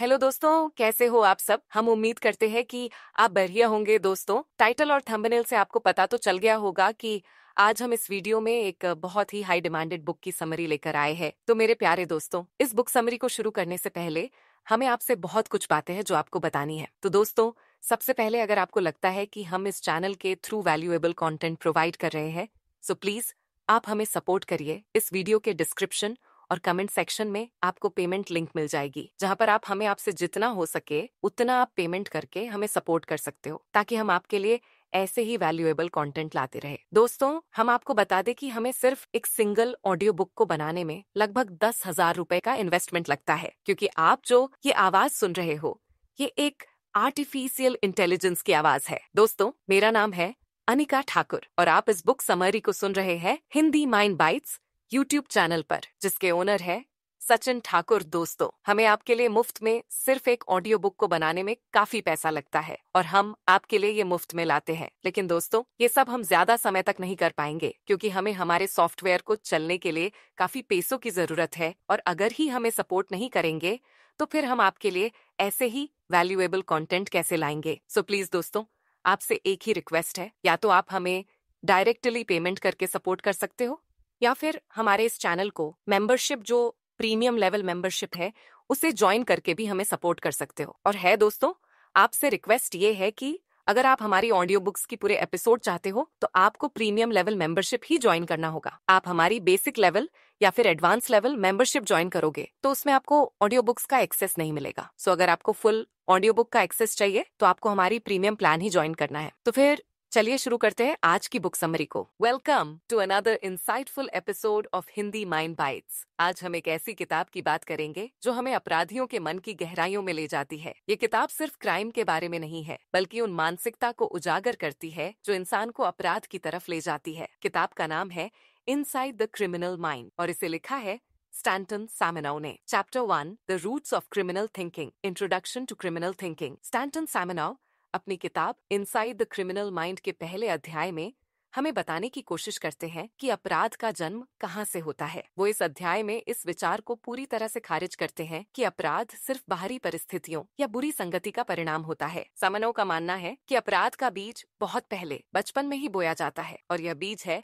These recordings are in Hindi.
हेलो दोस्तों कैसे हो आप सब हम उम्मीद करते हैं कि आप बढ़िया होंगे दोस्तों टाइटल और थंबनेल से आपको पता तो चल गया होगा कि आज हम इस वीडियो में एक बहुत ही हाई डिमांडेड बुक की समरी लेकर आए हैं तो मेरे प्यारे दोस्तों इस बुक समरी को शुरू करने से पहले हमें आपसे बहुत कुछ बातें हैं जो आपको बतानी है तो दोस्तों सबसे पहले अगर आपको लगता है कि हम इस चैनल के थ्रू वैल्यूएबल कंटेंट प्रोवाइड कर रहे हैं सो प्लीज आप हमें सपोर्ट करिए इस वीडियो के डिस्क्रिप्शन और कमेंट सेक्शन में आपको पेमेंट लिंक मिल जाएगी जहाँ पर आप हमें आपसे जितना हो सके उतना आप पेमेंट करके हमें सपोर्ट कर सकते हो ताकि हम आपके लिए ऐसे ही वैल्यूएबल कंटेंट लाते रहे दोस्तों हम आपको बता दें कि हमें सिर्फ एक सिंगल ऑडियो बुक को बनाने में लगभग दस हजार रूपए का इन्वेस्टमेंट लगता है क्योंकि आप जो ये आवाज सुन रहे हो ये एक आर्टिफिशियल इंटेलिजेंस की आवाज है दोस्तों मेरा नाम है अनिका ठाकुर और आप इस बुक समरी को सुन रहे हैं Hindi mind bites YouTube channel पर जिसके ओनर है सचिन ठाकुर दोस्तों हमें आपके लिए मुफ्त में सिर्फ एक ऑडियो बुक को बनाने में काफी पैसा लगता है और हम आपके लिए ये मुफ्त में लाते हैं लेकिन दोस्तों ये सब हम ज्यादा समय तक नहीं कर पाएंगे क्योंकि हमें हमारे सॉफ्टवेयर को चलने के लिए काफी पैसों की जरूरत है और अगर ही हमें सपोर्ट नहीं करेंगे तो फिर हम आपके लिए ऐसे ही वैल्यूएबल कॉन्टेंट कैसे लाएंगे सो प्लीज दोस्तों आपसे एक ही रिक्वेस्ट है या तो आप हमें डायरेक्टली पेमेंट करके सपोर्ट कर सकते हो या फिर हमारे इस चैनल को मेंबरशिप जो प्रीमियम लेवल मेंबरशिप है उसे ज्वाइन करके भी हमें सपोर्ट कर सकते हो और है दोस्तों आपसे रिक्वेस्ट ये है कि अगर आप हमारी ऑडियो बुक्स की पूरे एपिसोड चाहते हो तो आपको प्रीमियम लेवल मेंबरशिप ही ज्वाइन करना होगा आप हमारी बेसिक लेवल या फिर एडवांस लेवल मेंबरशिप ज्वाइन करोगे तो उसमें आपको ऑडियो बुक्स का एक्सेस नहीं मिलेगा सो so, अगर आपको फुल ऑडियो बुक का एक्सेस चाहिए तो आपको हमारी प्रीमियम प्लान ही ज्वाइन करना है तो फिर चलिए शुरू करते हैं आज की बुक समरी को welcome to another insightful episode of Hindi mind bites आज हम एक ऐसी किताब की बात करेंगे जो हमें अपराधियों के मन की गहराइयों में ले जाती है ये किताब सिर्फ क्राइम के बारे में नहीं है बल्कि उन मानसिकता को उजागर करती है जो इंसान को अपराध की तरफ ले जाती है किताब का नाम है साइड द क्रिमिनल माइंड और इसे लिखा है स्टैंटन सैमिनाओ ने chapter one the roots of criminal thinking introduction to criminal thinking Stanton Samenow अपनी किताब इनसाइड द क्रिमिनल माइंड के पहले अध्याय में हमें बताने की कोशिश करते हैं कि अपराध का जन्म कहाँ से होता है वो इस अध्याय में इस विचार को पूरी तरह से खारिज करते हैं कि अपराध सिर्फ बाहरी परिस्थितियों या बुरी संगति का परिणाम होता है समनों का मानना है कि अपराध का बीज बहुत पहले बचपन में ही बोया जाता है और यह बीज है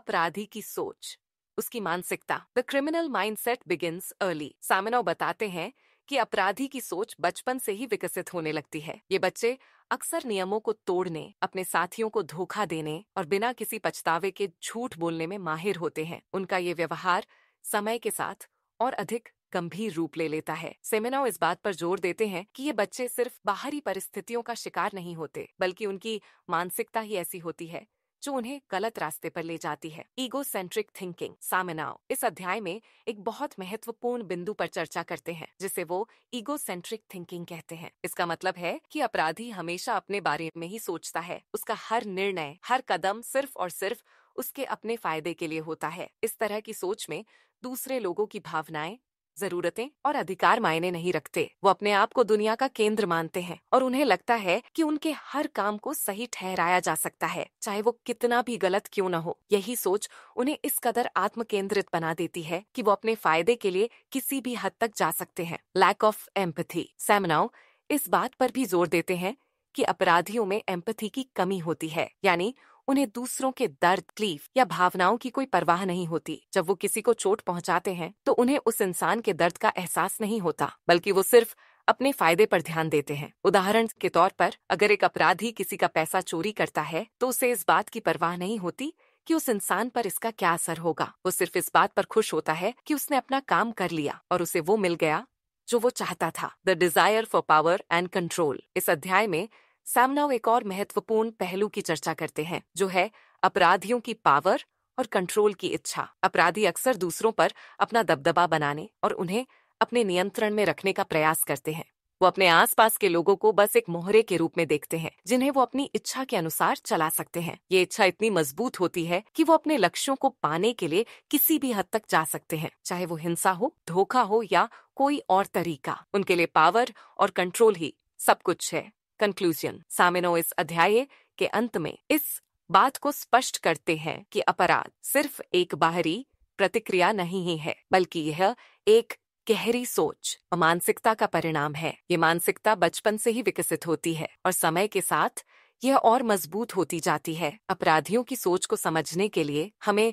अपराधी की सोच उसकी मानसिकता the criminal mind set begin early Samenow बताते हैं कि अपराधी की सोच बचपन से ही विकसित होने लगती है ये बच्चे अक्सर नियमों को तोड़ने अपने साथियों को धोखा देने और बिना किसी पछतावे के झूठ बोलने में माहिर होते हैं उनका ये व्यवहार समय के साथ और अधिक गंभीर रूप ले लेता है सेमिनाओ इस बात पर जोर देते हैं कि ये बच्चे सिर्फ बाहरी परिस्थितियों का शिकार नहीं होते बल्कि उनकी मानसिकता ही ऐसी होती है जो उन्हें गलत रास्ते पर ले जाती है ईगो सेंट्रिक थिंकिंग सामनाओ इस अध्याय में एक बहुत महत्वपूर्ण बिंदु पर चर्चा करते हैं जिसे वो ईगो सेंट्रिक थिंकिंग कहते हैं इसका मतलब है कि अपराधी हमेशा अपने बारे में ही सोचता है उसका हर निर्णय हर कदम सिर्फ और सिर्फ उसके अपने फायदे के लिए होता है इस तरह की सोच में दूसरे लोगों की भावनाएं जरूरतें और अधिकार मायने नहीं रखते वो अपने आप को दुनिया का केंद्र मानते हैं और उन्हें लगता है कि उनके हर काम को सही ठहराया जा सकता है चाहे वो कितना भी गलत क्यों न हो यही सोच उन्हें इस कदर आत्म केंद्रित बना देती है कि वो अपने फायदे के लिए किसी भी हद तक जा सकते हैं लैक ऑफ एम्पथी सेमनाओ इस बात पर भी जोर देते हैं कि अपराधियों में एम्पथी की कमी होती है यानी उन्हें दूसरों के दर्द क्लीफ या भावनाओं की कोई परवाह नहीं होती जब वो किसी को चोट पहुंचाते हैं तो उन्हें उस इंसान के दर्द का एहसास नहीं होता बल्कि वो सिर्फ अपने फायदे पर ध्यान देते हैं उदाहरण के तौर पर अगर एक अपराधी किसी का पैसा चोरी करता है तो उसे इस बात की परवाह नहीं होती कि उस इंसान पर इसका क्या असर होगा वो सिर्फ इस बात पर खुश होता है कि उसने अपना काम कर लिया और उसे वो मिल गया जो वो चाहता था the desire for power and control इस अध्याय में सामना एक और महत्वपूर्ण पहलू की चर्चा करते हैं जो है अपराधियों की पावर और कंट्रोल की इच्छा अपराधी अक्सर दूसरों पर अपना दबदबा बनाने और उन्हें अपने नियंत्रण में रखने का प्रयास करते हैं वो अपने आसपास के लोगों को बस एक मोहरे के रूप में देखते हैं जिन्हें वो अपनी इच्छा के अनुसार चला सकते हैं ये इच्छा इतनी मजबूत होती है कि वो अपने लक्ष्यों को पाने के लिए किसी भी हद तक जा सकते हैं चाहे वो हिंसा हो धोखा हो या कोई और तरीका उनके लिए पावर और कंट्रोल ही सब कुछ है कंक्लूजन सामिनो इस अध्याय के अंत में इस बात को स्पष्ट करते हैं कि अपराध सिर्फ एक बाहरी प्रतिक्रिया नहीं ही है बल्कि यह एक गहरी सोच मानसिकता का परिणाम है ये मानसिकता बचपन से ही विकसित होती है और समय के साथ यह और मजबूत होती जाती है अपराधियों की सोच को समझने के लिए हमें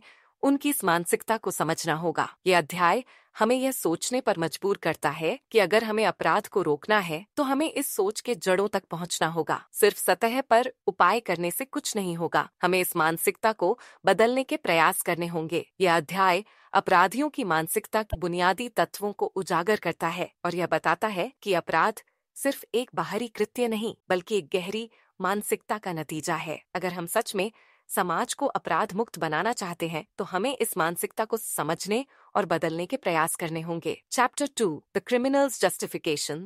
उनकी इस मानसिकता को समझना होगा ये अध्याय हमें यह सोचने पर मजबूर करता है कि अगर हमें अपराध को रोकना है तो हमें इस सोच के जड़ों तक पहुंचना होगा सिर्फ सतह पर उपाय करने से कुछ नहीं होगा हमें इस मानसिकता को बदलने के प्रयास करने होंगे यह अध्याय अपराधियों की मानसिकता के बुनियादी तत्वों को उजागर करता है और यह बताता है कि अपराध सिर्फ एक बाहरी कृत्य नहीं बल्कि एक गहरी मानसिकता का नतीजा है अगर हम सच में समाज को अपराध मुक्त बनाना चाहते हैं तो हमें इस मानसिकता को समझने और बदलने के प्रयास करने होंगे chapter two the criminal's justification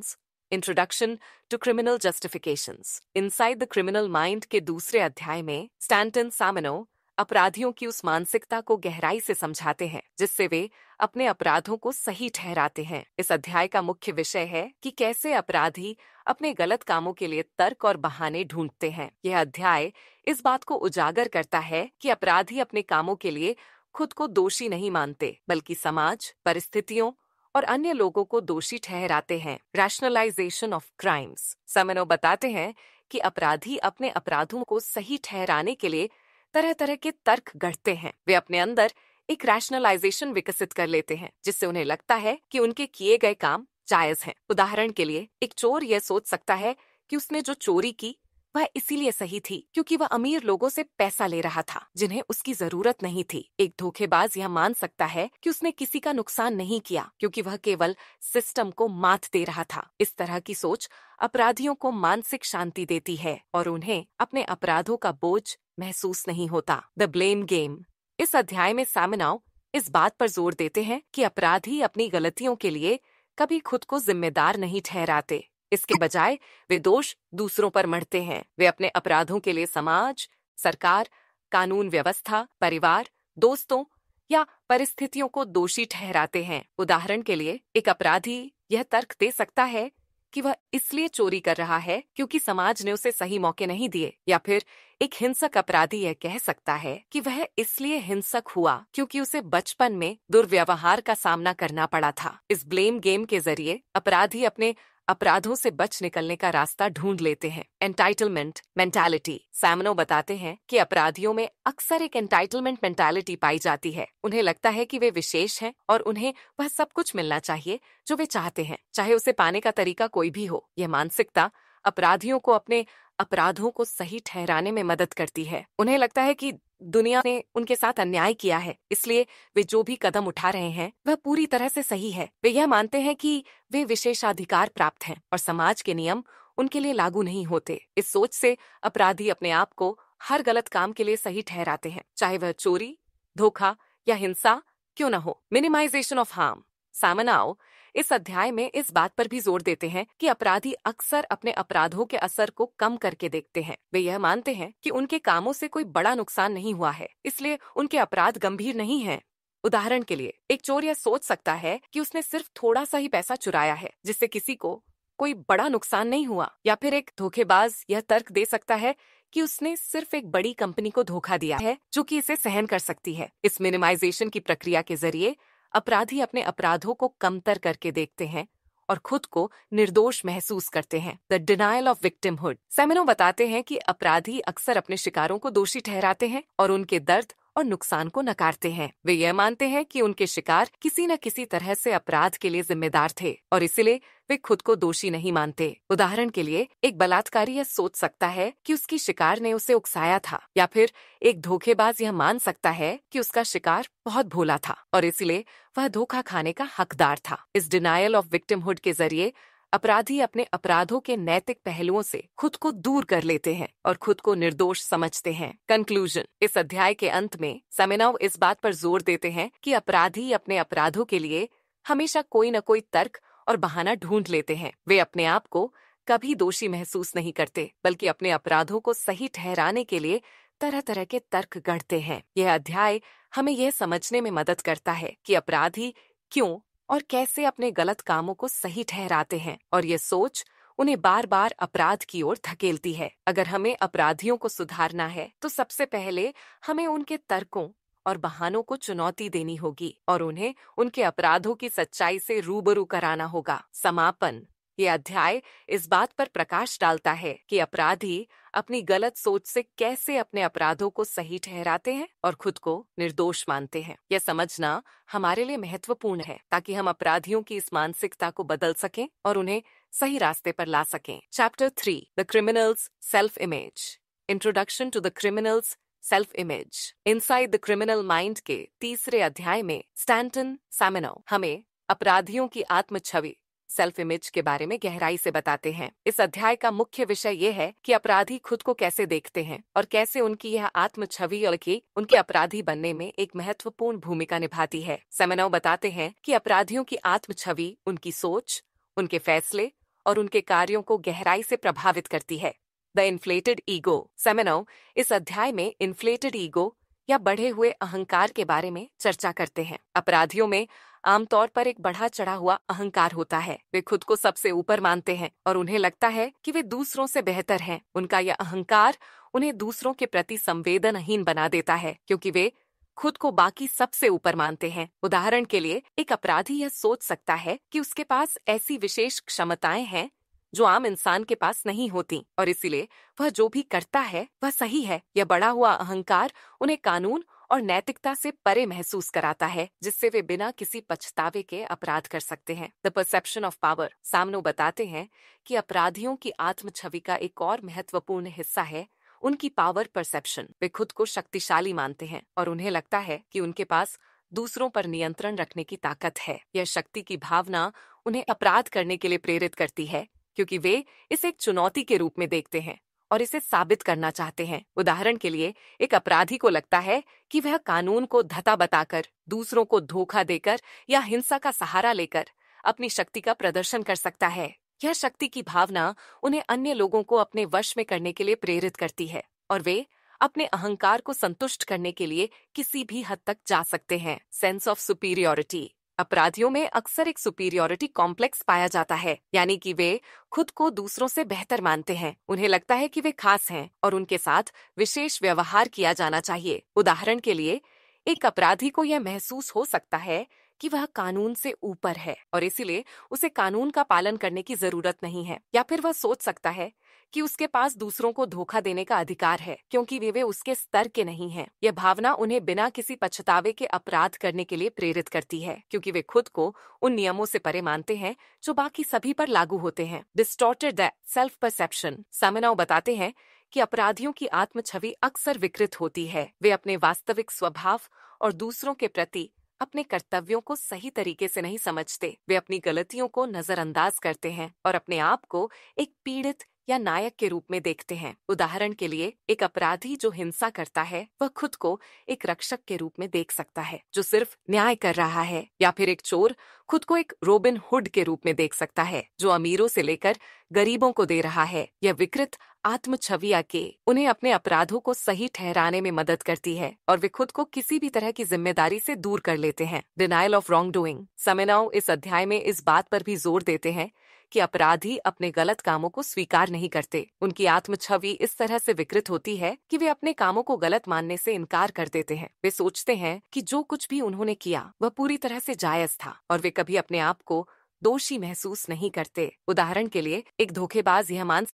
introduction to criminal justification inside the criminal mind के दूसरे अध्याय में स्टैंटन सामनो अपराधियों की उस मानसिकता को गहराई से समझाते हैं जिससे वे अपने अपराधों को सही ठहराते हैं इस अध्याय का मुख्य विषय है कि कैसे अपराधी अपने गलत कामों के लिए तर्क और बहाने ढूंढते हैं यह अध्याय इस बात को उजागर करता है कि अपराधी अपने कामों के लिए खुद को दोषी नहीं मानते बल्कि समाज परिस्थितियों और अन्य लोगों को दोषी ठहराते हैं रैशनलाइजेशन ऑफ क्राइम्स समनो बताते हैं कि अपराधी अपने अपराधों को सही ठहराने के लिए तरह तरह के तर्क गढ़ते हैं वे अपने अंदर एक रैशनलाइजेशन विकसित कर लेते हैं जिससे उन्हें लगता है कि उनके किए गए काम जायज हैं। उदाहरण के लिए एक चोर यह सोच सकता है कि उसने जो चोरी की वह इसीलिए सही थी क्योंकि वह अमीर लोगों से पैसा ले रहा था जिन्हें उसकी जरूरत नहीं थी एक धोखेबाज यह मान सकता है कि उसने किसी का नुकसान नहीं किया क्योंकि वह केवल सिस्टम को मात दे रहा था इस तरह की सोच अपराधियों को मानसिक शांति देती है और उन्हें अपने अपराधों का बोझ महसूस नहीं होता द ब्लेम गेम इस अध्याय में सामनाओ इस बात पर जोर देते हैं कि अपराधी अपनी गलतियों के लिए कभी खुद को जिम्मेदार नहीं ठहराते इसके बजाय वे दोष दूसरों पर मढ़ते हैं वे अपने अपराधों के लिए समाज सरकार कानून व्यवस्था परिवार दोस्तों या परिस्थितियों को दोषी ठहराते हैं उदाहरण के लिए एक अपराधी यह तर्क दे सकता है कि वह इसलिए चोरी कर रहा है क्योंकि समाज ने उसे सही मौके नहीं दिए या फिर एक हिंसक अपराधी यह कह सकता है कि वह इसलिए हिंसक हुआ क्योंकि उसे बचपन में दुर्व्यवहार का सामना करना पड़ा था इस ब्लेम गेम के जरिए अपराधी अपने अपराधों से बच निकलने का रास्ता ढूंढ लेते हैं एंटाइटलमेंट मेंटालिटी सैमनो बताते हैं कि अपराधियों में अक्सर एक एंटाइटलमेंट मेंटालिटी पाई जाती है उन्हें लगता है कि वे विशेष हैं और उन्हें वह सब कुछ मिलना चाहिए जो वे चाहते हैं चाहे उसे पाने का तरीका कोई भी हो यह मानसिकता अपराधियों को अपने अपराधों को सही ठहराने में मदद करती है उन्हें लगता है कि दुनिया ने उनके साथ अन्याय किया है इसलिए वे जो भी कदम उठा रहे हैं वह पूरी तरह से सही है वे यह मानते हैं कि वे विशेषाधिकार प्राप्त हैं और समाज के नियम उनके लिए लागू नहीं होते इस सोच से अपराधी अपने आप को हर गलत काम के लिए सही ठहराते हैं चाहे वह चोरी धोखा या हिंसा क्यों न हो मिनिमाइजेशन ऑफ हार्म सामनाओ इस अध्याय में इस बात पर भी जोर देते हैं कि अपराधी अक्सर अपने अपराधों के असर को कम करके देखते हैं वे यह मानते हैं कि उनके कामों से कोई बड़ा नुकसान नहीं हुआ है इसलिए उनके अपराध गंभीर नहीं है उदाहरण के लिए एक चोर यह सोच सकता है कि उसने सिर्फ थोड़ा सा ही पैसा चुराया है जिससे किसी को कोई बड़ा नुकसान नहीं हुआ या फिर एक धोखेबाज यह तर्क दे सकता है कि उसने सिर्फ एक बड़ी कंपनी को धोखा दिया है जो कि इसे सहन कर सकती है इस मिनिमाइजेशन की प्रक्रिया के जरिए अपराधी अपने अपराधों को कमतर करके देखते हैं और खुद को निर्दोष महसूस करते हैं the denial of victimhood Samenow बताते हैं कि अपराधी अक्सर अपने शिकारों को दोषी ठहराते हैं और उनके दर्द और नुकसान को नकारते हैं वे यह मानते हैं कि उनके शिकार किसी न किसी तरह से अपराध के लिए जिम्मेदार थे और इसलिए वे खुद को दोषी नहीं मानते उदाहरण के लिए एक बलात्कारी यह सोच सकता है कि उसकी शिकार ने उसे उकसाया था या फिर एक धोखेबाज यह मान सकता है कि उसका शिकार बहुत भोला था और इसलिए वह धोखा खाने का हकदार था इस डिनायल ऑफ विक्टिमहुड के जरिए अपराधी अपने अपराधों के नैतिक पहलुओं से खुद को दूर कर लेते हैं और खुद को निर्दोष समझते हैं कंक्लूजन इस अध्याय के अंत में सेमिनाव इस बात पर जोर देते हैं कि अपराधी अपने अपराधों के लिए हमेशा कोई न कोई तर्क और बहाना ढूंढ लेते हैं वे अपने आप को कभी दोषी महसूस नहीं करते बल्कि अपने अपराधों को सही ठहराने के लिए तरह तरह के तर्क गढ़ते हैं यह अध्याय हमें यह समझने में मदद करता है कि अपराधी क्यों और कैसे अपने गलत कामों को सही ठहराते हैं और ये सोच उन्हें बार बार अपराध की ओर धकेलती है अगर हमें अपराधियों को सुधारना है तो सबसे पहले हमें उनके तर्कों और बहानों को चुनौती देनी होगी और उन्हें उनके अपराधों की सच्चाई से रूबरू कराना होगा समापन ये अध्याय इस बात पर प्रकाश डालता है कि अपराधी अपनी गलत सोच से कैसे अपने अपराधों को सही ठहराते हैं और खुद को निर्दोष मानते हैं यह समझना हमारे लिए महत्वपूर्ण है ताकि हम अपराधियों की इस मानसिकता को बदल सकें और उन्हें सही रास्ते पर ला सकें chapter three the criminal's self image introduction to the criminal's self image inside the criminal mind के तीसरे अध्याय में स्टैंटन सेमिनो हमें अपराधियों की आत्म छवि सेल्फ इमेज के बारे में गहराई से बताते हैं इस अध्याय का मुख्य विषय ये है कि अपराधी खुद को कैसे देखते हैं और कैसे उनकी यह आत्म छवि और की उनके अपराधी बनने में एक महत्वपूर्ण भूमिका निभाती है सेमिनो बताते हैं कि अपराधियों की आत्म छवि उनकी सोच उनके फैसले और उनके कार्यों को गहराई से प्रभावित करती है द इन्फ्लेटेड ईगो सेमिनो इस अध्याय में इन्फ्लेटेड ईगो या बढ़े हुए अहंकार के बारे में चर्चा करते हैं अपराधियों में आमतौर पर एक बढ़ा चढ़ा हुआ अहंकार होता है वे खुद को सबसे ऊपर मानते हैं और उन्हें लगता है कि वे दूसरों से बेहतर हैं उनका यह अहंकार उन्हें दूसरों के प्रति संवेदनहीन बना देता है क्योंकि वे खुद को बाकी सबसे ऊपर मानते हैं उदाहरण के लिए एक अपराधी यह सोच सकता है कि उसके पास ऐसी विशेष क्षमताएं हैं जो आम इंसान के पास नहीं होती और इसीलिए वह जो भी करता है वह सही है यह बड़ा हुआ अहंकार उन्हें कानून और नैतिकता से परे महसूस कराता है जिससे वे बिना किसी पछतावे के अपराध कर सकते हैं द परसेप्शन ऑफ पावर सामनो बताते हैं कि अपराधियों की आत्म छवि का एक और महत्वपूर्ण हिस्सा है उनकी पावर परसेप्शन वे खुद को शक्तिशाली मानते हैं और उन्हें लगता है कि उनके पास दूसरों पर नियंत्रण रखने की ताकत है यह शक्ति की भावना उन्हें अपराध करने के लिए प्रेरित करती है क्योंकि वे इसे एक चुनौती के रूप में देखते हैं और इसे साबित करना चाहते हैं उदाहरण के लिए एक अपराधी को लगता है कि वह कानून को धता बताकर दूसरों को धोखा देकर या हिंसा का सहारा लेकर अपनी शक्ति का प्रदर्शन कर सकता है यह शक्ति की भावना उन्हें अन्य लोगों को अपने वश में करने के लिए प्रेरित करती है और वे अपने अहंकार को संतुष्ट करने के लिए किसी भी हद तक जा सकते हैं सेंस ऑफ सुपीरियोरिटी अपराधियों में अक्सर एक सुपीरियोरिटी कॉम्प्लेक्स पाया जाता है यानी कि वे खुद को दूसरों से बेहतर मानते हैं उन्हें लगता है कि वे खास हैं और उनके साथ विशेष व्यवहार किया जाना चाहिए उदाहरण के लिए एक अपराधी को यह महसूस हो सकता है कि वह कानून से ऊपर है और इसीलिए उसे कानून का पालन करने की जरूरत नहीं है या फिर वह सोच सकता है कि उसके पास दूसरों को धोखा देने का अधिकार है क्योंकि वे वे उसके स्तर के नहीं हैं। यह भावना उन्हें बिना किसी पछतावे के अपराध करने के लिए प्रेरित करती है क्योंकि वे खुद को उन नियमों से परे मानते हैं जो बाकी सभी पर लागू होते हैं डिस्टोर्टेड सेल्फ परसेप्शन सामनाओ बताते हैं कि अपराधियों की आत्म छवि अक्सर विकृत होती है वे अपने वास्तविक स्वभाव और दूसरों के प्रति अपने कर्तव्यों को सही तरीके से नहीं समझते वे अपनी गलतियों को नजरअंदाज करते हैं और अपने आप को एक पीड़ित या नायक के रूप में देखते हैं उदाहरण के लिए एक अपराधी जो हिंसा करता है वह खुद को एक रक्षक के रूप में देख सकता है जो सिर्फ न्याय कर रहा है या फिर एक चोर खुद को एक रोबिन हुड के रूप में देख सकता है जो अमीरों से लेकर गरीबों को दे रहा है यह विकृत आत्म छविया के उन्हें अपने अपराधों को सही ठहराने में मदद करती है और वे खुद को किसी भी तरह की जिम्मेदारी से दूर कर लेते हैं denial of wrong doing Samenow इस अध्याय में इस बात पर भी जोर देते हैं कि अपराधी अपने गलत कामों को स्वीकार नहीं करते उनकी आत्म छवि इस तरह से विकृत होती है कि वे अपने कामों को गलत मानने से इनकार कर देते हैं वे सोचते हैं कि जो कुछ भी उन्होंने किया वह पूरी तरह से जायज था और वे कभी अपने आप को दोषी महसूस नहीं करते उदाहरण के लिए एक धोखेबाज यह मान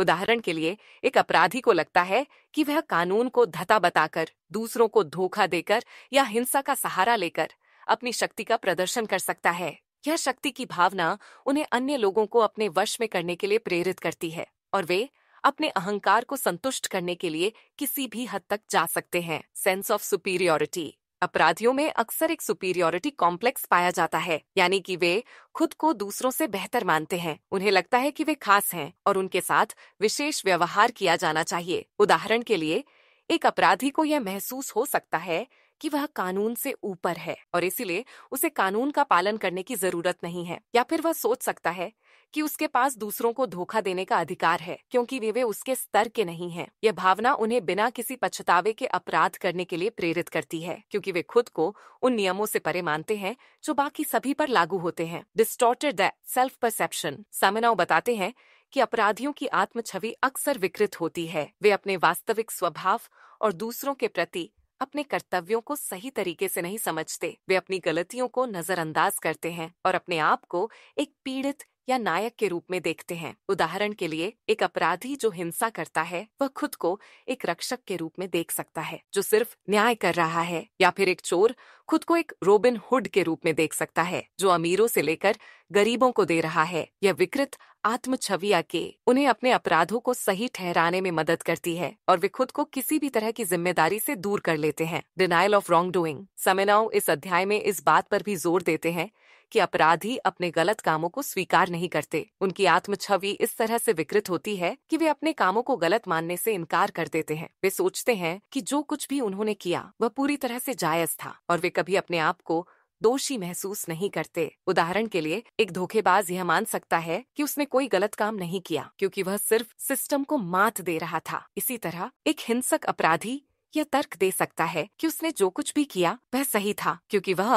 उदाहरण के लिए एक अपराधी को लगता है कि वह कानून को धता बताकर दूसरों को धोखा देकर या हिंसा का सहारा लेकर अपनी शक्ति का प्रदर्शन कर सकता है यह शक्ति की भावना उन्हें अन्य लोगों को अपने वश में करने के लिए प्रेरित करती है और वे अपने अहंकार को संतुष्ट करने के लिए किसी भी हद तक जा सकते हैं सेंस ऑफ सुपीरियोरिटी अपराधियों में अक्सर एक सुपीरियोरिटी कॉम्प्लेक्स पाया जाता है यानी कि वे खुद को दूसरों से बेहतर मानते हैं उन्हें लगता है कि वे खास हैं और उनके साथ विशेष व्यवहार किया जाना चाहिए उदाहरण के लिए एक अपराधी को यह महसूस हो सकता है कि वह कानून से ऊपर है और इसीलिए उसे कानून का पालन करने की जरूरत नहीं है या फिर वह सोच सकता है कि उसके पास दूसरों को धोखा देने का अधिकार है क्योंकि वे वे उसके स्तर के नहीं हैं। यह भावना उन्हें बिना किसी पछतावे के अपराध करने के लिए प्रेरित करती है क्योंकि वे खुद को उन नियमों से परे मानते हैं जो बाकी सभी पर लागू होते हैं डिस्टोर्टेड सेल्फ परसेप्शन सामनाओ बताते हैं कि अपराधियों की आत्म छवि अक्सर विकृत होती है वे अपने वास्तविक स्वभाव और दूसरों के प्रति अपने कर्तव्यों को सही तरीके से नहीं समझते वे अपनी गलतियों को नजरअंदाज करते हैं और अपने आप को एक पीड़ित या नायक के रूप में देखते हैं उदाहरण के लिए एक अपराधी जो हिंसा करता है वह खुद को एक रक्षक के रूप में देख सकता है जो सिर्फ न्याय कर रहा है या फिर एक चोर खुद को एक रोबिन हुड के रूप में देख सकता है जो अमीरों से लेकर गरीबों को दे रहा है यह विकृत आत्म छवि आके उन्हें अपने अपराधों को सही ठहराने में मदद करती है और वे खुद को किसी भी तरह की जिम्मेदारी से दूर कर लेते हैं denial of wrong doing Samenow इस अध्याय में इस बात पर भी जोर देते हैं कि अपराधी अपने गलत कामों को स्वीकार नहीं करते उनकी आत्म छवि इस तरह से विकृत होती है कि वे अपने कामों को गलत मानने से इनकार कर देते हैं वे सोचते हैं कि जो कुछ भी उन्होंने किया वह पूरी तरह से जायज था और वे कभी अपने आप को दोषी महसूस नहीं करते उदाहरण के लिए एक धोखेबाज यह मान सकता है कि उसने कोई गलत काम नहीं किया क्योंकि वह सिर्फ सिस्टम को मात दे रहा था इसी तरह एक हिंसक अपराधी यह तर्क दे सकता है कि उसने जो कुछ भी किया वह सही था क्योंकि वह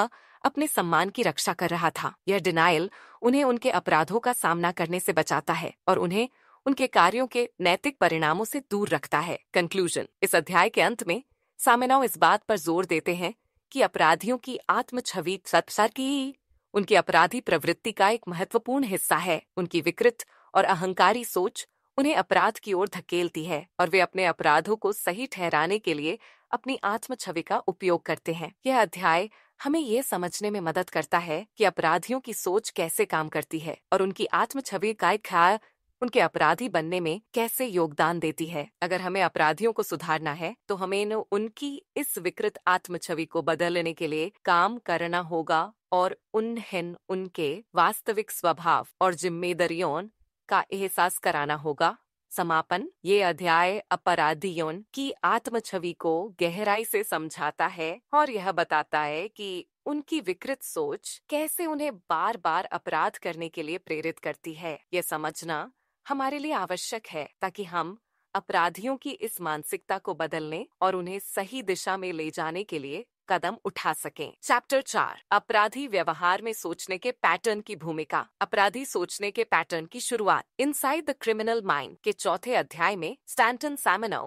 अपने सम्मान की रक्षा कर रहा था यह डिनाइल उन्हें उनके अपराधों का सामना करने से बचाता है और उन्हें उनके कार्यों के नैतिक परिणामों से दूर रखता है कंक्लूजन इस अध्याय के अंत में सामेनाओ इस बात पर जोर देते हैं कि अपराधियों की आत्म छवि सत्सर की उनकी अपराधी प्रवृत्ति का एक महत्वपूर्ण हिस्सा है उनकी विकृत और अहंकारी सोच उन्हें अपराध की ओर धकेलती है और वे अपने अपराधों को सही ठहराने के लिए अपनी आत्म छवि का उपयोग करते हैं यह अध्याय हमें यह समझने में मदद करता है कि अपराधियों की सोच कैसे काम करती है और उनकी आत्म छवि का एक ख्याल उनके अपराधी बनने में कैसे योगदान देती है अगर हमें अपराधियों को सुधारना है तो हमें उनकी इस विकृत आत्म छवि को बदलने के लिए काम करना होगा और उन्हें उनके वास्तविक स्वभाव और जिम्मेदारियों का एहसास कराना होगा समापन ये अध्याय अपराधियों की आत्म छवि को गहराई से समझाता है और यह बताता है कि उनकी विकृत सोच कैसे उन्हें बार बार अपराध करने के लिए प्रेरित करती है यह समझना हमारे लिए आवश्यक है ताकि हम अपराधियों की इस मानसिकता को बदलने और उन्हें सही दिशा में ले जाने के लिए कदम उठा सकें। चैप्टर चार अपराधी व्यवहार में सोचने के पैटर्न की भूमिका अपराधी सोचने के पैटर्न की शुरुआत इनसाइड द क्रिमिनल माइंड के चौथे अध्याय में स्टैंटन सैमनो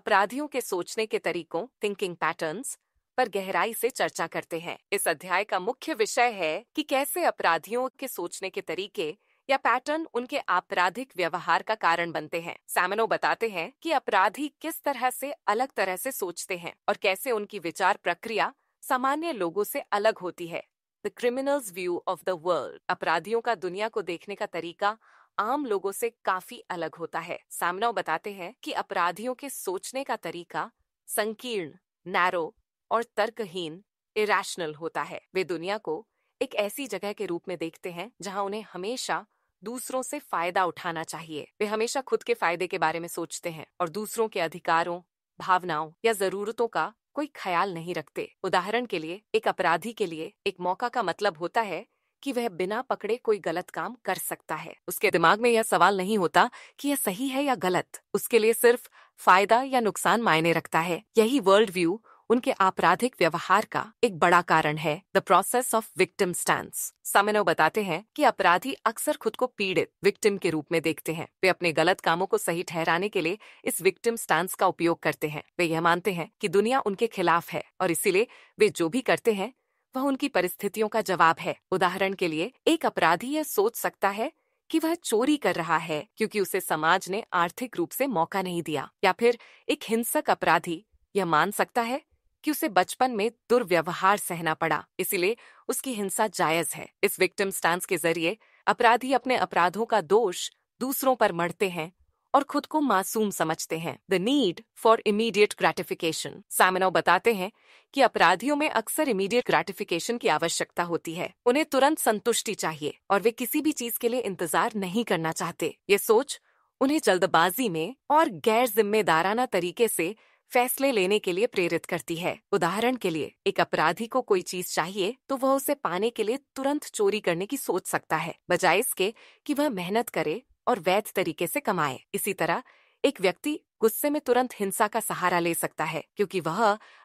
अपराधियों के सोचने के तरीकों थिंकिंग पैटर्न्स पर गहराई से चर्चा करते हैं इस अध्याय का मुख्य विषय है कि कैसे अपराधियों के सोचने के तरीके या पैटर्न उनके आपराधिक व्यवहार का कारण बनते हैं सैमनो बताते हैं कि अपराधी किस तरह से अलग तरह से सोचते हैं और कैसे उनकी विचार प्रक्रिया सामान्य लोगों से अलग होती है the criminal's view of the world अपराधियों का दुनिया को देखने का तरीका आम लोगों से काफी अलग होता है सामना बताते हैं कि अपराधियों के सोचने का तरीका संकीर्ण नैरो और तर्कहीन इरेशनल होता है वे दुनिया को एक ऐसी जगह के रूप में देखते हैं जहां उन्हें हमेशा दूसरों से फायदा उठाना चाहिए वे हमेशा खुद के फायदे के बारे में सोचते हैं और दूसरों के अधिकारों भावनाओं या जरूरतों का कोई ख्याल नहीं रखते उदाहरण के लिए एक अपराधी के लिए एक मौका का मतलब होता है कि वह बिना पकड़े कोई गलत काम कर सकता है उसके दिमाग में यह सवाल नहीं होता कि यह सही है या गलत उसके लिए सिर्फ फायदा या नुकसान मायने रखता है यही वर्ल्ड व्यू उनके आपराधिक व्यवहार का एक बड़ा कारण है the process of victim stand Samenow बताते हैं कि अपराधी अक्सर खुद को पीड़ित विक्टिम के रूप में देखते हैं वे अपने गलत कामों को सही ठहराने के लिए इस विक्टिम स्टैंड का उपयोग करते हैं वे यह मानते हैं कि दुनिया उनके खिलाफ है और इसीलिए वे जो भी करते हैं वह उनकी परिस्थितियों का जवाब है उदाहरण के लिए एक अपराधी यह सोच सकता है कि वह चोरी कर रहा है क्योंकि उसे समाज ने आर्थिक रूप से मौका नहीं दिया या फिर एक हिंसक अपराधी यह मान सकता है कि उसे बचपन में दुर्व्यवहार सहना पड़ा इसलिए उसकी हिंसा जायज है इस विक्टिम स्टांस के जरिए अपराधी अपने अपराधों का दोष दूसरों पर मढ़ते हैं और खुद को मासूम समझते हैं the need for immediate gratification Samenow बताते हैं कि अपराधियों में अक्सर इमीडिएट ग्रेटिफिकेशन की आवश्यकता होती है उन्हें तुरंत संतुष्टि चाहिए और वे किसी भी चीज के लिए इंतजार नहीं करना चाहते ये सोच उन्हें जल्दबाजी में और गैर जिम्मेदाराना तरीके से फैसले लेने के लिए प्रेरित करती है उदाहरण के लिए एक अपराधी को कोई चीज चाहिए तो वह उसे पाने के लिए तुरंत चोरी करने की सोच सकता है बजाय इसके कि वह मेहनत करे और वैध तरीके से कमाए इसी तरह एक व्यक्ति गुस्से में तुरंत हिंसा का सहारा ले सकता है क्योंकि वह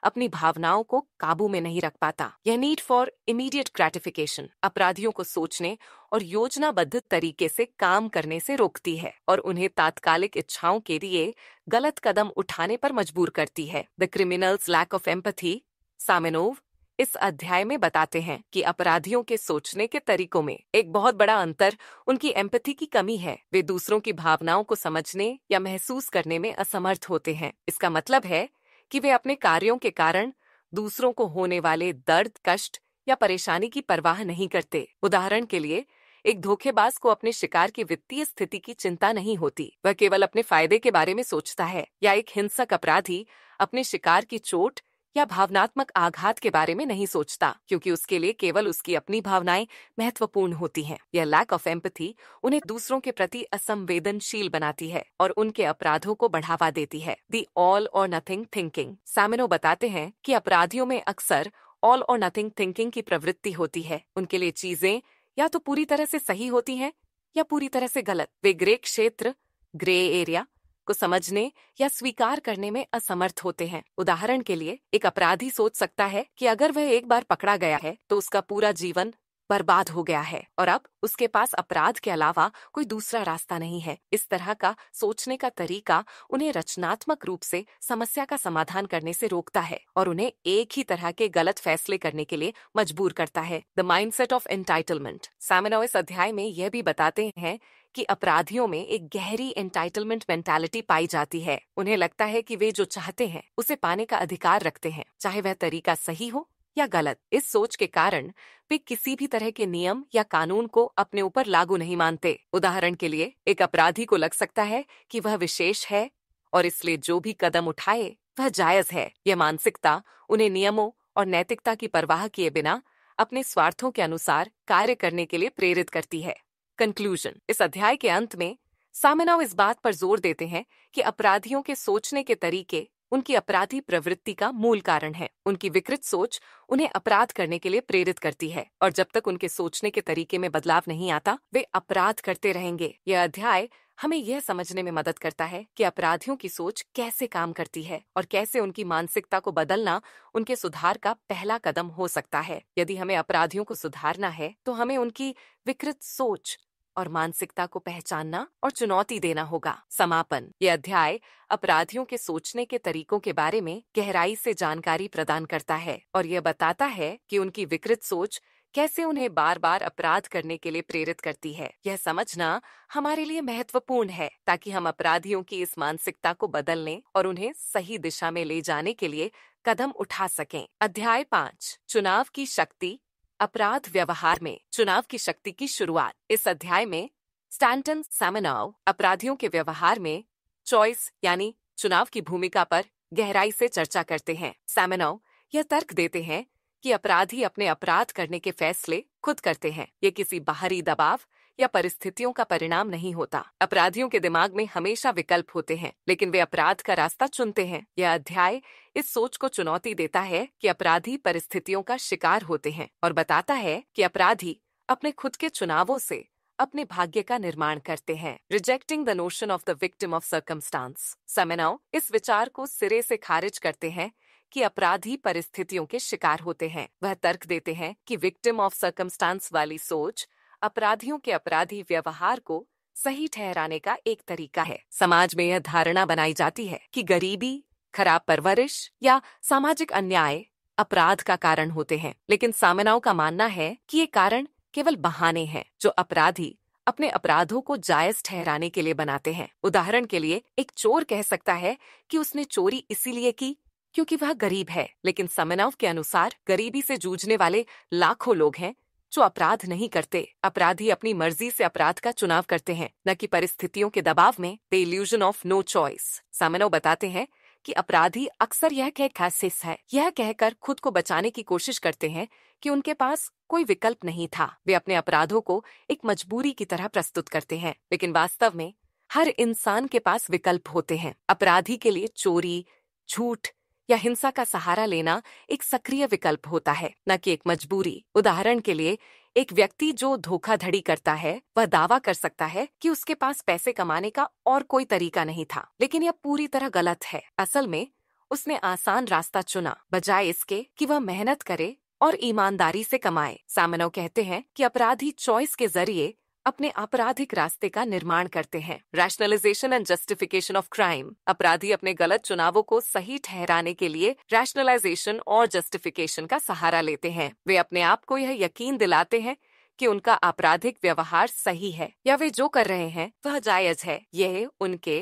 अपनी भावनाओं को काबू में नहीं रख पाता यह नीड फॉर इमीडिएट ग्रेटिफिकेशन अपराधियों को सोचने और योजनाबद्ध तरीके से काम करने से रोकती है और उन्हें तात्कालिक इच्छाओं के लिए गलत कदम उठाने पर मजबूर करती है the criminal's lack of empathy Samenow इस अध्याय में बताते हैं कि अपराधियों के सोचने के तरीकों में एक बहुत बड़ा अंतर उनकी एम्पथी की कमी है वे दूसरों की भावनाओं को समझने या महसूस करने में असमर्थ होते हैं इसका मतलब है कि वे अपने कार्यों के कारण दूसरों को होने वाले दर्द कष्ट या परेशानी की परवाह नहीं करते उदाहरण के लिए एक धोखेबाज को अपने शिकार की वित्तीय स्थिति की चिंता नहीं होती वह केवल अपने फायदे के बारे में सोचता है या एक हिंसक अपराधी अपने शिकार की चोट या भावनात्मक आघात के बारे में नहीं सोचता क्योंकि उसके लिए केवल उसकी अपनी भावनाएं महत्वपूर्ण होती हैं। यह लैक ऑफ एम्पथी उन्हें दूसरों के प्रति असंवेदनशील बनाती है और उनके अपराधों को बढ़ावा देती है the all or nothing thinking Samenow बताते हैं कि अपराधियों में अक्सर ऑल और नथिंग थिंकिंग की प्रवृत्ति होती है उनके लिए चीजें या तो पूरी तरह से सही होती हैं या पूरी तरह से गलत वे ग्रे क्षेत्र ग्रे एरिया को समझने या स्वीकार करने में असमर्थ होते हैं उदाहरण के लिए एक अपराधी सोच सकता है कि अगर वह एक बार पकड़ा गया है तो उसका पूरा जीवन बर्बाद हो गया है और अब उसके पास अपराध के अलावा कोई दूसरा रास्ता नहीं है इस तरह का सोचने का तरीका उन्हें रचनात्मक रूप से समस्या का समाधान करने से रोकता है और उन्हें एक ही तरह के गलत फैसले करने के लिए मजबूर करता है the mind set of entitlement Samenow इस अध्याय में यह भी बताते हैं कि अपराधियों में एक गहरी एंटाइटलमेंट मेंटालिटी पाई जाती है उन्हें लगता है कि वे जो चाहते हैं उसे पाने का अधिकार रखते हैं चाहे वह तरीका सही हो या गलत इस सोच के कारण वे किसी भी तरह के नियम या कानून को अपने ऊपर लागू नहीं मानते उदाहरण के लिए एक अपराधी को लग सकता है कि वह विशेष है और इसलिए जो भी कदम उठाए वह जायज है यह मानसिकता उन्हें नियमों और नैतिकता की परवाह किए बिना अपने स्वार्थों के अनुसार कार्य करने के लिए प्रेरित करती है कंक्लूजन इस अध्याय के अंत में सामिनाव इस बात पर जोर देते हैं कि अपराधियों के सोचने के तरीके उनकी अपराधी प्रवृत्ति का मूल कारण है उनकी विकृत सोच उन्हें अपराध करने के लिए प्रेरित करती है और जब तक उनके सोचने के तरीके में बदलाव नहीं आता वे अपराध करते रहेंगे यह अध्याय हमें यह समझने में मदद करता है कि अपराधियों की सोच कैसे काम करती है और कैसे उनकी मानसिकता को बदलना उनके सुधार का पहला कदम हो सकता है यदि हमें अपराधियों को सुधारना है तो हमें उनकी विकृत सोच और मानसिकता को पहचानना और चुनौती देना होगा समापन ये अध्याय अपराधियों के सोचने के तरीकों के बारे में गहराई से जानकारी प्रदान करता है और यह बताता है कि उनकी विकृत सोच कैसे उन्हें बार बार अपराध करने के लिए प्रेरित करती है यह समझना हमारे लिए महत्वपूर्ण है ताकि हम अपराधियों की इस मानसिकता को बदलने और उन्हें सही दिशा में ले जाने के लिए कदम उठा सकें अध्याय पाँच चुनाव की शक्ति अपराध व्यवहार में चुनाव की शक्ति की शुरुआत इस अध्याय में स्टैंटन सैमनाव अपराधियों के व्यवहार में चॉइस यानी चुनाव की भूमिका पर गहराई से चर्चा करते हैं सैमनाव यह तर्क देते हैं कि अपराधी अपने अपराध करने के फैसले खुद करते हैं ये किसी बाहरी दबाव या परिस्थितियों का परिणाम नहीं होता अपराधियों के दिमाग में हमेशा विकल्प होते हैं लेकिन वे अपराध का रास्ता चुनते हैं यह अध्याय इस सोच को चुनौती देता है कि अपराधी परिस्थितियों का शिकार होते हैं और बताता है कि अपराधी अपने खुद के चुनावों से अपने भाग्य का निर्माण करते हैं rejecting the notion of the victim of circumstance Samenow इस विचार को सिरे से खारिज करते हैं कि अपराधी परिस्थितियों के शिकार होते हैं वह तर्क देते हैं कि विक्टिम ऑफ सर्कमस्टांस वाली सोच अपराधियों के अपराधी व्यवहार को सही ठहराने का एक तरीका है समाज में यह धारणा बनाई जाती है कि गरीबी खराब परवरिश या सामाजिक अन्याय अपराध का कारण होते हैं लेकिन सामनाओं का मानना है कि ये कारण केवल बहाने हैं जो अपराधी अपने अपराधों को जायज ठहराने के लिए बनाते हैं उदाहरण के लिए एक चोर कह सकता है कि उसने चोरी इसीलिए की क्योंकि वह गरीब है लेकिन समनव के अनुसार गरीबी से जूझने वाले लाखों लोग हैं जो अपराध नहीं करते अपराधी अपनी मर्जी से अपराध का चुनाव करते हैं न कि परिस्थितियों के दबाव में the illusion of no choice Samenow बताते हैं कि अपराधी अक्सर यह कह कैसेस है यह कहकर खुद को बचाने की कोशिश करते हैं कि उनके पास कोई विकल्प नहीं था वे अपने अपराधों को एक मजबूरी की तरह प्रस्तुत करते हैं लेकिन वास्तव में हर इंसान के पास विकल्प होते हैं अपराधी के लिए चोरी झूठ या हिंसा का सहारा लेना एक सक्रिय विकल्प होता है न कि एक मजबूरी उदाहरण के लिए एक व्यक्ति जो धोखाधड़ी करता है वह दावा कर सकता है कि उसके पास पैसे कमाने का और कोई तरीका नहीं था लेकिन यह पूरी तरह गलत है असल में उसने आसान रास्ता चुना बजाय इसके कि वह मेहनत करे और ईमानदारी से कमाए सामनो कहते हैं कि अपराधी चॉइस के जरिए अपने आपराधिक रास्ते का निर्माण करते हैं rationalisation and justification of crime अपराधी अपने गलत चुनावों को सही ठहराने के लिए रैशनलाइजेशन और जस्टिफिकेशन का सहारा लेते हैं वे अपने आप को यह यकीन दिलाते हैं कि उनका आपराधिक व्यवहार सही है या वे जो कर रहे हैं वह जायज है यह उनके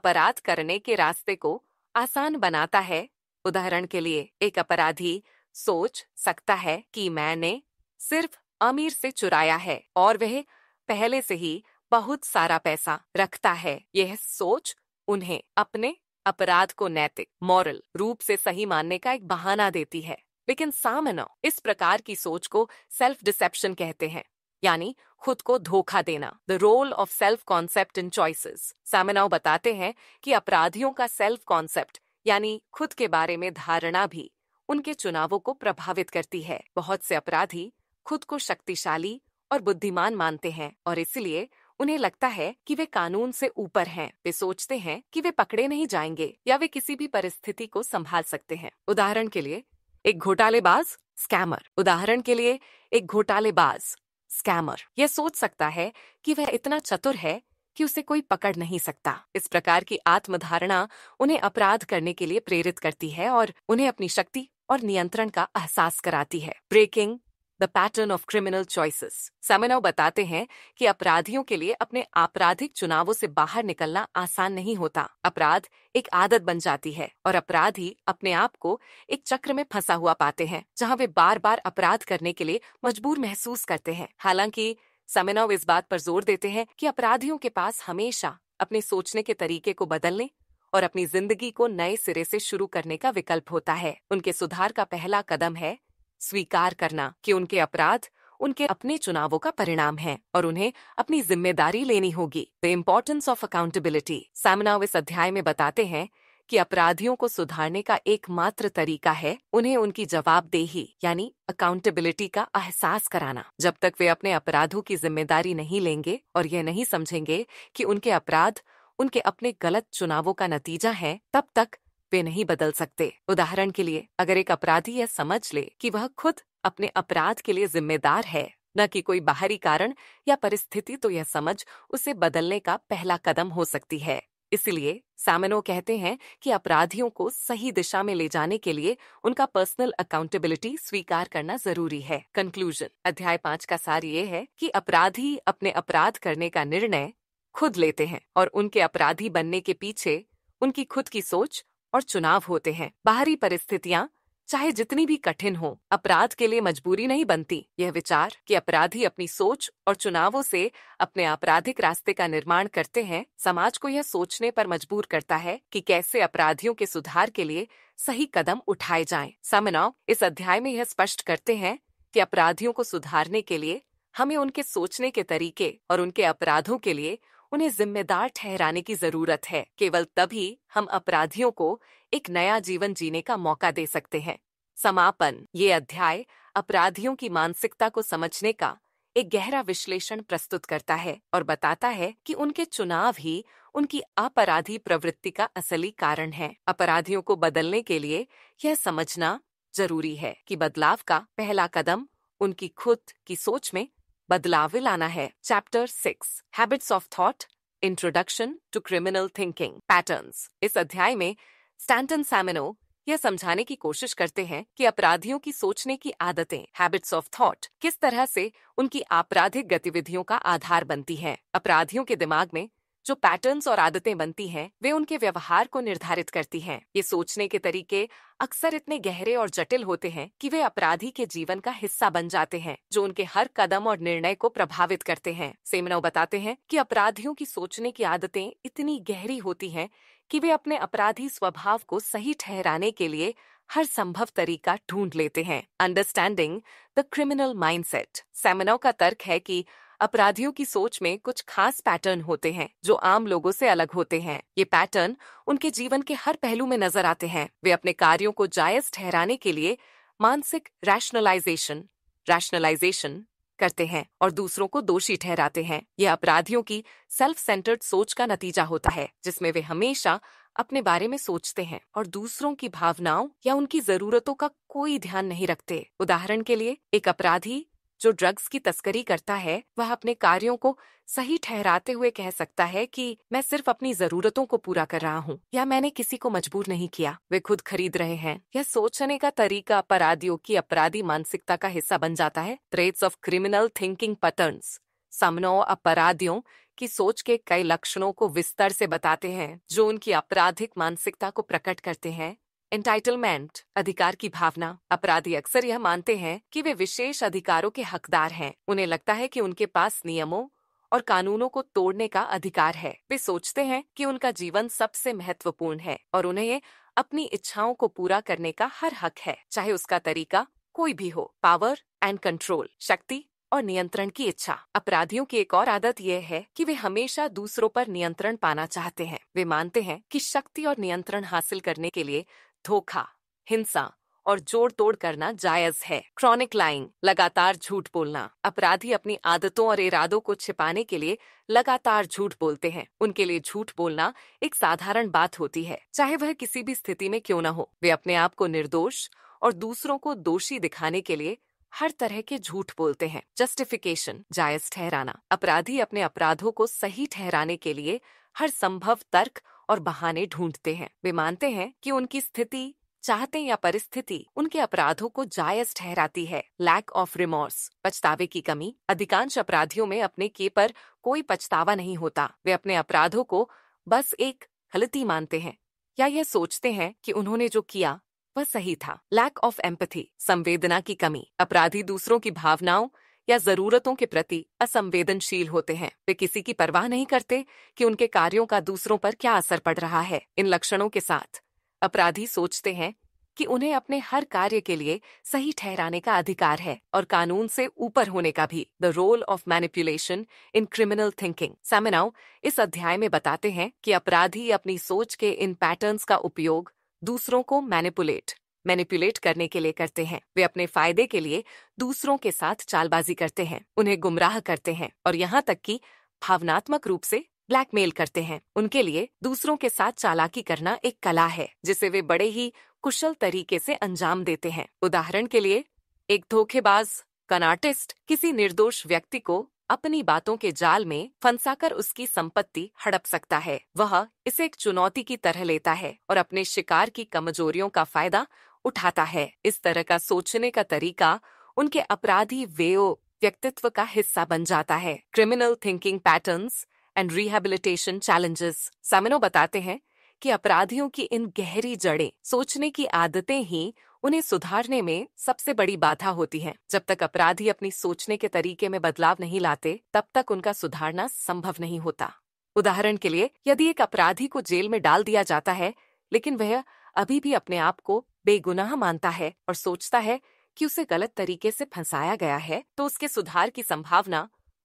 अपराध करने के रास्ते को आसान बनाता है उदाहरण के लिए एक अपराधी सोच सकता है कि मैंने सिर्फ अमीर से चुराया है और वह पहले से ही बहुत सारा पैसा रखता है यह सोच उन्हें अपने अपराध को नैतिक मॉरल रूप से सही मानने का एक बहाना देती है लेकिन सामना इस प्रकार की सोच को सेल्फ डिसेप्शन कहते हैं यानी खुद को धोखा देना the role of self concept in choices Samenow बताते हैं कि अपराधियों का सेल्फ कॉन्सेप्ट यानी खुद के बारे में धारणा भी उनके चुनावों को प्रभावित करती है बहुत से अपराधी खुद को शक्तिशाली और बुद्धिमान मानते हैं और इसलिए उन्हें लगता है कि वे कानून से ऊपर हैं। वे सोचते हैं कि वे पकड़े नहीं जाएंगे या वे किसी भी परिस्थिति को संभाल सकते हैं उदाहरण के लिए एक घोटालेबाज स्कैमर उदाहरण के लिए एक घोटालेबाज स्कैमर यह सोच सकता है कि वह इतना चतुर है कि उसे कोई पकड़ नहीं सकता इस प्रकार की आत्मधारणा उन्हें अपराध करने के लिए प्रेरित करती है और उन्हें अपनी शक्ति और नियंत्रण का एहसास कराती है breaking the pattern of criminal choices Samenow बताते हैं कि अपराधियों के लिए अपने आपराधिक चुनावों से बाहर निकलना आसान नहीं होता अपराध एक आदत बन जाती है और अपराधी अपने आप को एक चक्र में फंसा हुआ पाते हैं जहां वे बार बार अपराध करने के लिए मजबूर महसूस करते हैं हालांकि सेमिनार इस बात पर जोर देते हैं कि अपराधियों के पास हमेशा अपने सोचने के तरीके को बदलने और अपनी जिंदगी को नए सिरे से शुरू करने का विकल्प होता है उनके सुधार का पहला कदम है स्वीकार करना कि उनके अपराध उनके अपने चुनावों का परिणाम है और उन्हें अपनी जिम्मेदारी लेनी होगी the importance of accountability Samenow इस अध्याय में बताते हैं कि अपराधियों को सुधारने का एकमात्र तरीका है उन्हें उनकी जवाबदेही यानी अकाउंटेबिलिटी का एहसास कराना जब तक वे अपने अपराधों की जिम्मेदारी नहीं लेंगे और यह नहीं समझेंगे कि उनके अपराध उनके अपने गलत चुनावों का नतीजा है तब तक वे नहीं बदल सकते उदाहरण के लिए अगर एक अपराधी यह समझ ले कि वह खुद अपने अपराध के लिए जिम्मेदार है न कि कोई बाहरी कारण या परिस्थिति तो यह समझ उसे बदलने का पहला कदम हो सकती है इसलिए सामनो कहते हैं कि अपराधियों को सही दिशा में ले जाने के लिए उनका पर्सनल अकाउंटेबिलिटी स्वीकार करना जरूरी है कंक्लूजन अध्याय पाँच का सार ये है कि अपराधी अपने अपराध करने का निर्णय खुद लेते हैं और उनके अपराधी बनने के पीछे उनकी खुद की सोच और चुनाव होते हैं बाहरी परिस्थितियाँ चाहे जितनी भी कठिन हो अपराध के लिए मजबूरी नहीं बनती यह विचार कि अपराधी अपनी सोच और चुनावों से अपने आपराधिक रास्ते का निर्माण करते हैं समाज को यह सोचने पर मजबूर करता है कि कैसे अपराधियों के सुधार के लिए सही कदम उठाए जाएं। समनाव इस अध्याय में यह स्पष्ट करते हैं कि अपराधियों को सुधारने के लिए हमें उनके सोचने के तरीके और उनके अपराधों के लिए उन्हें जिम्मेदार ठहराने की जरूरत है केवल तभी हम अपराधियों को एक नया जीवन जीने का मौका दे सकते हैं समापन ये अध्याय अपराधियों की मानसिकता को समझने का एक गहरा विश्लेषण प्रस्तुत करता है और बताता है कि उनके चुनाव ही उनकी अपराधी प्रवृत्ति का असली कारण है अपराधियों को बदलने के लिए यह समझना जरूरी है कि बदलाव का पहला कदम उनकी खुद की सोच में बदलाव लाना है chapter six habits of thought introduction to criminal thinking patterns इस अध्याय में स्टैंटन सैमिनो यह समझाने की कोशिश करते हैं कि अपराधियों की सोचने की आदतें हैबिट्स ऑफ थॉट किस तरह से उनकी आपराधिक गतिविधियों का आधार बनती हैं। अपराधियों के दिमाग में जो पैटर्न्स और आदतें बनती हैं वे उनके व्यवहार को निर्धारित करती हैं ये सोचने के तरीके अक्सर इतने गहरे और जटिल होते हैं कि वे अपराधी के जीवन का हिस्सा बन जाते हैं जो उनके हर कदम और निर्णय को प्रभावित करते हैं सेमनव बताते हैं कि अपराधियों की सोचने की आदतें इतनी गहरी होती हैं कि वे अपने अपराधी स्वभाव को सही ठहराने के लिए हर संभव तरीका ढूंढ लेते हैं understanding the criminal mindset Samenow का तर्क है कि अपराधियों की सोच में कुछ खास पैटर्न होते हैं जो आम लोगों से अलग होते हैं ये पैटर्न उनके जीवन के हर पहलू में नजर आते हैं वे अपने कार्यों को जायज ठहराने के लिए मानसिक रैशनलाइजेशन रैशनलाइजेशन करते हैं और दूसरों को दोषी ठहराते हैं यह अपराधियों की सेल्फ सेंटर्ड सोच का नतीजा होता है जिसमें वे हमेशा अपने बारे में सोचते हैं और दूसरों की भावनाओं या उनकी जरूरतों का कोई ध्यान नहीं रखते उदाहरण के लिए एक अपराधी जो ड्रग्स की तस्करी करता है वह अपने कार्यों को सही ठहराते हुए कह सकता है कि मैं सिर्फ अपनी जरूरतों को पूरा कर रहा हूँ या मैंने किसी को मजबूर नहीं किया वे खुद खरीद रहे हैं यह सोचने का तरीका अपराधियों की अपराधी मानसिकता का हिस्सा बन जाता है traits of criminal thinking pattern Samenow अपराधियों की सोच के कई लक्षणों को विस्तार से बताते हैं जो उनकी आपराधिक मानसिकता को प्रकट करते हैं एंटाइटलमेंट अधिकार की भावना अपराधी अक्सर यह मानते हैं कि वे विशेष अधिकारों के हकदार हैं उन्हें लगता है कि उनके पास नियमों और कानूनों को तोड़ने का अधिकार है वे सोचते हैं कि उनका जीवन सबसे महत्वपूर्ण है और उन्हें अपनी इच्छाओं को पूरा करने का हर हक है चाहे उसका तरीका कोई भी हो पावर एंड कंट्रोल शक्ति और नियंत्रण की इच्छा अपराधियों की एक और आदत यह है कि वे हमेशा दूसरों पर नियंत्रण पाना चाहते हैं वे मानते हैं कि शक्ति और नियंत्रण हासिल करने के लिए धोखा हिंसा और जोड़ तोड़ करना जायज है क्रॉनिक लाइंग लगातार झूठ बोलना अपराधी अपनी आदतों और इरादों को छिपाने के लिए लगातार झूठ बोलते हैं उनके लिए झूठ बोलना एक साधारण बात होती है चाहे वह किसी भी स्थिति में क्यों न हो वे अपने आप को निर्दोष और दूसरों को दोषी दिखाने के लिए हर तरह के झूठ बोलते हैं जस्टिफिकेशन जायज ठहराना अपराधी अपने अपराधों को सही ठहराने के लिए हर संभव तर्क और बहाने ढूंढते हैं वे मानते हैं कि उनकी स्थिति चाहते या परिस्थिति उनके अपराधों को जायज ठहराती है लैक ऑफ रिमोर्स पछतावे की कमी अधिकांश अपराधियों में अपने के पर कोई पछतावा नहीं होता वे अपने अपराधों को बस एक गलती मानते हैं या यह सोचते हैं कि उन्होंने जो किया वह सही था लैक ऑफ एम्पथी संवेदना की कमी अपराधी दूसरों की भावनाओं या जरूरतों के प्रति असंवेदनशील होते हैं वे किसी की परवाह नहीं करते कि उनके कार्यों का दूसरों पर क्या असर पड़ रहा है इन लक्षणों के साथ अपराधी सोचते हैं कि उन्हें अपने हर कार्य के लिए सही ठहराने का अधिकार है और कानून से ऊपर होने का भी the role of manipulation in criminal thinking Samenow इस अध्याय में बताते हैं कि अपराधी अपनी सोच के इन पैटर्न्स का उपयोग दूसरों को मैनिपुलेट मैनिपुलेट करने के लिए करते हैं वे अपने फायदे के लिए दूसरों के साथ चालबाजी करते हैं उन्हें गुमराह करते हैं और यहाँ तक कि भावनात्मक रूप से ब्लैकमेल करते हैं उनके लिए दूसरों के साथ चालाकी करना एक कला है जिसे वे बड़े ही कुशल तरीके से अंजाम देते हैं उदाहरण के लिए एक धोखेबाज कनार्टिस्ट किसी निर्दोष व्यक्ति को अपनी बातों के जाल में फंसाकर उसकी संपत्ति हड़प सकता है वह इसे एक चुनौती की तरह लेता है और अपने शिकार की कमजोरियों का फायदा उठाता है इस तरह का सोचने का तरीका उनके अपराधी वेओ व्यक्तित्व का हिस्सा बन जाता है criminal thinking patterns and rehabilitation challenges Samenow बताते हैं कि अपराधियों की इन गहरी जड़ें सोचने की आदतें ही उन्हें सुधारने में सबसे बड़ी बाधा होती है जब तक अपराधी अपनी सोचने के तरीके में बदलाव नहीं लाते तब तक उनका सुधारना संभव नहीं होता उदाहरण के लिए यदि एक अपराधी को जेल में डाल दिया जाता है लेकिन वह अभी भी अपने आप को बेगुनाह मानता है और सोचता है कि उसे गलत तरीके से फंसाया गया है तो उसके सुधार की संभावना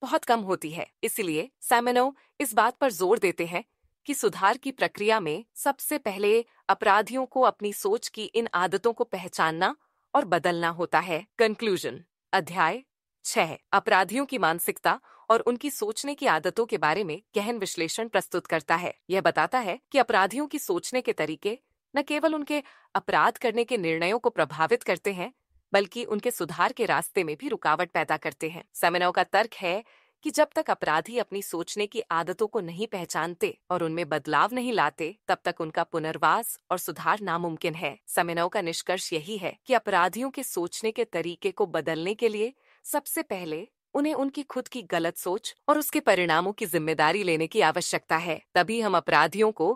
बहुत कम होती है इसलिए सैमनो इस बात पर जोर देते हैं कि सुधार की प्रक्रिया में सबसे पहले अपराधियों को अपनी सोच की इन आदतों को पहचानना और बदलना होता है कंक्लूजन अध्याय छह अपराधियों की मानसिकता और उनकी सोचने की आदतों के बारे में गहन विश्लेषण प्रस्तुत करता है यह बताता है कि अपराधियों की सोचने के तरीके न केवल उनके अपराध करने के निर्णयों को प्रभावित करते हैं बल्कि उनके सुधार के रास्ते में भी रुकावट पैदा करते हैं सेमिनो का तर्क है कि जब तक अपराधी अपनी सोचने की आदतों को नहीं पहचानते और उनमें बदलाव नहीं लाते तब तक उनका पुनर्वास और सुधार नामुमकिन है समिनव का निष्कर्ष यही है कि अपराधियों के सोचने के तरीके को बदलने के लिए सबसे पहले उन्हें उनकी खुद की गलत सोच और उसके परिणामों की जिम्मेदारी लेने की आवश्यकता है तभी हम अपराधियों को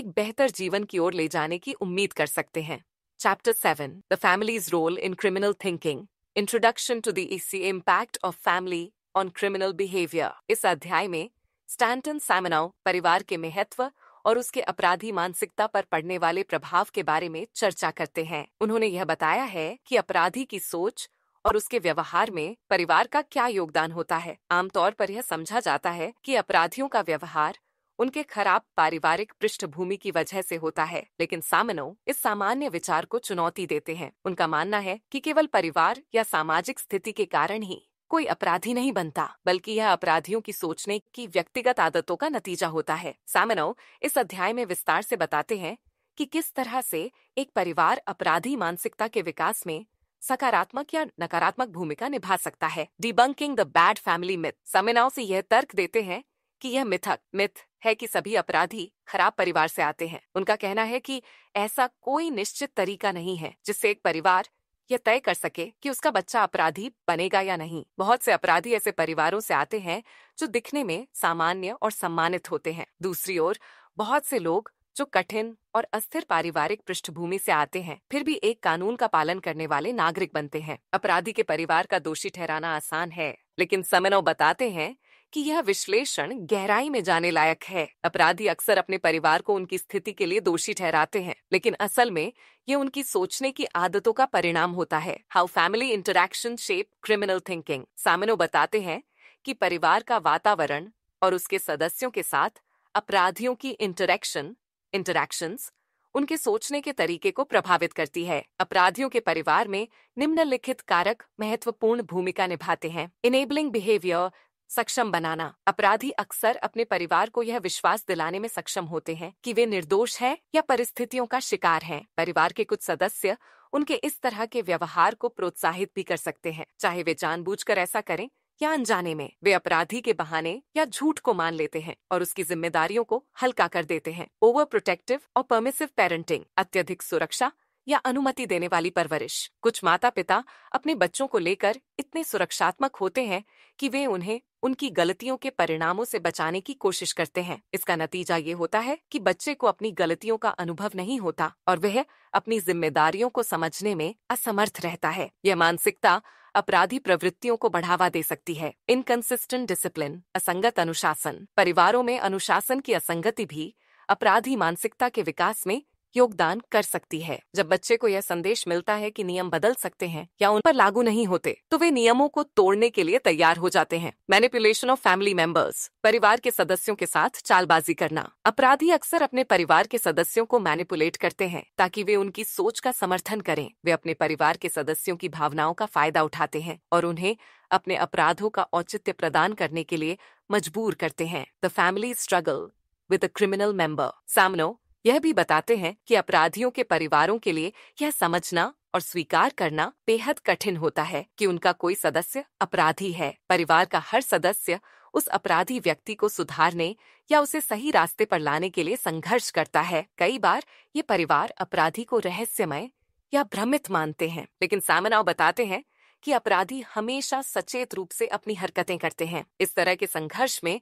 एक बेहतर जीवन की ओर ले जाने की उम्मीद कर सकते हैं chapter seven the family's role in criminal thinking introduction to the impact of family on criminal behaviour इस अध्याय में स्टैंटन सैमनाव परिवार के महत्व और उसके अपराधी मानसिकता पर पड़ने वाले प्रभाव के बारे में चर्चा करते हैं उन्होंने यह बताया है कि अपराधी की सोच और उसके व्यवहार में परिवार का क्या योगदान होता है आमतौर पर यह समझा जाता है कि अपराधियों का व्यवहार उनके खराब पारिवारिक पृष्ठभूमि की वजह से होता है लेकिन सामनो इस सामान्य विचार को चुनौती देते हैं उनका मानना है कि केवल परिवार या सामाजिक स्थिति के कारण ही कोई अपराधी नहीं बनता बल्कि यह अपराधियों की सोचने की व्यक्तिगत आदतों का नतीजा होता है सामनो इस अध्याय में विस्तार से बताते हैं कि किस तरह से एक परिवार अपराधी मानसिकता के विकास में सकारात्मक या नकारात्मक भूमिका निभा सकता है debunking the bad family myth समिनाओं से यह तर्क देते हैं कि यह मिथक मिथ है कि सभी अपराधी खराब परिवार से आते हैं उनका कहना है कि ऐसा कोई निश्चित तरीका नहीं है जिससे एक परिवार यह तय कर सके कि उसका बच्चा अपराधी बनेगा या नहीं बहुत से अपराधी ऐसे परिवारों से आते हैं जो दिखने में सामान्य और सम्मानित होते हैं दूसरी ओर बहुत से लोग जो कठिन और अस्थिर पारिवारिक पृष्ठभूमि से आते हैं फिर भी एक कानून का पालन करने वाले नागरिक बनते हैं अपराधी के परिवार का दोषी ठहराना आसान है लेकिन समनव बताते हैं कि यह विश्लेषण गहराई में जाने लायक है अपराधी अक्सर अपने परिवार को उनकी स्थिति के लिए दोषी ठहराते हैं लेकिन असल में ये उनकी सोचने की आदतों का परिणाम होता है how family interaction shape criminal thinking Samenow बताते हैं कि परिवार का वातावरण और उसके सदस्यों के साथ अपराधियों की इंटरेक्शन इंटरैक्शंस उनके सोचने के तरीके को प्रभावित करती है अपराधियों के परिवार में निम्नलिखित कारक महत्वपूर्ण भूमिका निभाते हैं इनेबलिंग बिहेवियर सक्षम बनाना अपराधी अक्सर अपने परिवार को यह विश्वास दिलाने में सक्षम होते हैं कि वे निर्दोष हैं या परिस्थितियों का शिकार हैं परिवार के कुछ सदस्य उनके इस तरह के व्यवहार को प्रोत्साहित भी कर सकते हैं चाहे वे जानबूझकर ऐसा करें या अनजाने में वे अपराधी के बहाने या झूठ को मान लेते हैं और उसकी जिम्मेदारियों को हल्का कर देते हैं ओवर प्रोटेक्टिव और परमिसिव पेरेंटिंग अत्यधिक सुरक्षा या अनुमति देने वाली परवरिश कुछ माता पिता अपने बच्चों को लेकर इतने सुरक्षात्मक होते हैं कि वे उन्हें उनकी गलतियों के परिणामों से बचाने की कोशिश करते हैं इसका नतीजा ये होता है कि बच्चे को अपनी गलतियों का अनुभव नहीं होता और वह अपनी जिम्मेदारियों को समझने में असमर्थ रहता है यह मानसिकता अपराधी प्रवृत्तियों को बढ़ावा दे सकती है इनकन्सिस्टेंट डिसिप्लिन असंगत अनुशासन परिवारों में अनुशासन की असंगति भी अपराधी मानसिकता के विकास में योगदान कर सकती है जब बच्चे को यह संदेश मिलता है कि नियम बदल सकते हैं या उन पर लागू नहीं होते तो वे नियमों को तोड़ने के लिए तैयार हो जाते हैं मैनिपुलेशन ऑफ फैमिली मेंबर्स परिवार के सदस्यों के साथ चालबाजी करना अपराधी अक्सर अपने परिवार के सदस्यों को मैनिपुलेट करते हैं ताकि वे उनकी सोच का समर्थन करें वे अपने परिवार के सदस्यों की भावनाओं का फायदा उठाते हैं और उन्हें अपने अपराधों का औचित्य प्रदान करने के लिए मजबूर करते हैं the family struggle with a criminal member Samenow यह भी बताते हैं कि अपराधियों के परिवारों के लिए यह समझना और स्वीकार करना बेहद कठिन होता है कि उनका कोई सदस्य अपराधी है परिवार का हर सदस्य उस अपराधी व्यक्ति को सुधारने या उसे सही रास्ते पर लाने के लिए संघर्ष करता है कई बार ये परिवार अपराधी को रहस्यमय या भ्रमित मानते हैं लेकिन सामनाव बताते हैं कि अपराधी हमेशा सचेत रूप से अपनी हरकतें करते हैं इस तरह के संघर्ष में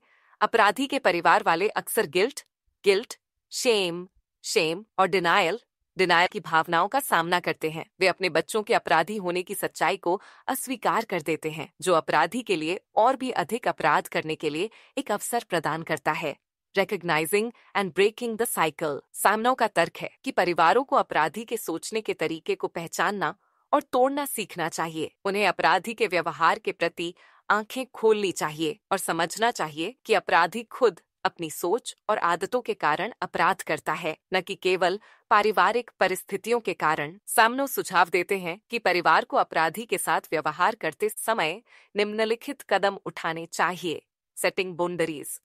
अपराधी के परिवार वाले अक्सर गिल्ट गिल्ट शेम शेम और डिनायल डिनायल की भावनाओं का सामना करते हैं वे अपने बच्चों के अपराधी होने की सच्चाई को अस्वीकार कर देते हैं जो अपराधी के लिए और भी अधिक अपराध करने के लिए एक अवसर प्रदान करता है recognising and breaking the cycle सामनाओं का तर्क है कि परिवारों को अपराधी के सोचने के तरीके को पहचानना और तोड़ना सीखना चाहिए उन्हें अपराधी के व्यवहार के प्रति आंखें खोलनी चाहिए और समझना चाहिए कि अपराधी खुद अपनी सोच और आदतों के कारण अपराध करता है न कि केवल पारिवारिक परिस्थितियों के कारण सामनो सुझाव देते हैं कि परिवार को अपराधी के साथ व्यवहार करते समय निम्नलिखित कदम उठाने चाहिए सेटिंग बाउंड्रीज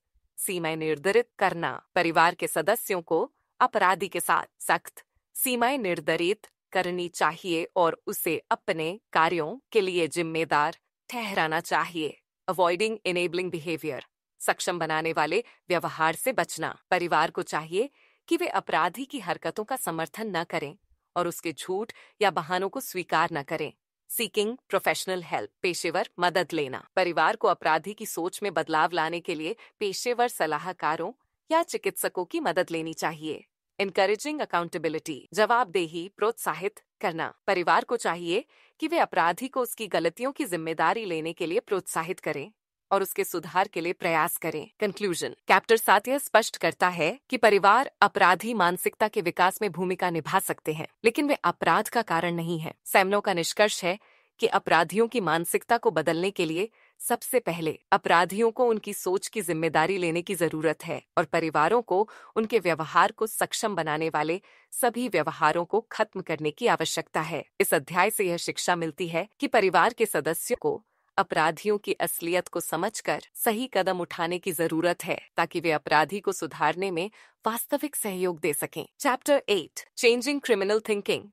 सीमाएं निर्धारित करना परिवार के सदस्यों को अपराधी के साथ सख्त सीमाएं निर्धारित करनी चाहिए और उसे अपने कार्यों के लिए जिम्मेदार ठहराना चाहिए अवॉइडिंग इनेबलिंग बिहेवियर सक्षम बनाने वाले व्यवहार से बचना परिवार को चाहिए कि वे अपराधी की हरकतों का समर्थन न करें और उसके झूठ या बहानों को स्वीकार न करें सीकिंग प्रोफेशनल हेल्प पेशेवर मदद लेना परिवार को अपराधी की सोच में बदलाव लाने के लिए पेशेवर सलाहकारों या चिकित्सकों की मदद लेनी चाहिए इनकरेजिंग अकाउंटेबिलिटी जवाबदेही प्रोत्साहित करना परिवार को चाहिए कि वे अपराधी को उसकी गलतियों की जिम्मेदारी लेने के लिए प्रोत्साहित करें और उसके सुधार के लिए प्रयास करें कंक्लूजन कैप्टर सातिया यह स्पष्ट करता है कि परिवार अपराधी मानसिकता के विकास में भूमिका निभा सकते हैं लेकिन वे अपराध का कारण नहीं है सैमनो का निष्कर्ष है कि अपराधियों की मानसिकता को बदलने के लिए सबसे पहले अपराधियों को उनकी सोच की जिम्मेदारी लेने की जरूरत है और परिवारों को उनके व्यवहार को सक्षम बनाने वाले सभी व्यवहारों को खत्म करने की आवश्यकता है इस अध्याय से यह शिक्षा मिलती है कि परिवार के सदस्यों को अपराधियों की असलियत को समझकर सही कदम उठाने की जरूरत है ताकि वे अपराधी को सुधारने में वास्तविक सहयोग दे सकें chapter eight changing criminal thinking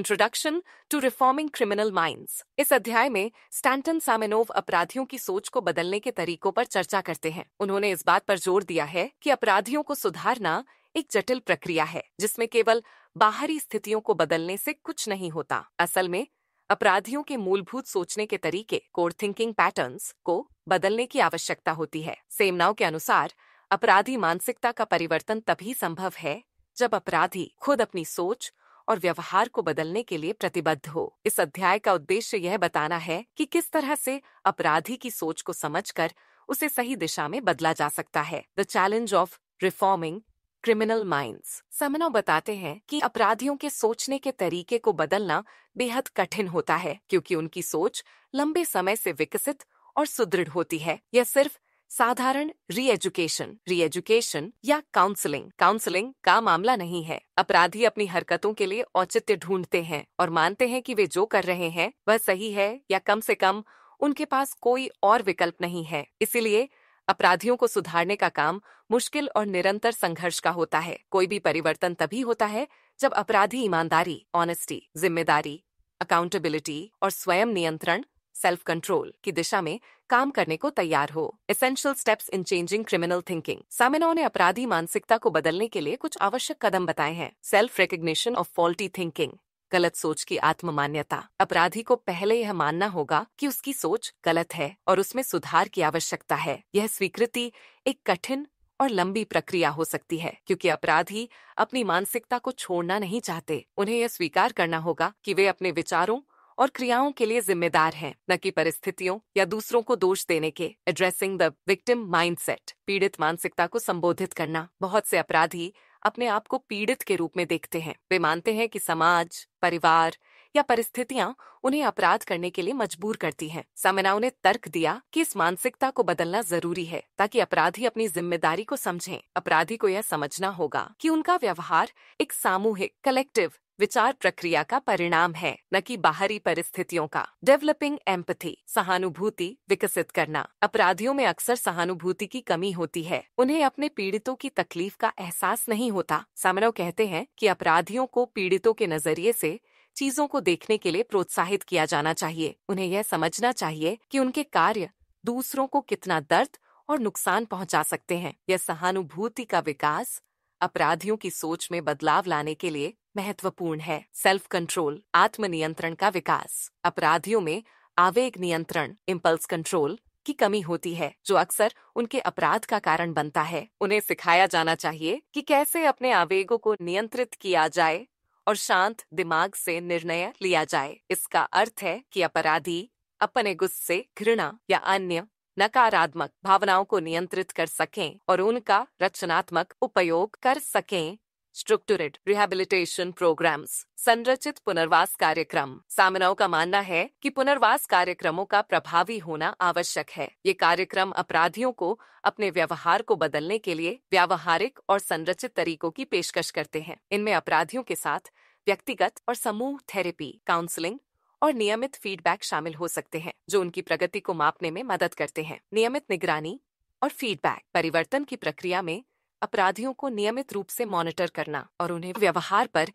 introduction to reforming criminal minds इस अध्याय में स्टैंटन सामेनोव अपराधियों की सोच को बदलने के तरीकों पर चर्चा करते हैं उन्होंने इस बात पर जोर दिया है कि अपराधियों को सुधारना एक जटिल प्रक्रिया है जिसमें केवल बाहरी स्थितियों को बदलने से कुछ नहीं होता असल में अपराधियों के मूलभूत सोचने के तरीके कोर थिंकिंग पैटर्न्स को बदलने की आवश्यकता होती है सेमनाओं के अनुसार अपराधी मानसिकता का परिवर्तन तभी संभव है जब अपराधी खुद अपनी सोच और व्यवहार को बदलने के लिए प्रतिबद्ध हो इस अध्याय का उद्देश्य यह बताना है कि किस तरह से अपराधी की सोच को समझकर उसे सही दिशा में बदला जा सकता है the challenge of reforming criminal minds Samenow बताते हैं कि अपराधियों के सोचने के तरीके को बदलना बेहद कठिन होता है क्योंकि उनकी सोच लंबे समय से विकसित और सुदृढ़ होती है यह सिर्फ साधारण री एजुकेशन री एजुकेशन या काउंसलिंग काउंसलिंग का मामला नहीं है अपराधी अपनी हरकतों के लिए औचित्य ढूंढते हैं और मानते हैं कि वे जो कर रहे हैं वह सही है या कम से कम उनके पास कोई और विकल्प नहीं है इसीलिए अपराधियों को सुधारने का काम मुश्किल और निरंतर संघर्ष का होता है कोई भी परिवर्तन तभी होता है जब अपराधी ईमानदारी ऑनेस्टी जिम्मेदारी अकाउंटेबिलिटी और स्वयं नियंत्रण सेल्फ कंट्रोल की दिशा में काम करने को तैयार हो essential steps in changing criminal thinking Samenow ने अपराधी मानसिकता को बदलने के लिए कुछ आवश्यक कदम बताए हैं self recognition of faulty thinking गलत सोच की आत्ममान्यता अपराधी को पहले यह मानना होगा कि उसकी सोच गलत है और उसमें सुधार की आवश्यकता है यह स्वीकृति एक कठिन और लंबी प्रक्रिया हो सकती है क्योंकि अपराधी अपनी मानसिकता को छोड़ना नहीं चाहते उन्हें यह स्वीकार करना होगा कि वे अपने विचारों और क्रियाओं के लिए जिम्मेदार हैं न कि परिस्थितियों या दूसरों को दोष देने के एड्रेसिंग द विक्टिम माइंडसेट पीड़ित मानसिकता को संबोधित करना बहुत से अपराधी अपने आप को पीड़ित के रूप में देखते हैं वे मानते हैं कि समाज परिवार या परिस्थितियां उन्हें अपराध करने के लिए मजबूर करती हैं। सामनाओं ने तर्क दिया कि इस मानसिकता को बदलना जरूरी है ताकि अपराधी अपनी जिम्मेदारी को समझें। अपराधी को यह समझना होगा कि उनका व्यवहार एक सामूहिक कलेक्टिव विचार प्रक्रिया का परिणाम है न कि बाहरी परिस्थितियों का डेवलपिंग एम्पथी सहानुभूति विकसित करना अपराधियों में अक्सर सहानुभूति की कमी होती है उन्हें अपने पीड़ितों की तकलीफ का एहसास नहीं होता सामरव कहते हैं कि अपराधियों को पीड़ितों के नजरिए से चीजों को देखने के लिए प्रोत्साहित किया जाना चाहिए उन्हें यह समझना चाहिए कि उनके कार्य दूसरों को कितना दर्द और नुकसान पहुंचा सकते हैं यह सहानुभूति का विकास अपराधियों की सोच में बदलाव लाने के लिए महत्वपूर्ण है सेल्फ कंट्रोल आत्म नियंत्रण का विकास अपराधियों में आवेग नियंत्रण इम्पल्स कंट्रोल की कमी होती है जो अक्सर उनके अपराध का कारण बनता है उन्हें सिखाया जाना चाहिए कि कैसे अपने आवेगों को नियंत्रित किया जाए और शांत दिमाग से निर्णय लिया जाए इसका अर्थ है कि अपराधी अपने गुस्से घृणा या अन्य नकारात्मक भावनाओं को नियंत्रित कर सकें और उनका रचनात्मक उपयोग कर सकें स्ट्रक्चरेड रिहेबिलिटेशन प्रोग्राम्स संरचित पुनर्वास कार्यक्रम सामनाओं का मानना है कि पुनर्वास कार्यक्रमों का प्रभावी होना आवश्यक है ये कार्यक्रम अपराधियों को अपने व्यवहार को बदलने के लिए व्यावहारिक और संरचित तरीकों की पेशकश करते हैं इनमें अपराधियों के साथ व्यक्तिगत और समूह थेरेपी काउंसलिंग और नियमित फीडबैक शामिल हो सकते हैं जो उनकी प्रगति को मापने में मदद करते हैं नियमित निगरानी और फीडबैक परिवर्तन की प्रक्रिया में अपराधियों को नियमित रूप से मॉनिटर करना और उन्हें व्यवहार पर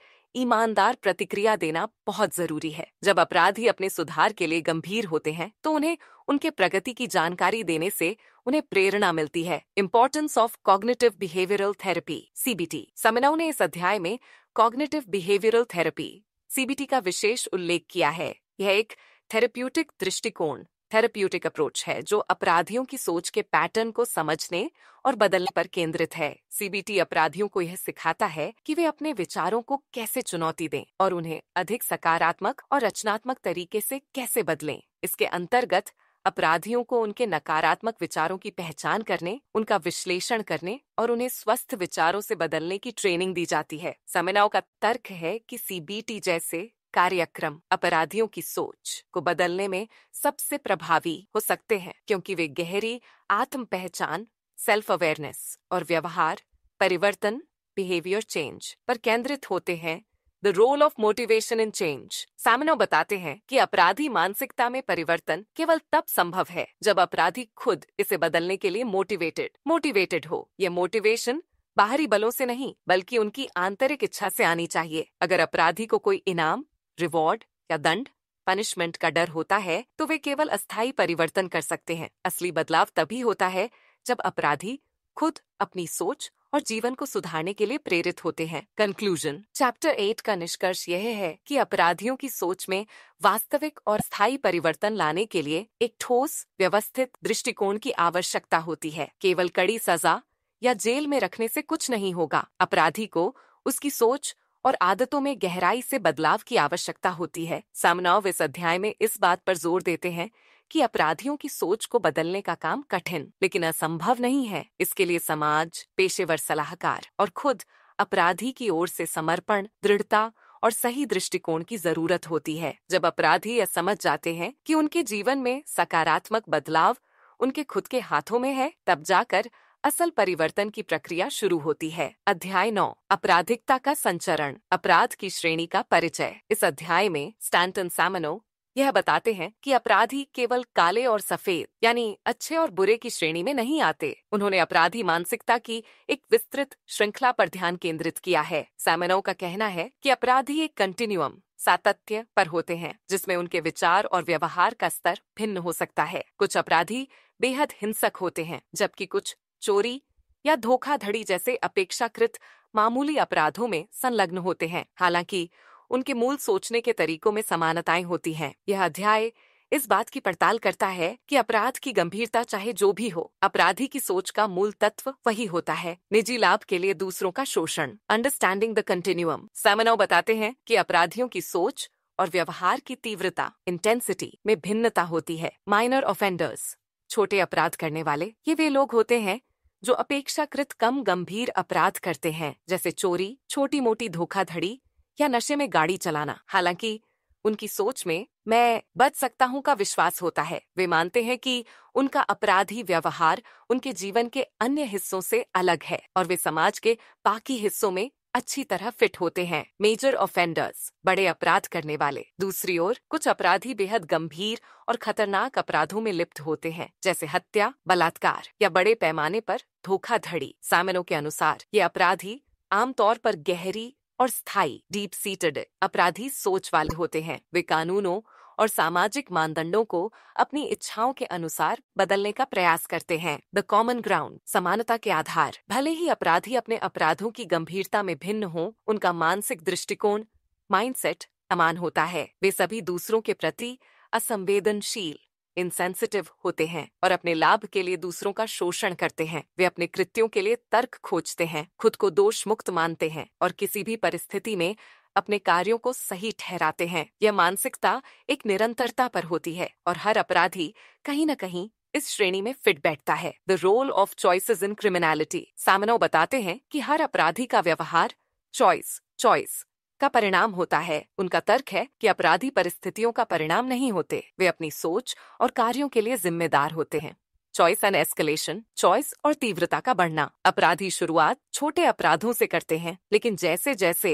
ईमानदार प्रतिक्रिया देना बहुत जरूरी है जब अपराधी अपने सुधार के लिए गंभीर होते हैं तो उन्हें उनके प्रगति की जानकारी देने से उन्हें प्रेरणा मिलती है importance of cognitive behavioural therapy CBT Samenow ने इस अध्याय में कॉग्निटिव बिहेवियरल थेरेपी सीबीटी का विशेष उल्लेख किया है यह एक थेरेप्यूटिक दृष्टिकोण थेरेप्यूटिक अप्रोच है जो अपराधियों की सोच के पैटर्न को समझने और बदलने पर केंद्रित है सीबीटी अपराधियों को यह सिखाता है कि वे अपने विचारों को कैसे चुनौती दें और उन्हें अधिक सकारात्मक और रचनात्मक तरीके से कैसे बदलें इसके अंतर्गत अपराधियों को उनके नकारात्मक विचारों की पहचान करने उनका विश्लेषण करने और उन्हें स्वस्थ विचारों से बदलने की ट्रेनिंग दी जाती है समेनाओ का तर्क है कि सीबीटी जैसे कार्यक्रम अपराधियों की सोच को बदलने में सबसे प्रभावी हो सकते हैं क्योंकि वे गहरी आत्म पहचान सेल्फ अवेयरनेस और व्यवहार परिवर्तन बिहेवियर चेंज पर केंद्रित होते हैं the role of motivation in change Samenow बताते हैं कि अपराधी मानसिकता में परिवर्तन केवल तब संभव है जब अपराधी खुद इसे बदलने के लिए मोटिवेटेड मोटिवेटेड हो यह मोटिवेशन बाहरी बलों से नहीं बल्कि उनकी आंतरिक इच्छा से आनी चाहिए अगर अपराधी को कोई इनाम रिवॉर्ड या दंड पनिशमेंट का डर होता है तो वे केवल अस्थायी परिवर्तन कर सकते हैं असली बदलाव तभी होता है जब अपराधी खुद अपनी सोच और जीवन को सुधारने के लिए प्रेरित होते हैं कंक्लूजन चैप्टर एट का निष्कर्ष यह है कि अपराधियों की सोच में वास्तविक और स्थायी परिवर्तन लाने के लिए एक ठोस व्यवस्थित दृष्टिकोण की आवश्यकता होती है केवल कड़ी सजा या जेल में रखने से कुछ नहीं होगा अपराधी को उसकी सोच और आदतों में गहराई से बदलाव की आवश्यकता होती है सामनाव इस अध्याय में इस बात पर जोर देते हैं कि अपराधियों की सोच को बदलने का काम कठिन लेकिन असंभव नहीं है इसके लिए समाज पेशेवर सलाहकार और खुद अपराधी की ओर से समर्पण दृढ़ता और सही दृष्टिकोण की जरूरत होती है जब अपराधी यह समझ जाते हैं कि उनके जीवन में सकारात्मक बदलाव उनके खुद के हाथों में है तब जाकर असल परिवर्तन की प्रक्रिया शुरू होती है अध्याय नौ अपराधिकता का संचरण अपराध की श्रेणी का परिचय इस अध्याय में स्टैंटन सैमनो यह बताते हैं कि अपराधी केवल काले और सफेद यानी अच्छे और बुरे की श्रेणी में नहीं आते उन्होंने अपराधी मानसिकता की एक विस्तृत श्रृंखला पर ध्यान केंद्रित किया है सैमनो का कहना है कि अपराधी एक कंटिन्यूम सातत्य पर होते हैं जिसमें उनके विचार और व्यवहार का स्तर भिन्न हो सकता है कुछ अपराधी बेहद हिंसक होते हैं जबकि कुछ चोरी या धोखाधड़ी जैसे अपेक्षाकृत मामूली अपराधों में संलग्न होते हैं हालांकि उनके मूल सोचने के तरीकों में समानताएं होती हैं यह अध्याय इस बात की पड़ताल करता है कि अपराध की गंभीरता चाहे जो भी हो अपराधी की सोच का मूल तत्व वही होता है निजी लाभ के लिए दूसरों का शोषण अंडरस्टैंडिंग द कंटिन्यूम सैमनव बताते हैं कि अपराधियों की सोच और व्यवहार की तीव्रता इंटेंसिटी में भिन्नता होती है माइनर ऑफेंडर्स छोटे अपराध करने वाले ये वे लोग होते हैं जो अपेक्षाकृत कम गंभीर अपराध करते हैं जैसे चोरी छोटी मोटी धोखाधड़ी या नशे में गाड़ी चलाना हालांकि उनकी सोच में मैं बच सकता हूं का विश्वास होता है वे मानते हैं कि उनका अपराधी व्यवहार उनके जीवन के अन्य हिस्सों से अलग है और वे समाज के बाकी हिस्सों में अच्छी तरह फिट होते हैं मेजर ऑफेंडर्स बड़े अपराध करने वाले दूसरी ओर कुछ अपराधी बेहद गंभीर और खतरनाक अपराधों में लिप्त होते हैं जैसे हत्या बलात्कार या बड़े पैमाने पर धोखाधड़ी सामनों के अनुसार ये अपराधी आमतौर पर गहरी और स्थायी डीप सीटेड अपराधी सोच वाले होते हैं वे कानूनों और सामाजिक मानदंडों को अपनी इच्छाओं के अनुसार बदलने का प्रयास करते हैं द कॉमन ग्राउंड समानता के आधार भले ही अपराधी अपने अपराधों की गंभीरता में भिन्न हो उनका मानसिक दृष्टिकोण माइंडसेट समान होता है वे सभी दूसरों के प्रति असंवेदनशील इनसेंसिटिव होते हैं और अपने लाभ के लिए दूसरों का शोषण करते हैं वे अपने कृत्यों के लिए तर्क खोजते हैं खुद को दोष मुक्त मानते हैं और किसी भी परिस्थिति में अपने कार्यों को सही ठहराते हैं यह मानसिकता एक निरंतरता पर होती है और हर अपराधी कहीं न कहीं इस श्रेणी में फिट बैठता है the role of choices in criminality Samenow बताते हैं कि हर अपराधी का व्यवहार चॉइस चॉइस का परिणाम होता है उनका तर्क है कि अपराधी परिस्थितियों का परिणाम नहीं होते वे अपनी सोच और कार्यों के लिए जिम्मेदार होते हैं चॉइस एंड एस्केलेशन चॉइस और तीव्रता का बढ़ना अपराधी शुरुआत छोटे अपराधों से करते हैं लेकिन जैसे जैसे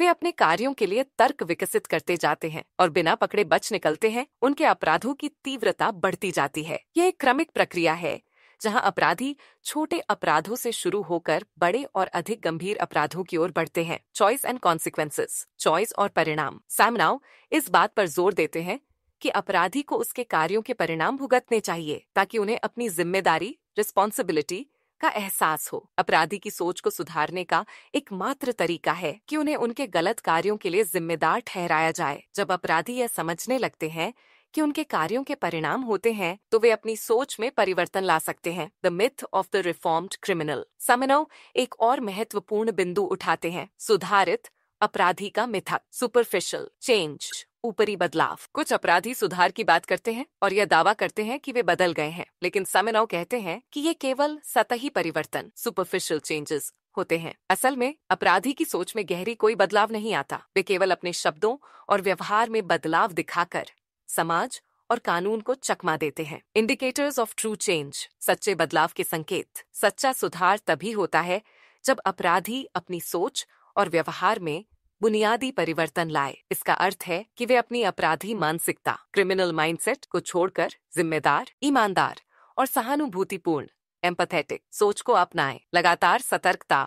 वे अपने कार्यों के लिए तर्क विकसित करते जाते हैं और बिना पकड़े बच निकलते हैं उनके अपराधों की तीव्रता बढ़ती जाती है यह एक क्रमिक प्रक्रिया है जहां अपराधी छोटे अपराधों से शुरू होकर बड़े और अधिक गंभीर अपराधों की ओर बढ़ते हैं चॉइस एंड कॉन्सिक्वेंसेस चॉइस और परिणाम सैमनाव इस बात पर जोर देते हैं कि अपराधी को उसके कार्यों के परिणाम भुगतने चाहिए ताकि उन्हें अपनी जिम्मेदारी रिस्पॉन्सिबिलिटी का एहसास हो अपराधी की सोच को सुधारने का एकमात्र तरीका है कि उन्हें उनके गलत कार्यों के लिए जिम्मेदार ठहराया जाए जब अपराधी यह समझने लगते हैं कि उनके कार्यों के परिणाम होते हैं तो वे अपनी सोच में परिवर्तन ला सकते हैं the myth of the reformed criminal Samenow एक और महत्वपूर्ण बिंदु उठाते हैं सुधारित अपराधी का मिथक सुपरफिशियल चेंज ऊपरी बदलाव कुछ अपराधी सुधार की बात करते हैं और यह दावा करते हैं कि वे बदल गए हैं लेकिन समेनाव कहते हैं कि ये केवल सतही परिवर्तन सुपरफिशियल चेंजेस होते हैं असल में अपराधी की सोच में गहरी कोई बदलाव नहीं आता वे केवल अपने शब्दों और व्यवहार में बदलाव दिखाकर समाज और कानून को चकमा देते हैं इंडिकेटर्स ऑफ ट्रू चेंज सच्चे बदलाव के संकेत सच्चा सुधार तभी होता है जब अपराधी अपनी सोच और व्यवहार में बुनियादी परिवर्तन लाए इसका अर्थ है कि वे अपनी अपराधी मानसिकता क्रिमिनल माइंडसेट को छोड़कर जिम्मेदार ईमानदार और सहानुभूतिपूर्ण एम्पथेटिक सोच को अपनाएं लगातार सतर्कता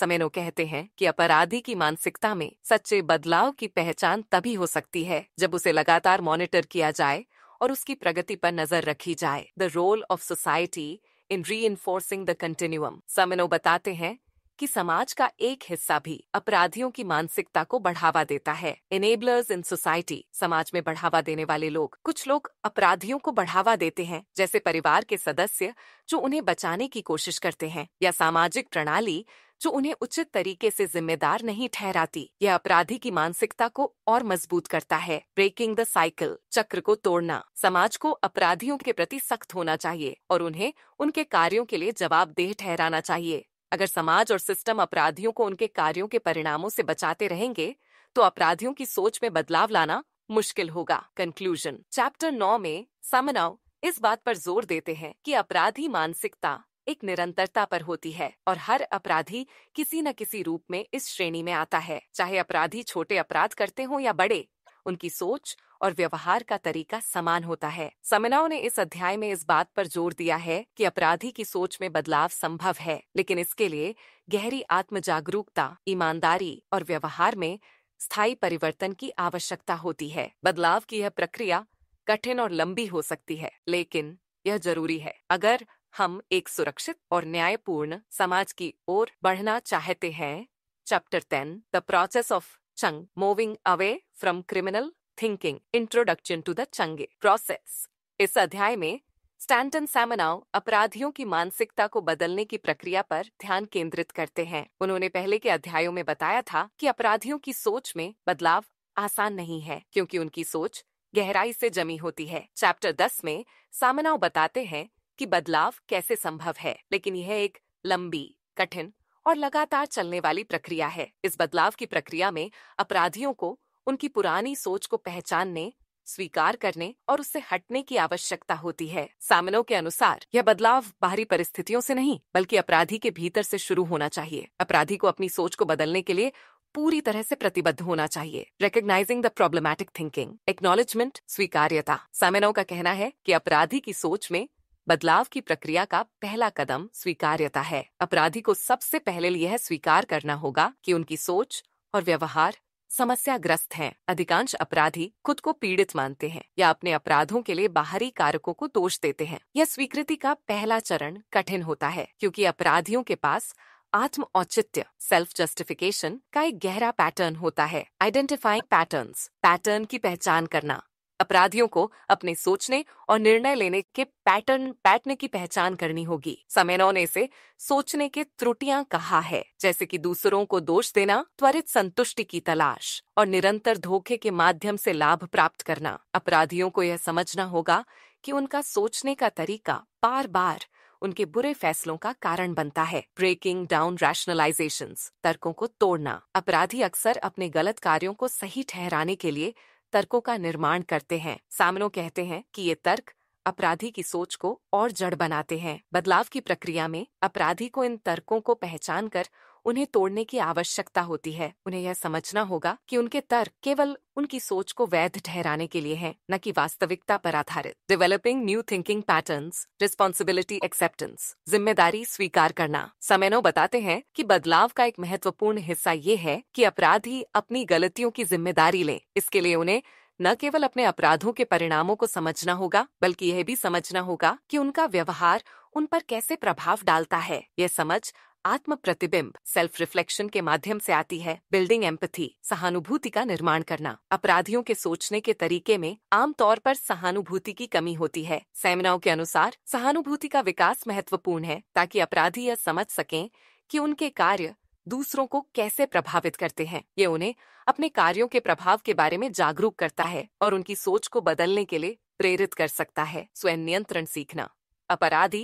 समेनो कहते हैं कि अपराधी की मानसिकता में सच्चे बदलाव की पहचान तभी हो सकती है जब उसे लगातार मॉनिटर किया जाए और उसकी प्रगति पर नजर रखी जाए the role of society in reinforcing the continuum समेनो बताते हैं कि समाज का एक हिस्सा भी अपराधियों की मानसिकता को बढ़ावा देता है इनेबलर्स इन सोसाइटी समाज में बढ़ावा देने वाले लोग कुछ लोग अपराधियों को बढ़ावा देते हैं जैसे परिवार के सदस्य जो उन्हें बचाने की कोशिश करते हैं या सामाजिक प्रणाली जो उन्हें उचित तरीके से जिम्मेदार नहीं ठहराती यह अपराधी की मानसिकता को और मजबूत करता है ब्रेकिंग द साइकिल चक्र को तोड़ना समाज को अपराधियों के प्रति सख्त होना चाहिए और उन्हें उनके कार्यों के लिए जवाबदेह ठहराना चाहिए अगर समाज और सिस्टम अपराधियों को उनके कार्यों के परिणामों से बचाते रहेंगे तो अपराधियों की सोच में बदलाव लाना मुश्किल होगा कंक्लूजन चैप्टर नौ में सामनाव इस बात पर जोर देते हैं कि अपराधी मानसिकता एक निरंतरता पर होती है और हर अपराधी किसी न किसी रूप में इस श्रेणी में आता है चाहे अपराधी छोटे अपराध करते हों या बड़े उनकी सोच और व्यवहार का तरीका समान होता है समिनाओं ने इस अध्याय में इस बात पर जोर दिया है कि अपराधी की सोच में बदलाव संभव है लेकिन इसके लिए गहरी आत्म जागरूकता ईमानदारी और व्यवहार में स्थायी परिवर्तन की आवश्यकता होती है बदलाव की यह प्रक्रिया कठिन और लंबी हो सकती है लेकिन यह जरूरी है अगर हम एक सुरक्षित और न्यायपूर्ण समाज की ओर बढ़ना चाहते हैं chapter ten the process of change moving away from criminal thinking introduction to the change process इस अध्याय में स्टैंटन सैमनाव अपराधियों की मानसिकता को बदलने की प्रक्रिया पर ध्यान केंद्रित करते हैं उन्होंने पहले के अध्यायों में बताया था कि अपराधियों की सोच में बदलाव आसान नहीं है क्योंकि उनकी सोच गहराई से जमी होती है चैप्टर दस में सामनाव बताते हैं कि बदलाव कैसे संभव है लेकिन यह एक लंबी कठिन और लगातार चलने वाली प्रक्रिया है इस बदलाव की प्रक्रिया में अपराधियों को उनकी पुरानी सोच को पहचानने स्वीकार करने और उससे हटने की आवश्यकता होती है सामनों के अनुसार यह बदलाव बाहरी परिस्थितियों से नहीं बल्कि अपराधी के भीतर से शुरू होना चाहिए अपराधी को अपनी सोच को बदलने के लिए पूरी तरह से प्रतिबद्ध होना चाहिए recognising the problematic thinking acknowledgement स्वीकार्यता सामनों का कहना है कि अपराधी की सोच में बदलाव की प्रक्रिया का पहला कदम स्वीकार्यता है अपराधी को सबसे पहले यह स्वीकार करना होगा कि उनकी सोच और व्यवहार समस्याग्रस्त हैं अधिकांश अपराधी खुद को पीड़ित मानते हैं या अपने अपराधों के लिए बाहरी कारकों को दोष देते हैं यह स्वीकृति का पहला चरण कठिन होता है क्योंकि अपराधियों के पास आत्म औचित्य सेल्फ जस्टिफिकेशन का एक गहरा पैटर्न होता है आइडेंटिफाइंग पैटर्न्स पैटर्न की पहचान करना अपराधियों को अपने सोचने और निर्णय लेने के पैटर्न पैटर्न की पहचान करनी होगी समय ने इसे सोचने के त्रुटियां कहा है जैसे कि दूसरों को दोष देना त्वरित संतुष्टि की तलाश और निरंतर धोखे के माध्यम से लाभ प्राप्त करना अपराधियों को यह समझना होगा कि उनका सोचने का तरीका बार बार उनके बुरे फैसलों का कारण बनता है ब्रेकिंग डाउन रैशनलाइजेशन तर्कों को तोड़ना अपराधी अक्सर अपने गलत कार्यों को सही ठहराने के लिए तर्कों का निर्माण करते हैं सामनो कहते हैं कि ये तर्क अपराधी की सोच को और जड़ बनाते हैं बदलाव की प्रक्रिया में अपराधी को इन तर्कों को पहचान कर उन्हें तोड़ने की आवश्यकता होती है उन्हें यह समझना होगा कि उनके तर्क केवल उनकी सोच को वैध ठहराने के लिए हैं, न कि वास्तविकता पर आधारित developing new thinking pattern responsibility acceptance जिम्मेदारी स्वीकार करना समयनो बताते हैं कि बदलाव का एक महत्वपूर्ण हिस्सा ये है कि अपराधी अपनी गलतियों की जिम्मेदारी लें इसके लिए उन्हें न केवल अपने अपराधों के परिणामों को समझना होगा बल्कि यह भी समझना होगा कि उनका व्यवहार उन पर कैसे प्रभाव डालता है यह समझ आत्म प्रतिबिंब सेल्फ रिफ्लेक्शन के माध्यम से आती है बिल्डिंग एम्पथी सहानुभूति का निर्माण करना अपराधियों के सोचने के तरीके में आमतौर पर सहानुभूति की कमी होती है सेमिनाओं के अनुसार सहानुभूति का विकास महत्वपूर्ण है ताकि अपराधी यह समझ सकें कि उनके कार्य दूसरों को कैसे प्रभावित करते हैं ये उन्हें अपने कार्यों के प्रभाव के बारे में जागरूक करता है और उनकी सोच को बदलने के लिए प्रेरित कर सकता है स्वयं नियंत्रण सीखना अपराधी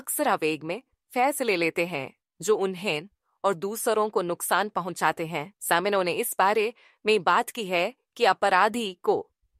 अक्सर आवेग में फैसले लेते हैं जो उन्हें और दूसरों को नुकसान पहुंचाते हैं सामिनों ने इस बारे में बात की है कि अपराधी को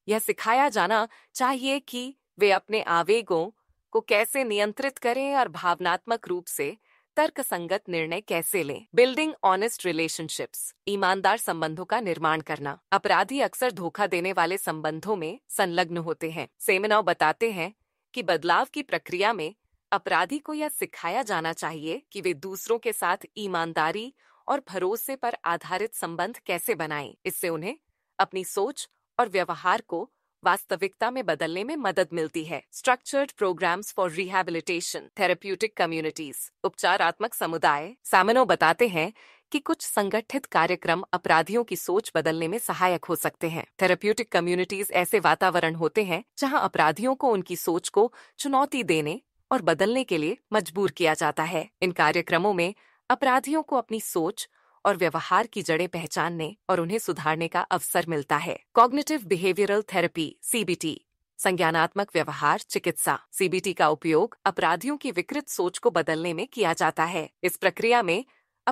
यह सिखाया जाना चाहिए कि वे अपने आवेगों को कैसे नियंत्रित करें और भावनात्मक रूप से तर्क संगत निर्णय कैसे लें बिल्डिंग ऑनेस्ट रिलेशनशिप्स ईमानदार संबंधों का निर्माण करना अपराधी अक्सर धोखा देने वाले संबंधों में संलग्न होते हैं सेमिनाव बताते हैं कि बदलाव की प्रक्रिया में अपराधी को यह सिखाया जाना चाहिए कि वे दूसरों के साथ ईमानदारी और भरोसे पर आधारित संबंध कैसे बनाएं इससे उन्हें अपनी सोच और व्यवहार को वास्तविकता में बदलने में मदद मिलती है structured programmes for rehabilitation therapeutic communities उपचारात्मक समुदाय सामनो बताते हैं कि कुछ संगठित कार्यक्रम अपराधियों की सोच बदलने में सहायक हो सकते हैं थेरेप्यूटिक कम्युनिटीज ऐसे वातावरण होते हैं जहां अपराधियों को उनकी सोच को चुनौती देने और बदलने के लिए मजबूर किया जाता है इन कार्यक्रमों में अपराधियों को अपनी सोच और व्यवहार की जड़ें पहचानने और उन्हें सुधारने का अवसर मिलता है कॉग्निटिव बिहेवियरल थेरेपी सीबीटी संज्ञानात्मक व्यवहार चिकित्सा सीबीटी का उपयोग अपराधियों की विकृत सोच को बदलने में किया जाता है इस प्रक्रिया में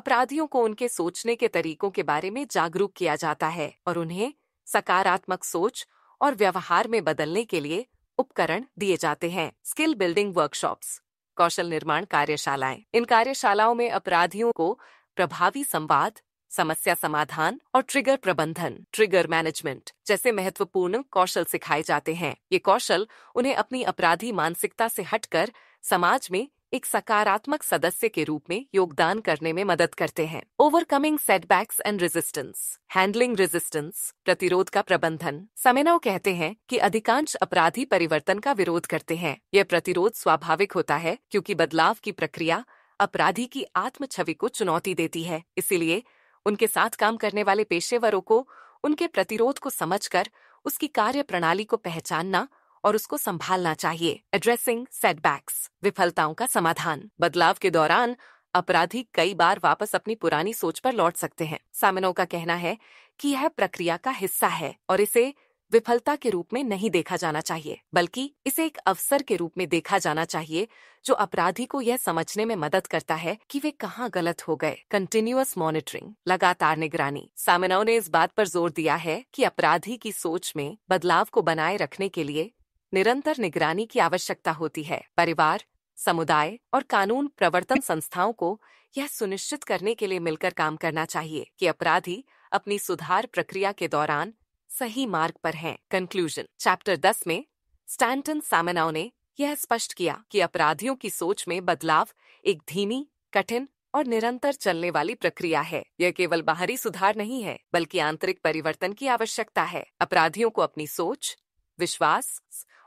अपराधियों को उनके सोचने के तरीकों के बारे में जागरूक किया जाता है और उन्हें सकारात्मक सोच और व्यवहार में बदलने के लिए उपकरण दिए जाते हैं स्किल बिल्डिंग वर्कशॉप्स कौशल निर्माण कार्यशालाएं इन कार्यशालाओं में अपराधियों को प्रभावी संवाद समस्या समाधान और ट्रिगर प्रबंधन ट्रिगर मैनेजमेंट जैसे महत्वपूर्ण कौशल सिखाए जाते हैं ये कौशल उन्हें अपनी अपराधी मानसिकता से हटकर समाज में एक सकारात्मक सदस्य के रूप में योगदान करने में मदद करते हैं overcoming setbacks and resistance handling resistance प्रतिरोध का प्रबंधन समेनाओ कहते हैं कि अधिकांश अपराधी परिवर्तन का विरोध करते हैं यह प्रतिरोध स्वाभाविक होता है क्योंकि बदलाव की प्रक्रिया अपराधी की आत्म छवि को चुनौती देती है इसीलिए उनके साथ काम करने वाले पेशेवरों को उनके प्रतिरोध को समझकर उसकी कार्य प्रणाली को पहचानना और उसको संभालना चाहिए एड्रेसिंग सेटबैक्स विफलताओं का समाधान बदलाव के दौरान अपराधी कई बार वापस अपनी पुरानी सोच पर लौट सकते हैं सामनों का कहना है कि यह प्रक्रिया का हिस्सा है और इसे विफलता के रूप में नहीं देखा जाना चाहिए बल्कि इसे एक अवसर के रूप में देखा जाना चाहिए जो अपराधी को यह समझने में मदद करता है कि वे कहाँ गलत हो गए कंटिन्यूस मॉनिटरिंग लगातार निगरानी सामनाओ ने इस बात पर जोर दिया है कि अपराधी की सोच में बदलाव को बनाए रखने के लिए निरंतर निगरानी की आवश्यकता होती है परिवार समुदाय और कानून प्रवर्तन संस्थाओं को यह सुनिश्चित करने के लिए मिलकर काम करना चाहिए कि अपराधी अपनी सुधार प्रक्रिया के दौरान सही मार्ग पर हैं। कंक्लूजन चैप्टर 10 में स्टैंटन सामनाओ ने यह स्पष्ट किया कि अपराधियों की सोच में बदलाव एक धीमी कठिन और निरंतर चलने वाली प्रक्रिया है यह केवल बाहरी सुधार नहीं है बल्कि आंतरिक परिवर्तन की आवश्यकता है अपराधियों को अपनी सोच विश्वास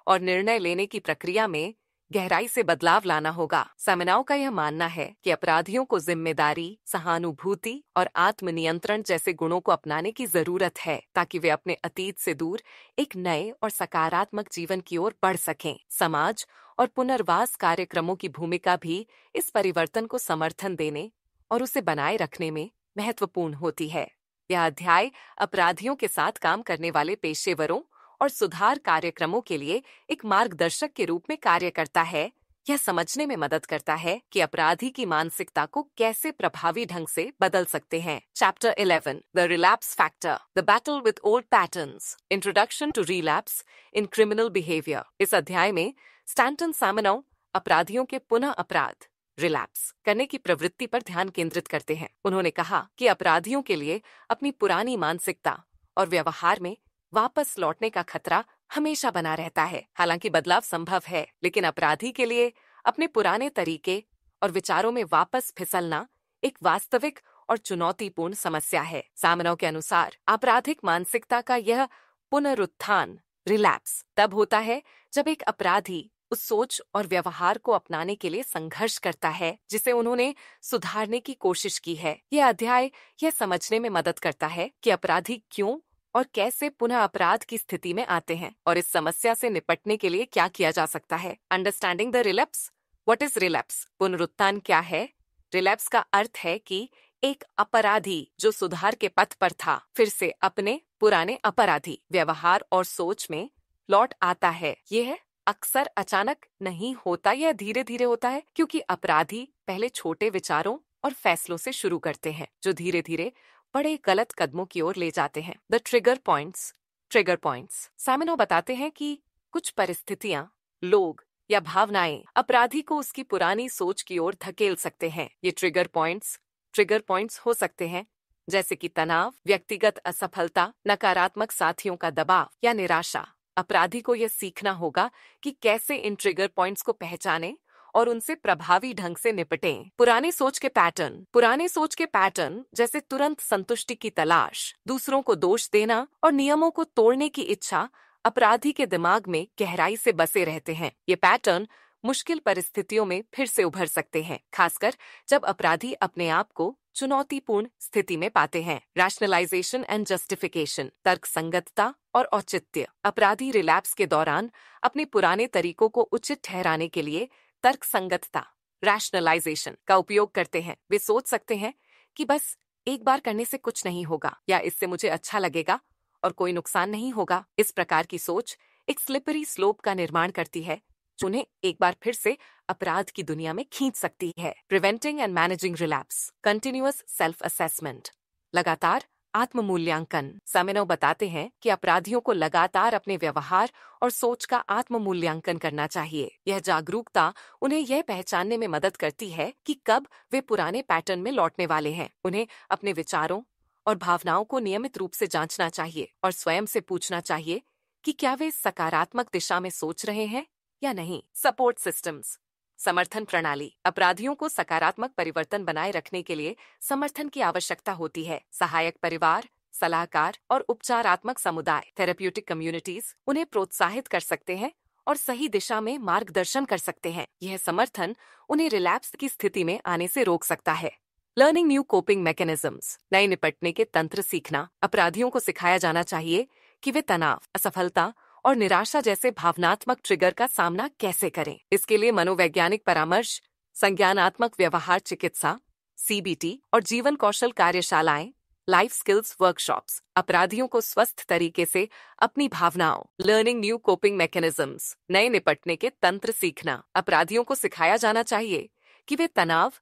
और निर्णय लेने की प्रक्रिया में गहराई से बदलाव लाना होगा सेमिनाओं का यह मानना है कि अपराधियों को जिम्मेदारी सहानुभूति और आत्मनियंत्रण जैसे गुणों को अपनाने की जरूरत है ताकि वे अपने अतीत से दूर एक नए और सकारात्मक जीवन की ओर बढ़ सकें समाज और पुनर्वास कार्यक्रमों की भूमिका भी इस परिवर्तन को समर्थन देने और उसे बनाए रखने में महत्वपूर्ण होती है यह अध्याय अपराधियों के साथ काम करने वाले पेशेवरों और सुधार कार्यक्रमों के लिए एक मार्गदर्शक के रूप में कार्य करता है यह समझने में मदद करता है कि अपराधी की मानसिकता को कैसे प्रभावी ढंग से बदल सकते हैं chapter 11 the relapse factor the battle with old patterns introduction to relapse in criminal behaviour इस अध्याय में स्टैंटन सामनाओ अपराधियों के पुनः अपराध रिलैप्स करने की प्रवृत्ति पर ध्यान केंद्रित करते हैं उन्होंने कहा कि अपराधियों के लिए अपनी पुरानी मानसिकता और व्यवहार में वापस लौटने का खतरा हमेशा बना रहता है हालांकि बदलाव संभव है लेकिन अपराधी के लिए अपने पुराने तरीके और विचारों में वापस फिसलना एक वास्तविक और चुनौतीपूर्ण समस्या है सामनों के अनुसार आपराधिक मानसिकता का यह पुनरुत्थान रिलैप्स तब होता है जब एक अपराधी उस सोच और व्यवहार को अपनाने के लिए संघर्ष करता है जिसे उन्होंने सुधारने की कोशिश की है यह अध्याय यह समझने में मदद करता है कि अपराधी क्यों और कैसे पुनः अपराध की स्थिति में आते हैं और इस समस्या से निपटने के लिए क्या किया जा सकता है understanding the relapse what is relapse पुनरुत्थान क्या है रिलेप्स का अर्थ है कि एक अपराधी जो सुधार के पथ पर था फिर से अपने पुराने अपराधी व्यवहार और सोच में लौट आता है यह है अक्सर अचानक नहीं होता या धीरे धीरे होता है क्योंकि अपराधी पहले छोटे विचारों और फैसलों से शुरू करते हैं जो धीरे धीरे बड़े गलत कदमों की ओर ले जाते हैं the trigger points trigger points Samenow बताते हैं कि कुछ परिस्थितियाँ लोग या भावनाएं अपराधी को उसकी पुरानी सोच की ओर धकेल सकते हैं ये ट्रिगर पॉइंट्स ट्रिगर पॉइंट्स हो सकते हैं जैसे कि तनाव व्यक्तिगत असफलता नकारात्मक साथियों का दबाव या निराशा अपराधी को यह सीखना होगा कि कैसे इन ट्रिगर पॉइंट्स को पहचाने और उनसे प्रभावी ढंग से निपटें पुराने सोच के पैटर्न पुराने सोच के पैटर्न जैसे तुरंत संतुष्टि की तलाश दूसरों को दोष देना और नियमों को तोड़ने की इच्छा अपराधी के दिमाग में गहराई से बसे रहते हैं ये पैटर्न मुश्किल परिस्थितियों में फिर से उभर सकते हैं खासकर जब अपराधी अपने आप को चुनौतीपूर्ण स्थिति में पाते हैं रैशनलाइजेशन एंड जस्टिफिकेशन तर्क संगतता और औचित्य अपराधी रिलैप्स के दौरान अपने पुराने तरीकों को उचित ठहराने के लिए तर्क संगतता रैशनलाइजेशन का उपयोग करते हैं वे सोच सकते हैं कि बस एक बार करने से कुछ नहीं होगा या इससे मुझे अच्छा लगेगा और कोई नुकसान नहीं होगा इस प्रकार की सोच एक स्लिपरी स्लोप का निर्माण करती है जो उन्हें एक बार फिर से अपराध की दुनिया में खींच सकती है preventing and managing relapse continuous self assessment लगातार आत्म मूल्यांकन समिनव बताते हैं कि अपराधियों को लगातार अपने व्यवहार और सोच का आत्म मूल्यांकन करना चाहिए यह जागरूकता उन्हें यह पहचानने में मदद करती है कि कब वे पुराने पैटर्न में लौटने वाले हैं उन्हें अपने विचारों और भावनाओं को नियमित रूप से जांचना चाहिए और स्वयं से पूछना चाहिए कि क्या वे सकारात्मक दिशा में सोच रहे हैं या नहीं सपोर्ट सिस्टम्स समर्थन प्रणाली अपराधियों को सकारात्मक परिवर्तन बनाए रखने के लिए समर्थन की आवश्यकता होती है सहायक परिवार सलाहकार और उपचारात्मक समुदाय थेरेप्यूटिक कम्युनिटीज उन्हें प्रोत्साहित कर सकते हैं और सही दिशा में मार्गदर्शन कर सकते हैं यह समर्थन उन्हें रिलैप्स की स्थिति में आने से रोक सकता है लर्निंग न्यू कोपिंग मैकेनिज्म्स नए निपटने के तंत्र सीखना अपराधियों को सिखाया जाना चाहिए कि वे तनाव असफलता और निराशा जैसे भावनात्मक ट्रिगर का सामना कैसे करें इसके लिए मनोवैज्ञानिक परामर्श संज्ञानात्मक व्यवहार चिकित्सा सीबीटी और जीवन कौशल कार्यशालाएं लाइफ स्किल्स वर्कशॉप्स अपराधियों को स्वस्थ तरीके से अपनी भावनाओं लर्निंग न्यू कोपिंग मैकेनिज्म नए निपटने के तंत्र सीखना अपराधियों को सिखाया जाना चाहिए कि वे तनाव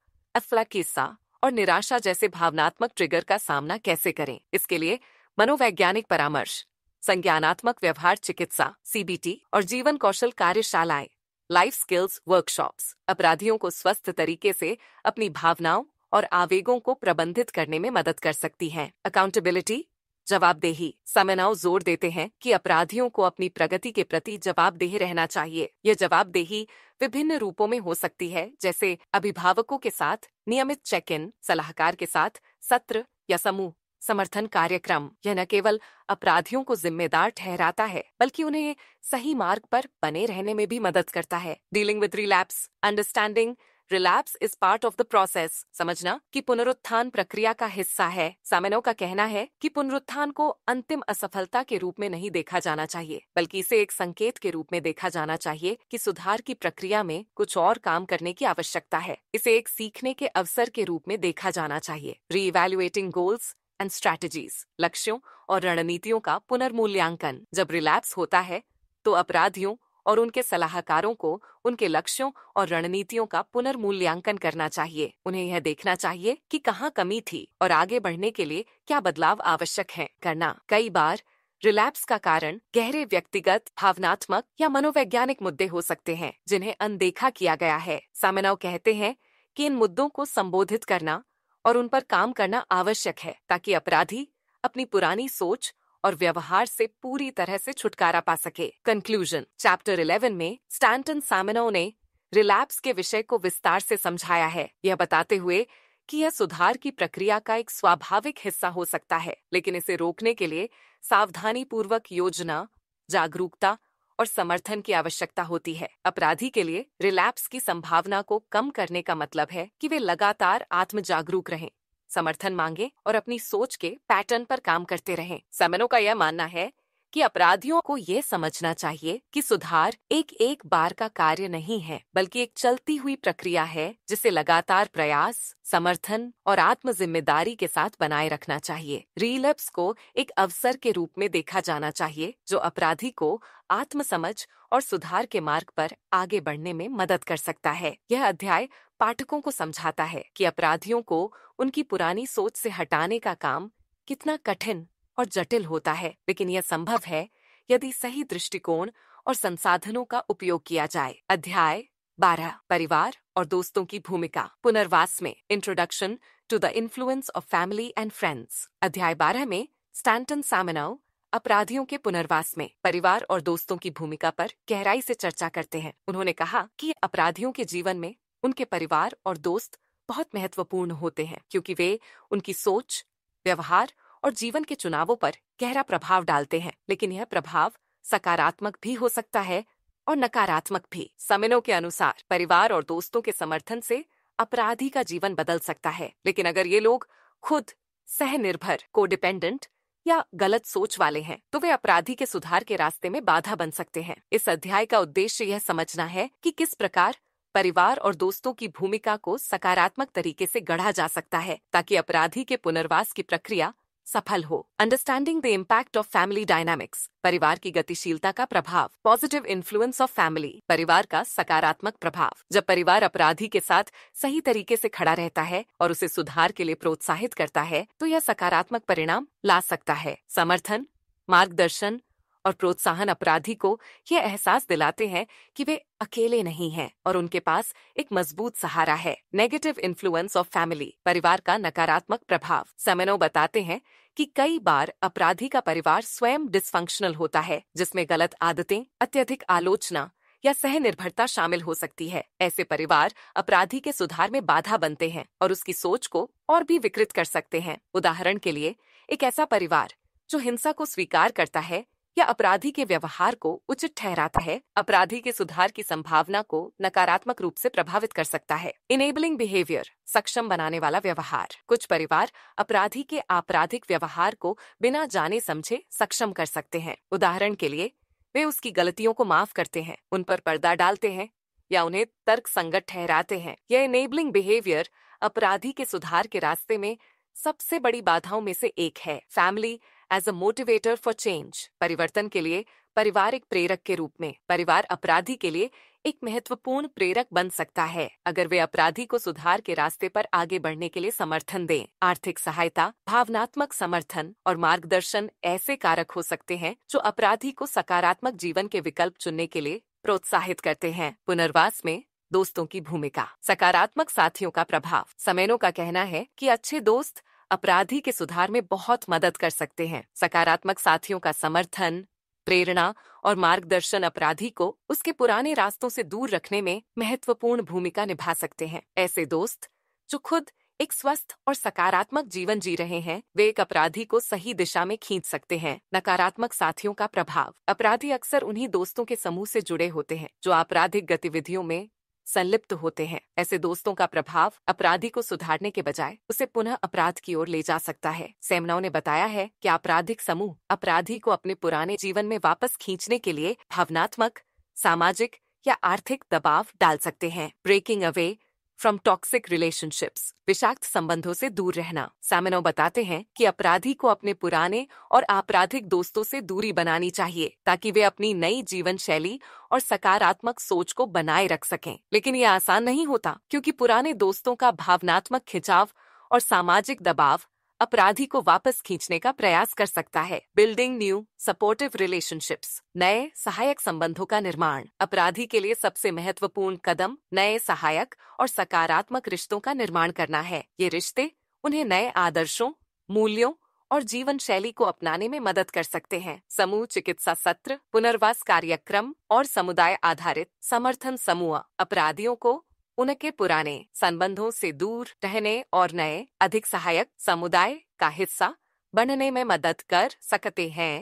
अफलाकिस्सा और निराशा जैसे भावनात्मक ट्रिगर का सामना कैसे करें इसके लिए मनोवैज्ञानिक परामर्श संज्ञानात्मक व्यवहार चिकित्सा सीबीटी और जीवन कौशल कार्यशालाएं लाइफ स्किल्स वर्कशॉप अपराधियों को स्वस्थ तरीके से अपनी भावनाओं और आवेगों को प्रबंधित करने में मदद कर सकती हैं अकाउंटेबिलिटी जवाबदेही समयनाओ जोर देते हैं कि अपराधियों को अपनी प्रगति के प्रति जवाबदेह रहना चाहिए यह जवाबदेही विभिन्न रूपों में हो सकती है जैसे अभिभावकों के साथ नियमित चेक इन सलाहकार के साथ सत्र या समूह समर्थन कार्यक्रम यह न केवल अपराधियों को जिम्मेदार ठहराता है बल्कि उन्हें सही मार्ग पर बने रहने में भी मदद करता है dealing with relapse understanding relapse is part of the process समझना कि पुनरुत्थान प्रक्रिया का हिस्सा है सामनों का कहना है कि पुनरुत्थान को अंतिम असफलता के रूप में नहीं देखा जाना चाहिए बल्कि इसे एक संकेत के रूप में देखा जाना चाहिए कि सुधार की प्रक्रिया में कुछ और काम करने की आवश्यकता है इसे एक सीखने के अवसर के रूप में देखा जाना चाहिए री गोल्स एंड स्ट्रैटेजीज लक्ष्यों और रणनीतियों का पुनर्मूल्यांकन जब रिलैप्स होता है तो अपराधियों और उनके सलाहकारों को उनके लक्ष्यों और रणनीतियों का पुनर्मूल्यांकन करना चाहिए उन्हें यह देखना चाहिए कि कहाँ कमी थी और आगे बढ़ने के लिए क्या बदलाव आवश्यक है करना कई बार रिलैप्स का कारण गहरे व्यक्तिगत भावनात्मक या मनोवैज्ञानिक मुद्दे हो सकते हैं जिन्हें अनदेखा किया गया है सामनाव कहते हैं कि इन मुद्दों को संबोधित करना और उन पर काम करना आवश्यक है ताकि अपराधी अपनी पुरानी सोच और व्यवहार से पूरी तरह से छुटकारा पा सके कंक्लूजन चैप्टर 11 में स्टैंटन सैमिनो ने रिलैप्स के विषय को विस्तार से समझाया है यह बताते हुए कि यह सुधार की प्रक्रिया का एक स्वाभाविक हिस्सा हो सकता है लेकिन इसे रोकने के लिए सावधानी पूर्वक योजना जागरूकता और समर्थन की आवश्यकता होती है अपराधी के लिए रिलैप्स की संभावना को कम करने का मतलब है कि वे लगातार आत्म जागरूक रहें समर्थन मांगे और अपनी सोच के पैटर्न पर काम करते रहें समनों का यह मानना है कि अपराधियों को ये समझना चाहिए कि सुधार एक एक बार का कार्य नहीं है बल्कि एक चलती हुई प्रक्रिया है जिसे लगातार प्रयास समर्थन और आत्म जिम्मेदारी के साथ बनाए रखना चाहिए रीलप्स को एक अवसर के रूप में देखा जाना चाहिए जो अपराधी को आत्म समझ और सुधार के मार्ग पर आगे बढ़ने में मदद कर सकता है यह अध्याय पाठकों को समझाता है कि अपराधियों को उनकी पुरानी सोच से हटाने का काम कितना कठिन और जटिल होता है लेकिन यह संभव है यदि सही दृष्टिकोण और संसाधनों का उपयोग किया जाए अध्याय बारह परिवार और दोस्तों की भूमिका पुनर्वास में introduction to the influence of family and friends अध्याय बारह में स्टैंटन सामनाओ अपराधियों के पुनर्वास में परिवार और दोस्तों की भूमिका पर गहराई से चर्चा करते हैं उन्होंने कहा कि अपराधियों के जीवन में उनके परिवार और दोस्त बहुत महत्वपूर्ण होते हैं क्योंकि वे उनकी सोच व्यवहार और जीवन के चुनावों पर गहरा प्रभाव डालते हैं लेकिन यह प्रभाव सकारात्मक भी हो सकता है और नकारात्मक भी समिनों के अनुसार परिवार और दोस्तों के समर्थन से अपराधी का जीवन बदल सकता है लेकिन अगर ये लोग खुद सह निर्भर कोडिपेंडेंट या गलत सोच वाले हैं तो वे अपराधी के सुधार के रास्ते में बाधा बन सकते हैं इस अध्याय का उद्देश्य यह समझना है कि किस प्रकार परिवार और दोस्तों की भूमिका को सकारात्मक तरीके से गढ़ा जा सकता है ताकि अपराधी के पुनर्वास की प्रक्रिया सफल हो understanding the impact of family dynamics परिवार की गतिशीलता का प्रभाव पॉजिटिव इन्फ्लुएंस ऑफ फैमिली परिवार का सकारात्मक प्रभाव जब परिवार अपराधी के साथ सही तरीके से खड़ा रहता है और उसे सुधार के लिए प्रोत्साहित करता है तो यह सकारात्मक परिणाम ला सकता है समर्थन मार्गदर्शन और प्रोत्साहन अपराधी को यह एहसास दिलाते हैं कि वे अकेले नहीं हैं और उनके पास एक मजबूत सहारा है नेगेटिव इन्फ्लुएंस ऑफ फैमिली परिवार का नकारात्मक प्रभाव समनो बताते हैं कि कई बार अपराधी का परिवार स्वयं डिस्फंक्शनल होता है जिसमें गलत आदतें अत्यधिक आलोचना या सह निर्भरता शामिल हो सकती है ऐसे परिवार अपराधी के सुधार में बाधा बनते हैं और उसकी सोच को और भी विकृत कर सकते हैं उदाहरण के लिए एक ऐसा परिवार जो हिंसा को स्वीकार करता है या अपराधी के व्यवहार को उचित ठहराता है अपराधी के सुधार की संभावना को नकारात्मक रूप से प्रभावित कर सकता है इनेबलिंग बिहेवियर सक्षम बनाने वाला व्यवहार कुछ परिवार अपराधी के आपराधिक व्यवहार को बिना जाने समझे सक्षम कर सकते हैं उदाहरण के लिए वे उसकी गलतियों को माफ करते हैं उन पर पर्दा डालते हैं या उन्हें तर्क संगत ठहराते हैं यह इनेबलिंग बिहेवियर अपराधी के सुधार के रास्ते में सबसे बड़ी बाधाओं में से एक है family as a motivator for change परिवर्तन के लिए परिवार एक प्रेरक के रूप में परिवार अपराधी के लिए एक महत्वपूर्ण प्रेरक बन सकता है अगर वे अपराधी को सुधार के रास्ते पर आगे बढ़ने के लिए समर्थन दें। आर्थिक सहायता भावनात्मक समर्थन और मार्गदर्शन ऐसे कारक हो सकते हैं जो अपराधी को सकारात्मक जीवन के विकल्प चुनने के लिए प्रोत्साहित करते हैं पुनर्वास में दोस्तों की भूमिका सकारात्मक साथियों का प्रभाव समेनों का कहना है कि अच्छे दोस्त अपराधी के सुधार में बहुत मदद कर सकते हैं सकारात्मक साथियों का समर्थन प्रेरणा और मार्गदर्शन अपराधी को उसके पुराने रास्तों से दूर रखने में महत्वपूर्ण भूमिका निभा सकते हैं ऐसे दोस्त जो खुद एक स्वस्थ और सकारात्मक जीवन जी रहे हैं वे एक अपराधी को सही दिशा में खींच सकते हैं नकारात्मक साथियों का प्रभाव अपराधी अक्सर उन्हीं दोस्तों के समूह से जुड़े होते हैं जो आपराधिक गतिविधियों में संलिप्त होते हैं ऐसे दोस्तों का प्रभाव अपराधी को सुधारने के बजाय उसे पुनः अपराध की ओर ले जा सकता है सेमनाओ ने बताया है कि आपराधिक समूह अपराधी को अपने पुराने जीवन में वापस खींचने के लिए भावनात्मक सामाजिक या आर्थिक दबाव डाल सकते हैं breaking away from toxic relationships विषाक्त संबंधों से दूर रहना सैमिनो बताते हैं कि अपराधी को अपने पुराने और आपराधिक दोस्तों से दूरी बनानी चाहिए ताकि वे अपनी नई जीवन शैली और सकारात्मक सोच को बनाए रख सकें लेकिन ये आसान नहीं होता क्योंकि पुराने दोस्तों का भावनात्मक खिंचाव और सामाजिक दबाव अपराधी को वापस खींचने का प्रयास कर सकता है बिल्डिंग न्यू सपोर्टिव रिलेशनशिप्स नए सहायक संबंधों का निर्माण अपराधी के लिए सबसे महत्वपूर्ण कदम नए सहायक और सकारात्मक रिश्तों का निर्माण करना है ये रिश्ते उन्हें नए आदर्शों मूल्यों और जीवन शैली को अपनाने में मदद कर सकते हैं समूह चिकित्सा सत्र पुनर्वास कार्यक्रम और समुदाय आधारित समर्थन समूह अपराधियों को उनके पुराने संबंधों से दूर रहने और नए अधिक सहायक समुदाय का हिस्सा बनने में मदद कर सकते हैं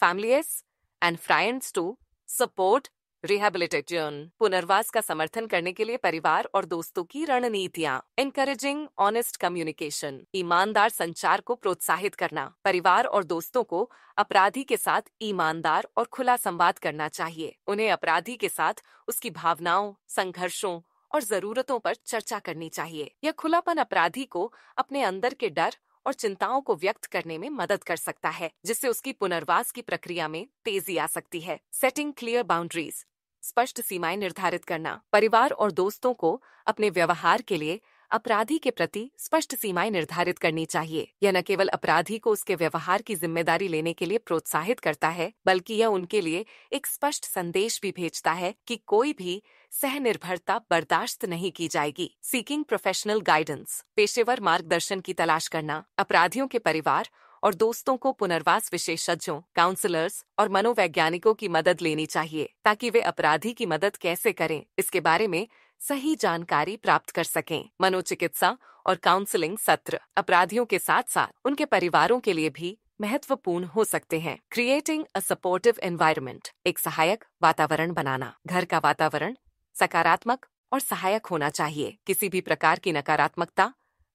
families and friend to support rehabilitation पुनर्वास का समर्थन करने के लिए परिवार और दोस्तों की रणनीतियाँ इनकरेजिंग ऑनेस्ट कम्युनिकेशन ईमानदार संचार को प्रोत्साहित करना परिवार और दोस्तों को अपराधी के साथ ईमानदार और खुला संवाद करना चाहिए उन्हें अपराधी के साथ उसकी भावनाओं संघर्षों और जरूरतों पर चर्चा करनी चाहिए यह खुलापन अपराधी को अपने अंदर के डर और चिंताओं को व्यक्त करने में मदद कर सकता है जिससे उसकी पुनर्वास की प्रक्रिया में तेजी आ सकती है सेटिंग क्लियर बाउंड्रीज स्पष्ट सीमाएं निर्धारित करना परिवार और दोस्तों को अपने व्यवहार के लिए अपराधी के प्रति स्पष्ट सीमाएं निर्धारित करनी चाहिए यह न केवल अपराधी को उसके व्यवहार की जिम्मेदारी लेने के लिए प्रोत्साहित करता है बल्कि यह उनके लिए एक स्पष्ट संदेश भी भेजता है कि कोई भी सहनिर्भरता बर्दाश्त नहीं की जाएगी सीकिंग प्रोफेशनल गाइडेंस पेशेवर मार्गदर्शन की तलाश करना अपराधियों के परिवार और दोस्तों को पुनर्वास विशेषज्ञों काउंसलर्स और मनोवैज्ञानिकों की मदद लेनी चाहिए ताकि वे अपराधी की मदद कैसे करें इसके बारे में सही जानकारी प्राप्त कर सकें मनोचिकित्सा और काउंसलिंग सत्र अपराधियों के साथ साथ उनके परिवारों के लिए भी महत्वपूर्ण हो सकते हैं क्रिएटिंग अ सपोर्टिव एनवायरमेंट एक सहायक वातावरण बनाना घर का वातावरण सकारात्मक और सहायक होना चाहिए किसी भी प्रकार की नकारात्मकता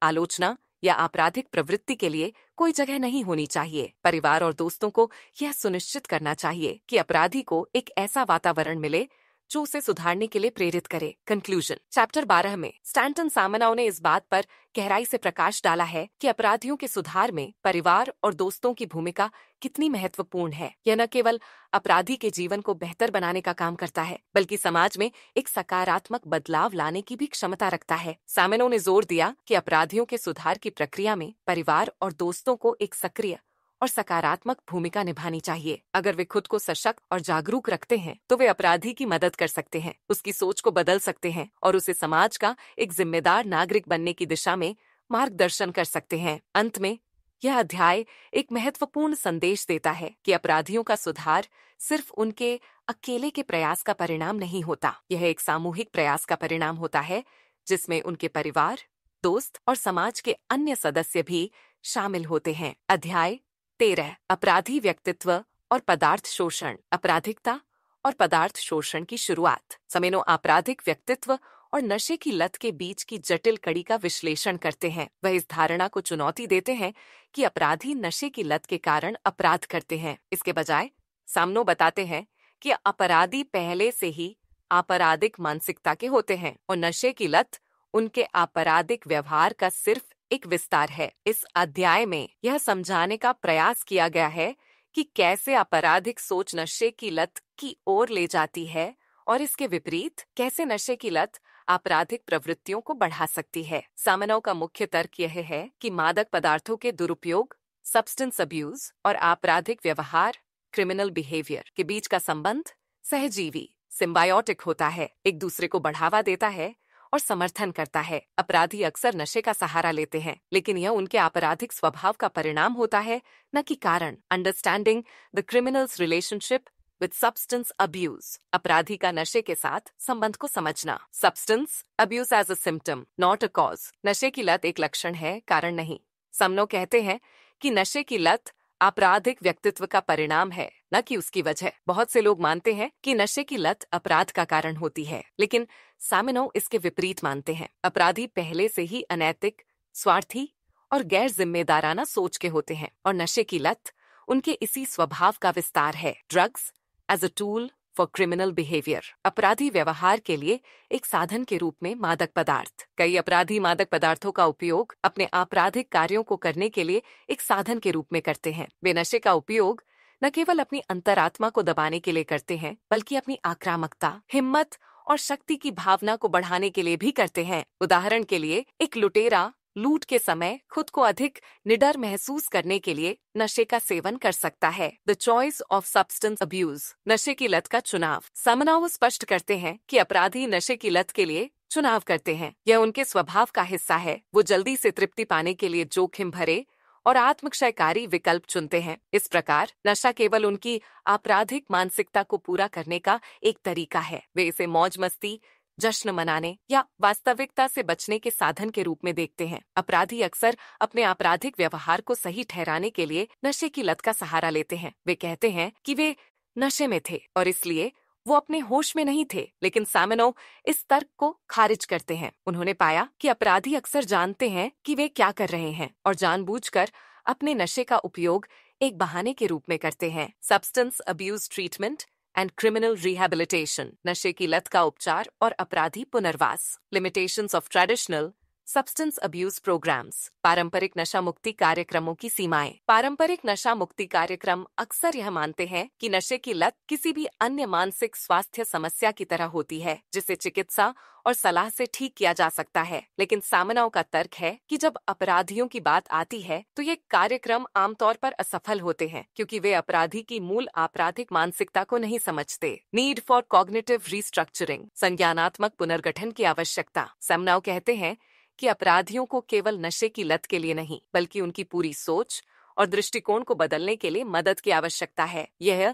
आलोचना या आपराधिक प्रवृत्ति के लिए कोई जगह नहीं होनी चाहिए परिवार और दोस्तों को यह सुनिश्चित करना चाहिए कि अपराधी को एक ऐसा वातावरण मिले जो उसे सुधारने के लिए प्रेरित करे कंक्लूजन चैप्टर बारह में स्टैंटन सामनाओ ने इस बात पर गहराई से प्रकाश डाला है कि अपराधियों के सुधार में परिवार और दोस्तों की भूमिका कितनी महत्वपूर्ण है यह न केवल अपराधी के जीवन को बेहतर बनाने का काम करता है बल्कि समाज में एक सकारात्मक बदलाव लाने की भी क्षमता रखता है सामनों ने जोर दिया कि अपराधियों के सुधार की प्रक्रिया में परिवार और दोस्तों को एक सक्रिय और सकारात्मक भूमिका निभानी चाहिए अगर वे खुद को सशक्त और जागरूक रखते हैं तो वे अपराधी की मदद कर सकते हैं उसकी सोच को बदल सकते हैं और उसे समाज का एक जिम्मेदार नागरिक बनने की दिशा में मार्गदर्शन कर सकते हैं अंत में यह अध्याय एक महत्वपूर्ण संदेश देता है कि अपराधियों का सुधार सिर्फ उनके अकेले के प्रयास का परिणाम नहीं होता यह एक सामूहिक प्रयास का परिणाम होता है जिसमें उनके परिवार दोस्त और समाज के अन्य सदस्य भी शामिल होते हैं अध्याय तेरह अपराधी व्यक्तित्व और पदार्थ शोषण अपराधिकता और पदार्थ शोषण की शुरुआत समेनो आपराधिक व्यक्तित्व और नशे की लत के बीच की जटिल कड़ी का विश्लेषण करते हैं वह इस धारणा को चुनौती देते हैं कि अपराधी नशे की लत के कारण अपराध करते हैं इसके बजाय सामनो बताते हैं कि अपराधी पहले से ही आपराधिक मानसिकता के होते हैं और नशे की लत उनके आपराधिक व्यवहार का सिर्फ एक विस्तार है इस अध्याय में यह समझाने का प्रयास किया गया है कि कैसे आपराधिक सोच नशे की लत की ओर ले जाती है और इसके विपरीत कैसे नशे की लत आपराधिक प्रवृत्तियों को बढ़ा सकती है सामनों का मुख्य तर्क यह है कि मादक पदार्थों के दुरुपयोग सब्सटेंस अब्यूज और आपराधिक व्यवहार क्रिमिनल बिहेवियर के बीच का संबंध सहजीवी सिम्बायोटिक होता है एक दूसरे को बढ़ावा देता है और समर्थन करता है अपराधी अक्सर नशे का सहारा लेते हैं लेकिन यह उनके आपराधिक स्वभाव का परिणाम होता है न कि कारण understanding the criminal's relationship with substance abuse अपराधी का नशे के साथ संबंध को समझना substance abuse as a symptom not a cause नशे की लत एक लक्षण है कारण नहीं समनो कहते हैं कि नशे की लत आपराधिक व्यक्तित्व का परिणाम है न कि उसकी वजह बहुत से लोग मानते हैं कि नशे की लत अपराध का कारण होती है लेकिन सामिनो इसके विपरीत मानते हैं अपराधी पहले से ही अनैतिक स्वार्थी और गैर जिम्मेदाराना सोच के होते हैं और नशे की लत उनके इसी स्वभाव का विस्तार है drugs as a tool for criminal behaviour अपराधी व्यवहार के लिए एक साधन के रूप में मादक पदार्थ कई अपराधी मादक पदार्थों का उपयोग अपने आपराधिक कार्यों को करने के लिए एक साधन के रूप में करते हैं वे नशे का उपयोग न केवल अपनी अंतरात्मा को दबाने के लिए करते हैं बल्कि अपनी आक्रामकता हिम्मत और शक्ति की भावना को बढ़ाने के लिए भी करते हैं उदाहरण के लिए एक लुटेरा लूट के समय खुद को अधिक निडर महसूस करने के लिए नशे का सेवन कर सकता है the choice of substance abuse नशे की लत का चुनाव सामनाओ स्पष्ट करते हैं कि अपराधी नशे की लत के लिए चुनाव करते हैं यह उनके स्वभाव का हिस्सा है वो जल्दी से तृप्ति पाने के लिए जोखिम भरे और आत्मक्षयकारी विकल्प चुनते हैं इस प्रकार नशा केवल उनकी आपराधिक मानसिकता को पूरा करने का एक तरीका है वे इसे मौज मस्ती जश्न मनाने या वास्तविकता से बचने के साधन के रूप में देखते हैं अपराधी अक्सर अपने आपराधिक व्यवहार को सही ठहराने के लिए नशे की लत का सहारा लेते हैं वे कहते हैं कि वे नशे में थे और इसलिए वो अपने होश में नहीं थे लेकिन सामनो इस तर्क को खारिज करते हैं उन्होंने पाया कि अपराधी अक्सर जानते हैं कि वे क्या कर रहे हैं और जानबूझकर अपने नशे का उपयोग एक बहाने के रूप में करते हैं substance abuse treatment and criminal rehabilitation नशे की लत का उपचार और अपराधी पुनर्वास limitations of traditional substance abuse programmes पारंपरिक नशा मुक्ति कार्यक्रमों की सीमाएं पारंपरिक नशा मुक्ति कार्यक्रम अक्सर यह मानते हैं कि नशे की लत किसी भी अन्य मानसिक स्वास्थ्य समस्या की तरह होती है जिसे चिकित्सा और सलाह से ठीक किया जा सकता है लेकिन सामनाओं का तर्क है कि जब अपराधियों की बात आती है तो ये कार्यक्रम आमतौर पर असफल होते हैं क्योंकि वे अपराधी की मूल आपराधिक मानसिकता को नहीं समझते नीड फॉर कॉग्निटिव रिस्ट्रक्चरिंग संज्ञानात्मक पुनर्गठन की आवश्यकता सामनाओं कहते हैं कि अपराधियों को केवल नशे की लत के लिए नहीं बल्कि उनकी पूरी सोच और दृष्टिकोण को बदलने के लिए मदद की आवश्यकता है यह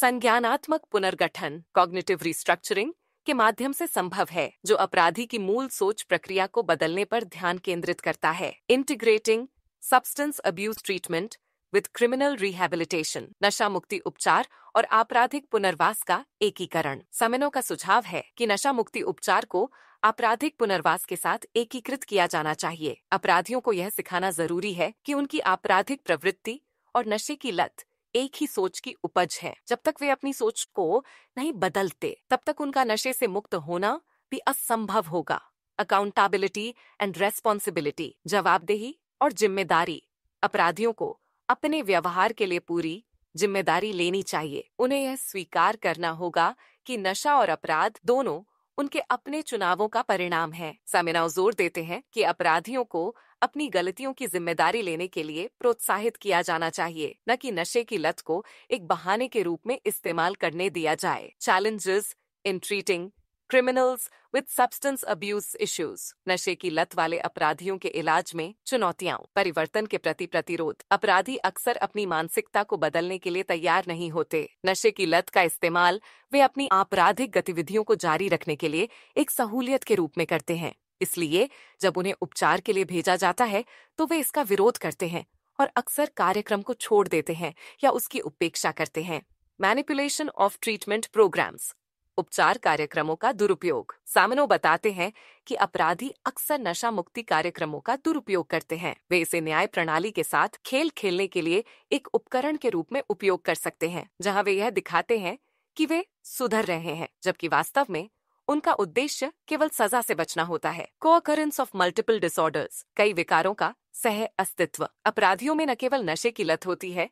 संज्ञानात्मक पुनर्गठन कॉग्निटिव रिस्ट्रक्चरिंग के माध्यम से संभव है जो अपराधी की मूल सोच प्रक्रिया को बदलने पर ध्यान केंद्रित करता है integrating substance abuse treatment with criminal rehabilitation नशा मुक्ति उपचार और आपराधिक पुनर्वास का एकीकरण समिनों का सुझाव है कि नशा मुक्ति उपचार को आपराधिक पुनर्वास के साथ एकीकृत किया जाना चाहिए अपराधियों को यह सिखाना जरूरी है कि उनकी आपराधिक प्रवृत्ति और नशे की लत एक ही सोच की उपज है जब तक वे अपनी सोच को नहीं बदलते तब तक उनका नशे से मुक्त होना भी असंभव होगा अकाउंटेबिलिटी एंड रेस्पॉन्सिबिलिटी जवाबदेही और जिम्मेदारी अपराधियों को अपने व्यवहार के लिए पूरी जिम्मेदारी लेनी चाहिए उन्हें यह स्वीकार करना होगा कि नशा और अपराध दोनों उनके अपने चुनावों का परिणाम है सामिनाओ जोर देते हैं कि अपराधियों को अपनी गलतियों की जिम्मेदारी लेने के लिए प्रोत्साहित किया जाना चाहिए न कि नशे की लत को एक बहाने के रूप में इस्तेमाल करने दिया जाए challenges in treating criminals with substance abuse issues नशे की लत वाले अपराधियों के इलाज में चुनौतियाँ परिवर्तन के प्रति प्रतिरोध अपराधी अक्सर अपनी मानसिकता को बदलने के लिए तैयार नहीं होते नशे की लत का इस्तेमाल वे अपनी आपराधिक गतिविधियों को जारी रखने के लिए एक सहूलियत के रूप में करते हैं इसलिए जब उन्हें उपचार के लिए भेजा जाता है तो वे इसका विरोध करते हैं और अक्सर कार्यक्रम को छोड़ देते हैं या उसकी उपेक्षा करते हैं मैनिपुलेशन ऑफ ट्रीटमेंट प्रोग्राम्स उपचार कार्यक्रमों का दुरुपयोग सामनो बताते हैं कि अपराधी अक्सर नशा मुक्ति कार्यक्रमों का दुरुपयोग करते हैं वे इसे न्याय प्रणाली के साथ खेल खेलने के लिए एक उपकरण के रूप में उपयोग कर सकते हैं जहां वे यह दिखाते हैं कि वे सुधर रहे हैं जबकि वास्तव में उनका उद्देश्य केवल सजा से बचना होता है कोअकरेंस ऑफ मल्टीपल डिसऑर्डर्स कई विकारों का सह अस्तित्व अपराधियों में न केवल नशे की लत होती है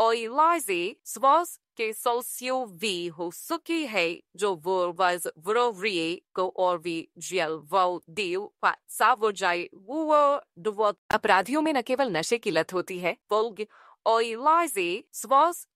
ओइलाइजी स्वास के सोल्सियो वी हुसुकी है जो वर्वज वरोवरिए को और वी जियल वो देव सावोजाई वो अपराधियों में न केवल नशे की लत होती है वोल्ग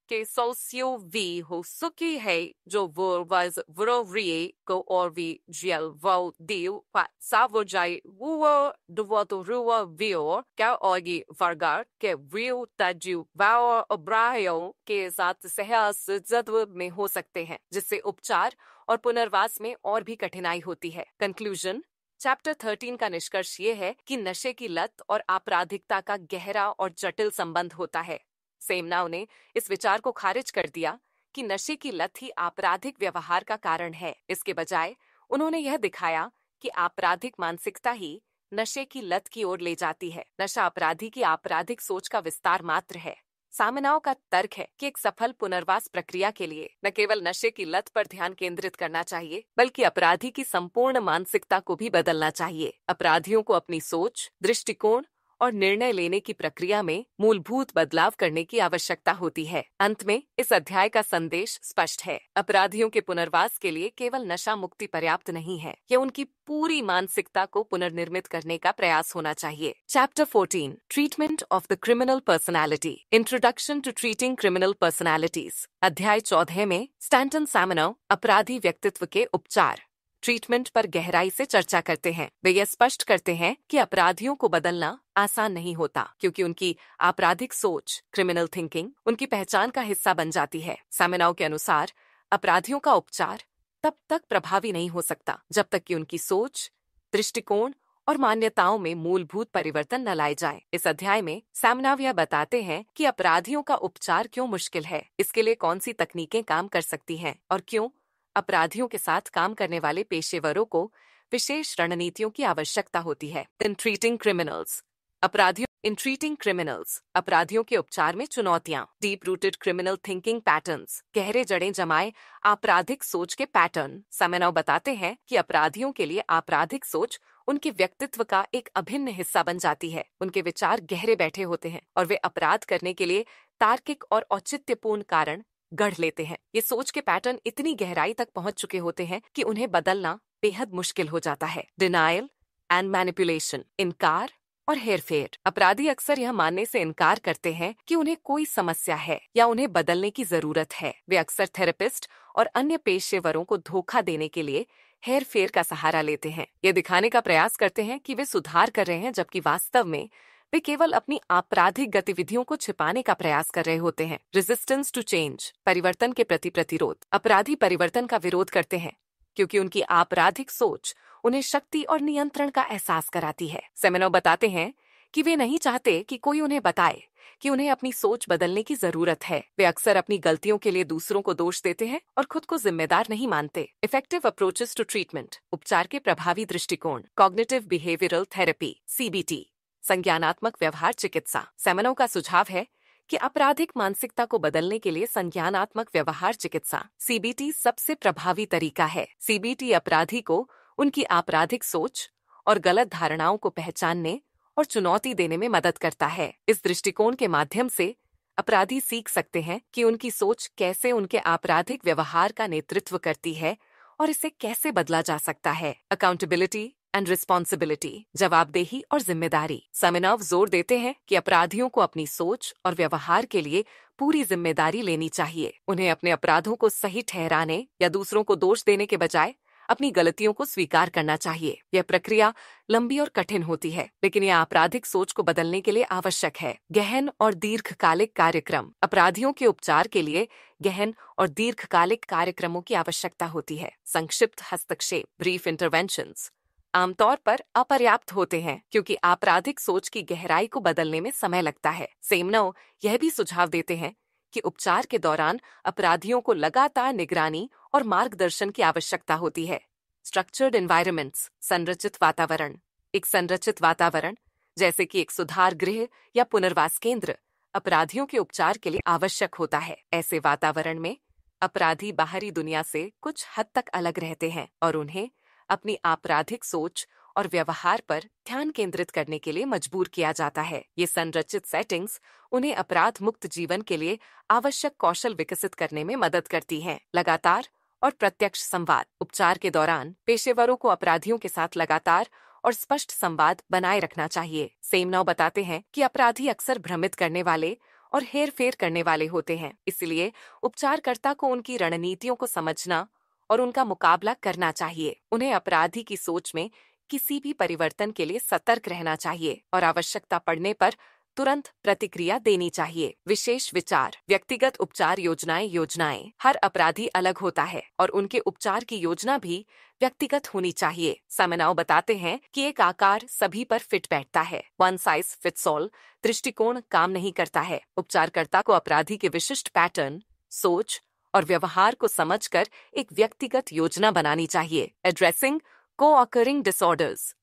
के सोसियो वी हो सुखी है जो वर्वाज वरोवरिये को और वी जियल वाउ दिव पा सावो जाए वुवो डुवतो रुवा वियोर क्या ओगी वर्गार के वियो ताजू वाओ अब्रायो के साथ सहास जद्व में हो सकते हैं जिससे उपचार और पुनर्वास में और भी कठिनाई होती है कंक्लूजन चैप्टर थर्टीन का निष्कर्ष ये है कि नशे की लत और आपराधिकता का गहरा और जटिल संबंध होता है सेमनाव ने इस विचार को खारिज कर दिया कि नशे की लत ही आपराधिक व्यवहार का कारण है इसके बजाय उन्होंने यह दिखाया कि आपराधिक मानसिकता ही नशे की लत की ओर ले जाती है नशा अपराधी की आपराधिक सोच का विस्तार मात्र है सामनाओं का तर्क है कि एक सफल पुनर्वास प्रक्रिया के लिए न केवल नशे की लत पर ध्यान केंद्रित करना चाहिए बल्कि अपराधी की संपूर्ण मानसिकता को भी बदलना चाहिए अपराधियों को अपनी सोच दृष्टिकोण और निर्णय लेने की प्रक्रिया में मूलभूत बदलाव करने की आवश्यकता होती है अंत में इस अध्याय का संदेश स्पष्ट है अपराधियों के पुनर्वास के लिए केवल नशा मुक्ति पर्याप्त नहीं है यह उनकी पूरी मानसिकता को पुनर्निर्मित करने का प्रयास होना चाहिए chapter 14 treatment of the criminal personality introduction to treating criminal personalities अध्याय चौदह में स्टैंटन सैमनो अपराधी व्यक्तित्व के उपचार ट्रीटमेंट पर गहराई से चर्चा करते हैं वे यह स्पष्ट करते हैं कि अपराधियों को बदलना आसान नहीं होता क्योंकि उनकी आपराधिक सोच क्रिमिनल थिंकिंग उनकी पहचान का हिस्सा बन जाती है सामिनाओ के अनुसार अपराधियों का उपचार तब तक प्रभावी नहीं हो सकता जब तक कि उनकी सोच दृष्टिकोण और मान्यताओं में मूलभूत परिवर्तन न लाए जाए इस अध्याय में सामनाव यह बताते हैं कि अपराधियों का उपचार क्यों मुश्किल है इसके लिए कौन सी तकनीकें काम कर सकती हैं और क्यों अपराधियों के साथ काम करने वाले पेशेवरों को विशेष रणनीतियों की आवश्यकता होती है इन ट्रीटिंग क्रिमिनल्स अपराधियों इन ट्रीटिंग क्रिमिनल्स अपराधियों के उपचार में चुनौतियां deep rooted criminal thinking pattern गहरे जड़े जमाए आपराधिक सोच के पैटर्न समय बताते हैं कि अपराधियों के लिए आपराधिक सोच उनके व्यक्तित्व का एक अभिन्न हिस्सा बन जाती है उनके विचार गहरे बैठे होते हैं और वे अपराध करने के लिए तार्किक और औचित्यपूर्ण कारण गढ़ लेते हैं ये सोच के पैटर्न इतनी गहराई तक पहुंच चुके होते हैं कि उन्हें बदलना बेहद मुश्किल हो जाता है डिनाइल एंड मैनिपुलेशन इनकार और हेरफेर अपराधी अक्सर यह मानने से इनकार करते हैं कि उन्हें कोई समस्या है या उन्हें बदलने की जरूरत है वे अक्सर थेरेपिस्ट और अन्य पेशेवरों को धोखा देने के लिए हेर फेर का सहारा लेते हैं ये दिखाने का प्रयास करते हैं कि वे सुधार कर रहे हैं जबकि वास्तव में वे केवल अपनी आपराधिक गतिविधियों को छिपाने का प्रयास कर रहे होते हैं रेजिस्टेंस टू चेंज परिवर्तन के प्रति प्रतिरोध अपराधी परिवर्तन का विरोध करते हैं क्योंकि उनकी आपराधिक सोच उन्हें शक्ति और नियंत्रण का एहसास कराती है सेमिनो बताते हैं कि वे नहीं चाहते कि कोई उन्हें बताए कि उन्हें अपनी सोच बदलने की जरूरत है वे अक्सर अपनी गलतियों के लिए दूसरों को दोष देते हैं और खुद को जिम्मेदार नहीं मानते इफेक्टिव अप्रोचेस टू ट्रीटमेंट उपचार के प्रभावी दृष्टिकोण कॉग्निटिव बिहेवियरल थेरेपी सीबीटी संज्ञानात्मक व्यवहार चिकित्सा सेमनो का सुझाव है कि आपराधिक मानसिकता को बदलने के लिए संज्ञानात्मक व्यवहार चिकित्सा सीबीटी सबसे प्रभावी तरीका है सीबीटी अपराधी को उनकी आपराधिक सोच और गलत धारणाओं को पहचानने और चुनौती देने में मदद करता है इस दृष्टिकोण के माध्यम से अपराधी सीख सकते हैं कि उनकी सोच कैसे उनके आपराधिक व्यवहार का नेतृत्व करती है और इसे कैसे बदला जा सकता है अकाउंटेबिलिटी एंड रिस्पॉन्सिबिलिटी जवाबदेही और जिम्मेदारी सेमिनाव जोर देते हैं कि अपराधियों को अपनी सोच और व्यवहार के लिए पूरी जिम्मेदारी लेनी चाहिए उन्हें अपने अपराधों को सही ठहराने या दूसरों को दोष देने के बजाय अपनी गलतियों को स्वीकार करना चाहिए यह प्रक्रिया लंबी और कठिन होती है लेकिन यह आपराधिक सोच को बदलने के लिए आवश्यक है गहन और दीर्घकालिक कार्यक्रम अपराधियों के उपचार के लिए गहन और दीर्घकालिक कार्यक्रमों की आवश्यकता होती है संक्षिप्त हस्तक्षेप ब्रीफ इंटरवेंशन आमतौर पर अपर्याप्त होते हैं क्योंकि आपराधिक सोच की गहराई को बदलने में समय लगता है सेमनो यह भी सुझाव देते हैं कि उपचार के दौरान अपराधियों को लगातार निगरानी और मार्गदर्शन की आवश्यकता होती है स्ट्रक्चर्ड एनवायरमेंट्स संरचित वातावरण एक संरचित वातावरण जैसे कि एक सुधार गृह या पुनर्वास केंद्र अपराधियों के उपचार के लिए आवश्यक होता है ऐसे वातावरण में अपराधी बाहरी दुनिया से कुछ हद तक अलग रहते हैं और उन्हें अपनी आपराधिक सोच और व्यवहार पर ध्यान केंद्रित करने के लिए मजबूर किया जाता है ये संरचित सेटिंग्स उन्हें अपराध मुक्त जीवन के लिए आवश्यक कौशल विकसित करने में मदद करती हैं लगातार और प्रत्यक्ष संवाद उपचार के दौरान पेशेवरों को अपराधियों के साथ लगातार और स्पष्ट संवाद बनाए रखना चाहिए सेमनाव बताते हैं कि अपराधी अक्सर भ्रमित करने वाले और हेर फेर करने वाले होते हैं इसलिए उपचारकर्ता को उनकी रणनीतियों को समझना और उनका मुकाबला करना चाहिए उन्हें अपराधी की सोच में किसी भी परिवर्तन के लिए सतर्क रहना चाहिए और आवश्यकता पड़ने पर तुरंत प्रतिक्रिया देनी चाहिए विशेष विचार व्यक्तिगत उपचार योजनाएं योजनाएं हर अपराधी अलग होता है और उनके उपचार की योजना भी व्यक्तिगत होनी चाहिए सामनाओ बताते हैं कि एक आकार सभी पर फिट बैठता है वन साइज फिट्स ऑल दृष्टिकोण काम नहीं करता है उपचारकर्ता को अपराधी के विशिष्ट पैटर्न सोच और व्यवहार को समझकर एक व्यक्तिगत योजना बनानी चाहिए एड्रेसिंग को ऑकरिंग डिसऑर्डर्स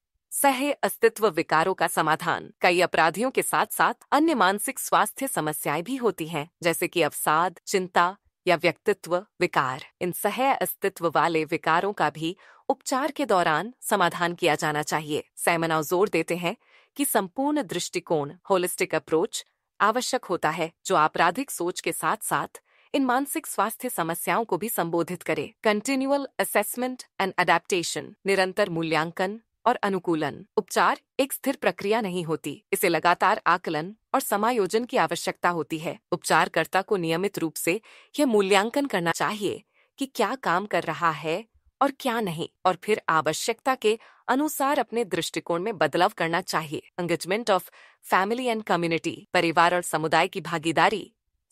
सह अस्तित्व विकारों का समाधान कई अपराधियों के साथ साथ अन्य मानसिक स्वास्थ्य समस्याएं भी होती हैं जैसे कि अवसाद चिंता या व्यक्तित्व विकार इन सह अस्तित्व वाले विकारों का भी उपचार के दौरान समाधान किया जाना चाहिए सैमनाव जोर देते हैं कि संपूर्ण दृष्टिकोण होलिस्टिक अप्रोच आवश्यक होता है जो आपराधिक सोच के साथ साथ इन मानसिक स्वास्थ्य समस्याओं को भी संबोधित करे कंटिन्यूअल असेसमेंट एंड अडेप्टेशन निरंतर मूल्यांकन और अनुकूलन उपचार एक स्थिर प्रक्रिया नहीं होती इसे लगातार आकलन और समायोजन की आवश्यकता होती है उपचारकर्ता को नियमित रूप से यह मूल्यांकन करना चाहिए कि क्या काम कर रहा है और क्या नहीं और फिर आवश्यकता के अनुसार अपने दृष्टिकोण में बदलाव करना चाहिए engagement of family and community परिवार और समुदाय की भागीदारी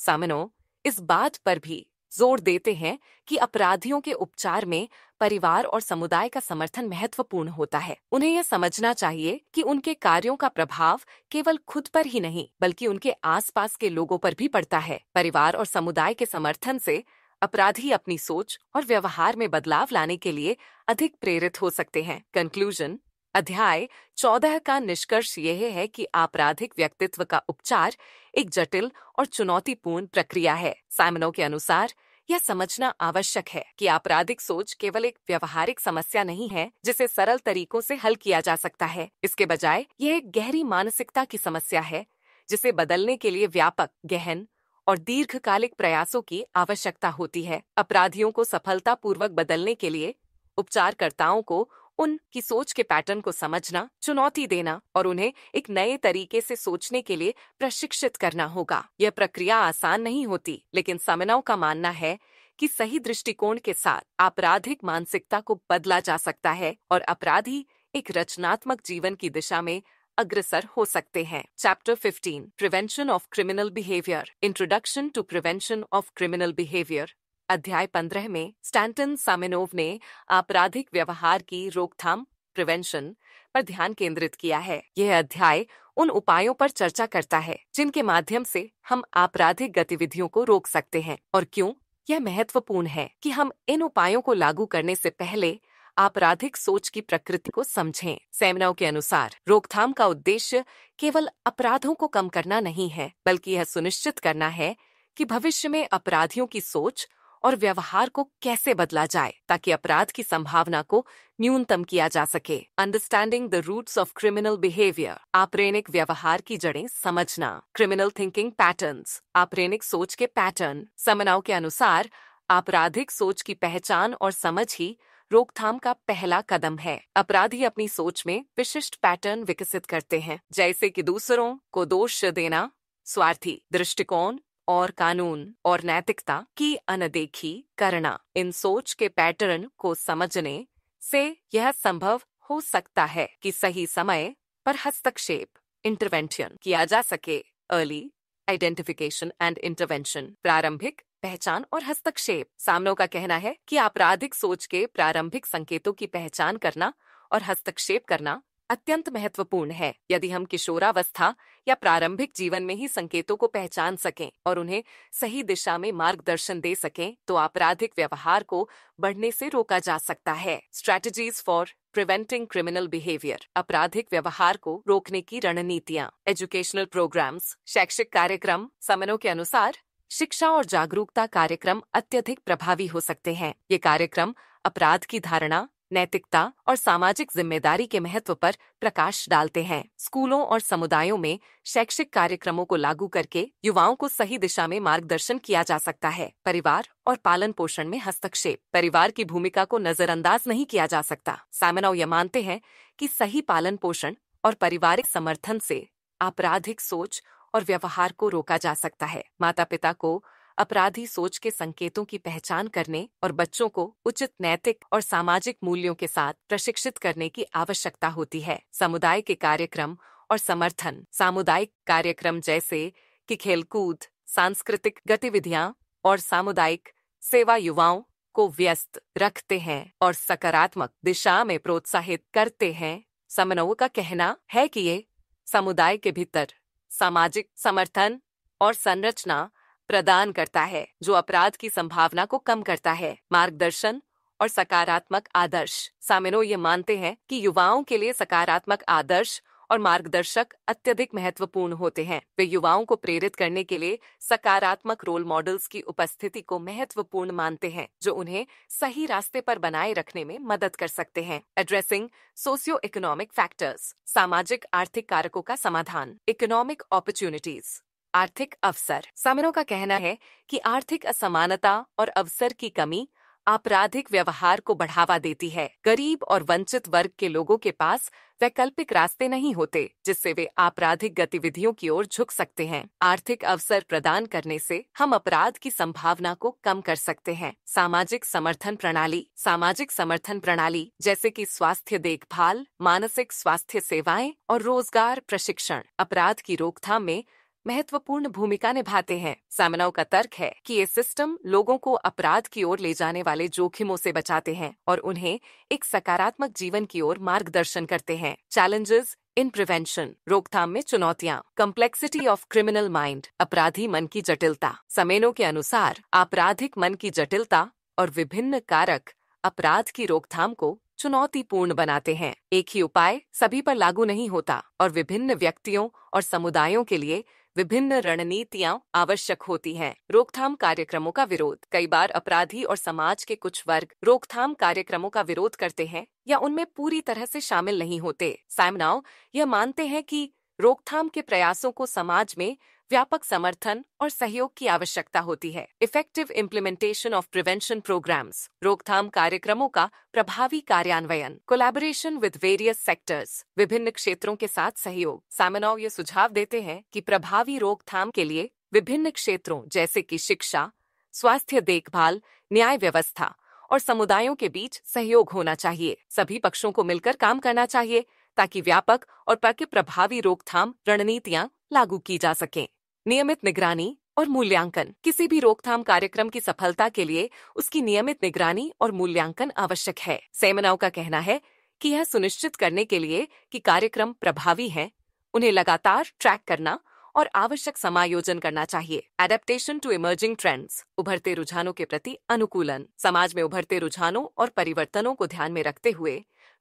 सामनो इस बात पर भी जोर देते हैं कि अपराधियों के उपचार में परिवार और समुदाय का समर्थन महत्वपूर्ण होता है उन्हें यह समझना चाहिए कि उनके कार्यों का प्रभाव केवल खुद पर ही नहीं बल्कि उनके आसपास के लोगों पर भी पड़ता है परिवार और समुदाय के समर्थन से अपराधी अपनी सोच और व्यवहार में बदलाव लाने के लिए अधिक प्रेरित हो सकते हैं कंक्लूजन अध्याय चौदह का निष्कर्ष यह है कि आपराधिक व्यक्तित्व का उपचार एक जटिल और चुनौतीपूर्ण प्रक्रिया है साइमनो के अनुसार यह समझना आवश्यक है कि आपराधिक सोच केवल एक व्यवहारिक समस्या नहीं है जिसे सरल तरीकों से हल किया जा सकता है इसके बजाय यह एक गहरी मानसिकता की समस्या है जिसे बदलने के लिए व्यापक गहन और दीर्घकालिक प्रयासों की आवश्यकता होती है अपराधियों को सफलतापूर्वक बदलने के लिए उपचारकर्ताओं को उनकी सोच के पैटर्न को समझना चुनौती देना और उन्हें एक नए तरीके से सोचने के लिए प्रशिक्षित करना होगा यह प्रक्रिया आसान नहीं होती लेकिन समनाओं का मानना है कि सही दृष्टिकोण के साथ आपराधिक मानसिकता को बदला जा सकता है और अपराधी एक रचनात्मक जीवन की दिशा में अग्रसर हो सकते हैं chapter 15 prevention of criminal behaviour introduction to prevention of criminal behaviour अध्याय पंद्रह में स्टैंटन सामिनोव ने आपराधिक व्यवहार की रोकथाम प्रिवेंशन पर ध्यान केंद्रित किया है यह अध्याय उन उपायों पर चर्चा करता है जिनके माध्यम से हम आपराधिक गतिविधियों को रोक सकते हैं और क्यों यह महत्वपूर्ण है कि हम इन उपायों को लागू करने से पहले आपराधिक सोच की प्रकृति को समझें। सेमिनाओं के अनुसार रोकथाम का उद्देश्य केवल अपराधों को कम करना नहीं है बल्कि यह सुनिश्चित करना है कि भविष्य में अपराधियों की सोच और व्यवहार को कैसे बदला जाए ताकि अपराध की संभावना को न्यूनतम किया जा सके understanding the roots of criminal behaviour आप्रेनिक व्यवहार की जड़ें समझना क्रिमिनल थिंकिंग पैटर्न्स आप्रेनिक सोच के पैटर्न समनाओं के अनुसार आपराधिक सोच की पहचान और समझ ही रोकथाम का पहला कदम है अपराधी अपनी सोच में विशिष्ट पैटर्न विकसित करते हैं जैसे कि दूसरों को दोष देना स्वार्थी दृष्टिकोण और कानून और नैतिकता की अनदेखी करना इन सोच के पैटर्न को समझने से यह संभव हो सकता है कि सही समय पर हस्तक्षेप इंटरवेंशन किया जा सके अर्ली आइडेंटिफिकेशन एंड इंटरवेंशन प्रारंभिक पहचान और हस्तक्षेप सामनों का कहना है कि आपराधिक सोच के प्रारंभिक संकेतों की पहचान करना और हस्तक्षेप करना अत्यंत महत्वपूर्ण है यदि हम किशोरावस्था या प्रारंभिक जीवन में ही संकेतों को पहचान सकें और उन्हें सही दिशा में मार्गदर्शन दे सकें तो आपराधिक व्यवहार को बढ़ने से रोका जा सकता है strategies for preventing criminal behaviour आपराधिक व्यवहार को रोकने की रणनीतियाँ एजुकेशनल प्रोग्राम्स शैक्षिक कार्यक्रम समनों के अनुसार शिक्षा और जागरूकता कार्यक्रम अत्यधिक प्रभावी हो सकते हैं ये कार्यक्रम अपराध की धारणा नैतिकता और सामाजिक जिम्मेदारी के महत्व पर प्रकाश डालते हैं स्कूलों और समुदायों में शैक्षिक कार्यक्रमों को लागू करके युवाओं को सही दिशा में मार्गदर्शन किया जा सकता है परिवार और पालन पोषण में हस्तक्षेप परिवार की भूमिका को नजरअंदाज नहीं किया जा सकता सामनाव यह मानते हैं कि सही पालन पोषण और पारिवारिक समर्थन से आपराधिक सोच और व्यवहार को रोका जा सकता है माता पिता को अपराधी सोच के संकेतों की पहचान करने और बच्चों को उचित नैतिक और सामाजिक मूल्यों के साथ प्रशिक्षित करने की आवश्यकता होती है समुदाय के कार्यक्रम और समर्थन सामुदायिक कार्यक्रम जैसे कि खेलकूद सांस्कृतिक गतिविधियां और सामुदायिक सेवा युवाओं को व्यस्त रखते हैं और सकारात्मक दिशा में प्रोत्साहित करते हैं समनऊ का कहना है कि ये समुदाय के भीतर सामाजिक समर्थन और संरचना प्रदान करता है जो अपराध की संभावना को कम करता है मार्गदर्शन और सकारात्मक आदर्श सामिनो ये मानते हैं कि युवाओं के लिए सकारात्मक आदर्श और मार्गदर्शक अत्यधिक महत्वपूर्ण होते हैं वे युवाओं को प्रेरित करने के लिए सकारात्मक रोल मॉडल्स की उपस्थिति को महत्वपूर्ण मानते हैं जो उन्हें सही रास्ते पर बनाए रखने में मदद कर सकते हैं एड्रेसिंग सोशियो इकोनॉमिक फैक्टर्स सामाजिक आर्थिक कारकों का समाधान इकोनॉमिक अपॉर्चुनिटीज आर्थिक अवसर समरों का कहना है कि आर्थिक असमानता और अवसर की कमी आपराधिक व्यवहार को बढ़ावा देती है गरीब और वंचित वर्ग के लोगों के पास वैकल्पिक रास्ते नहीं होते जिससे वे आपराधिक गतिविधियों की ओर झुक सकते हैं आर्थिक अवसर प्रदान करने से हम अपराध की संभावना को कम कर सकते हैं सामाजिक समर्थन प्रणाली सामाजिक समर्थन प्रणाली जैसे कि स्वास्थ्य देखभाल मानसिक स्वास्थ्य सेवाएं और रोजगार प्रशिक्षण अपराध की रोकथाम में महत्वपूर्ण भूमिका निभाते हैं सामनाओं का तर्क है कि ये सिस्टम लोगों को अपराध की ओर ले जाने वाले जोखिमों से बचाते हैं और उन्हें एक सकारात्मक जीवन की ओर मार्गदर्शन करते हैं चैलेंजेस इन प्रिवेंशन रोकथाम में चुनौतियाँ कम्प्लेक्सिटी ऑफ क्रिमिनल माइंड अपराधी मन की जटिलता समेनों के अनुसार आपराधिक मन की जटिलता और विभिन्न कारक अपराध की रोकथाम को चुनौतीपूर्ण बनाते हैं एक ही उपाय सभी पर लागू नहीं होता और विभिन्न व्यक्तियों और समुदायों के लिए विभिन्न रणनीतियाँ आवश्यक होती हैं। रोकथाम कार्यक्रमों का विरोध कई बार अपराधी और समाज के कुछ वर्ग रोकथाम कार्यक्रमों का विरोध करते हैं या उनमें पूरी तरह से शामिल नहीं होते सामनाओ यह मानते हैं कि रोकथाम के प्रयासों को समाज में व्यापक समर्थन और सहयोग की आवश्यकता होती है effective implementation of prevention programmes रोकथाम कार्यक्रमों का प्रभावी कार्यान्वयन कोलैबोरेशन विद वेरियस सेक्टर्स विभिन्न क्षेत्रों के साथ सहयोग सामनाव ये सुझाव देते हैं कि प्रभावी रोकथाम के लिए विभिन्न क्षेत्रों जैसे कि शिक्षा स्वास्थ्य देखभाल न्याय व्यवस्था और समुदायों के बीच सहयोग होना चाहिए सभी पक्षों को मिलकर काम करना चाहिए ताकि व्यापक और प्रभावी रोकथाम रणनीतियाँ लागू की जा सकें नियमित निगरानी और मूल्यांकन किसी भी रोकथाम कार्यक्रम की सफलता के लिए उसकी नियमित निगरानी और मूल्यांकन आवश्यक है सेमनाओं का कहना है कि यह सुनिश्चित करने के लिए कि कार्यक्रम प्रभावी है उन्हें लगातार ट्रैक करना और आवश्यक समायोजन करना चाहिए एडेप्टेशन टू इमर्जिंग ट्रेंड्स उभरते रुझानों के प्रति अनुकूलन समाज में उभरते रुझानों और परिवर्तनों को ध्यान में रखते हुए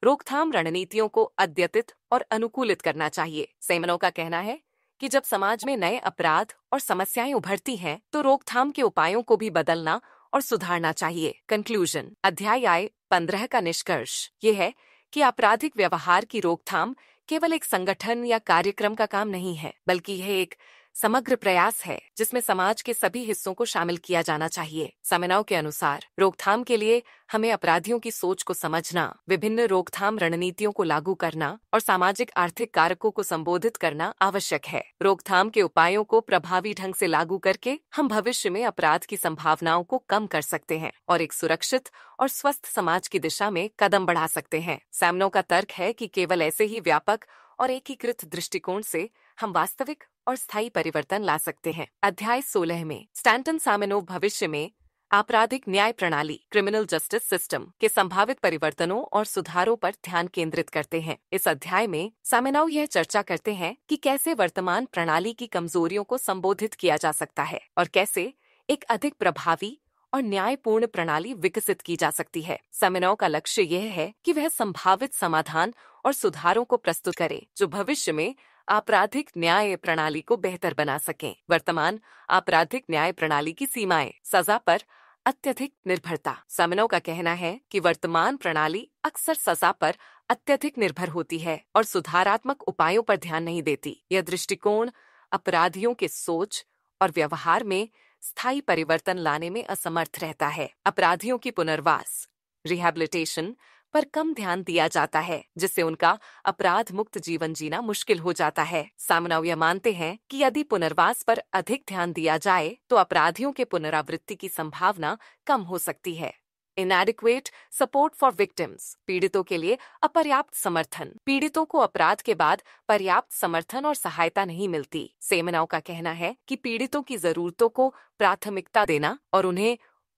रोकथाम रणनीतियों को अद्यतित और अनुकूलित करना चाहिए सेमनों का कहना है कि जब समाज में नए अपराध और समस्याएं उभरती हैं तो रोकथाम के उपायों को भी बदलना और सुधारना चाहिए कंक्लूजन अध्याय आय पंद्रह का निष्कर्ष ये है कि आपराधिक व्यवहार की रोकथाम केवल एक संगठन या कार्यक्रम का काम नहीं है बल्कि यह एक समग्र प्रयास है जिसमें समाज के सभी हिस्सों को शामिल किया जाना चाहिए समनाओं के अनुसार रोकथाम के लिए हमें अपराधियों की सोच को समझना विभिन्न रोकथाम रणनीतियों को लागू करना और सामाजिक आर्थिक कारकों को संबोधित करना आवश्यक है रोकथाम के उपायों को प्रभावी ढंग से लागू करके हम भविष्य में अपराध की संभावनाओं को कम कर सकते हैं और एक सुरक्षित और स्वस्थ समाज की दिशा में कदम बढ़ा सकते हैं सैमनों का तर्क है कि केवल ऐसे ही व्यापक और एकीकृत दृष्टिकोण से हम वास्तविक और स्थायी परिवर्तन ला सकते हैं अध्याय सोलह में स्टैंटन सामेनोव भविष्य में आपराधिक न्याय प्रणाली क्रिमिनल जस्टिस सिस्टम के संभावित परिवर्तनों और सुधारों पर ध्यान केंद्रित करते हैं इस अध्याय में सामेनाउ यह चर्चा करते हैं कि कैसे वर्तमान प्रणाली की कमजोरियों को संबोधित किया जा सकता है और कैसे एक अधिक प्रभावी और न्यायपूर्ण प्रणाली विकसित की जा सकती है सेमिनार का लक्ष्य यह है कि वह संभावित समाधान और सुधारों को प्रस्तुत करे जो भविष्य में आपराधिक न्याय प्रणाली को बेहतर बना सकें वर्तमान आपराधिक न्याय प्रणाली की सीमाएं सजा पर अत्यधिक निर्भरता समनों का कहना है कि वर्तमान प्रणाली अक्सर सजा पर अत्यधिक निर्भर होती है और सुधारात्मक उपायों पर ध्यान नहीं देती यह दृष्टिकोण अपराधियों के सोच और व्यवहार में स्थायी परिवर्तन लाने में असमर्थ रहता है अपराधियों की पुनर्वास रिहेबिलिटेशन पर कम ध्यान दिया जाता है जिससे उनका अपराध मुक्त जीवन जीना मुश्किल हो जाता है सामनाविया मानते हैं कि यदि पुनर्वास पर अधिक ध्यान दिया जाए तो अपराधियों के पुनरावृत्ति की संभावना कम हो सकती है इनएडिक्वेट सपोर्ट फॉर विक्टिम्स पीड़ितों के लिए अपर्याप्त समर्थन पीड़ितों को अपराध के बाद पर्याप्त समर्थन और सहायता नहीं मिलती सेमनाओं का कहना है कि पीड़ितों की जरूरतों को प्राथमिकता देना और उन्हें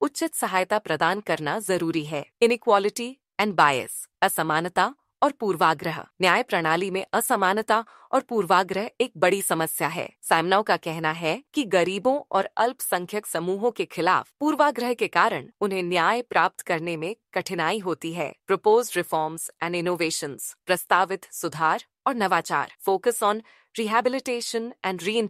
उचित सहायता प्रदान करना जरूरी है इनक्वालिटी एंड बायस असमानता और पूर्वाग्रह न्याय प्रणाली में असमानता और पूर्वाग्रह एक बड़ी समस्या है सामनाओं का कहना है कि गरीबों और अल्पसंख्यक समूहों के खिलाफ पूर्वाग्रह के कारण उन्हें न्याय प्राप्त करने में कठिनाई होती है प्रपोज रिफॉर्म्स एंड इनोवेशन प्रस्तावित सुधार और नवाचार focus on rehabilitation and re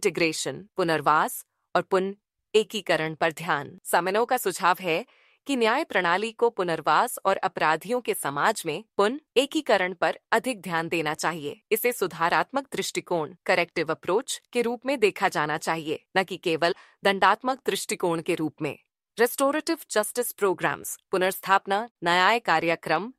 पुनर्वास और पुन एकीकरण पर ध्यान सामनो का सुझाव है कि न्याय प्रणाली को पुनर्वास और अपराधियों के समाज में पुन एकीकरण पर अधिक ध्यान देना चाहिए इसे सुधारात्मक दृष्टिकोण करेक्टिव अप्रोच के रूप में देखा जाना चाहिए न कि केवल दंडात्मक दृष्टिकोण के रूप में रेस्टोरेटिव जस्टिस प्रोग्राम्स पुनर्स्थापना न्याय कार्यक्रम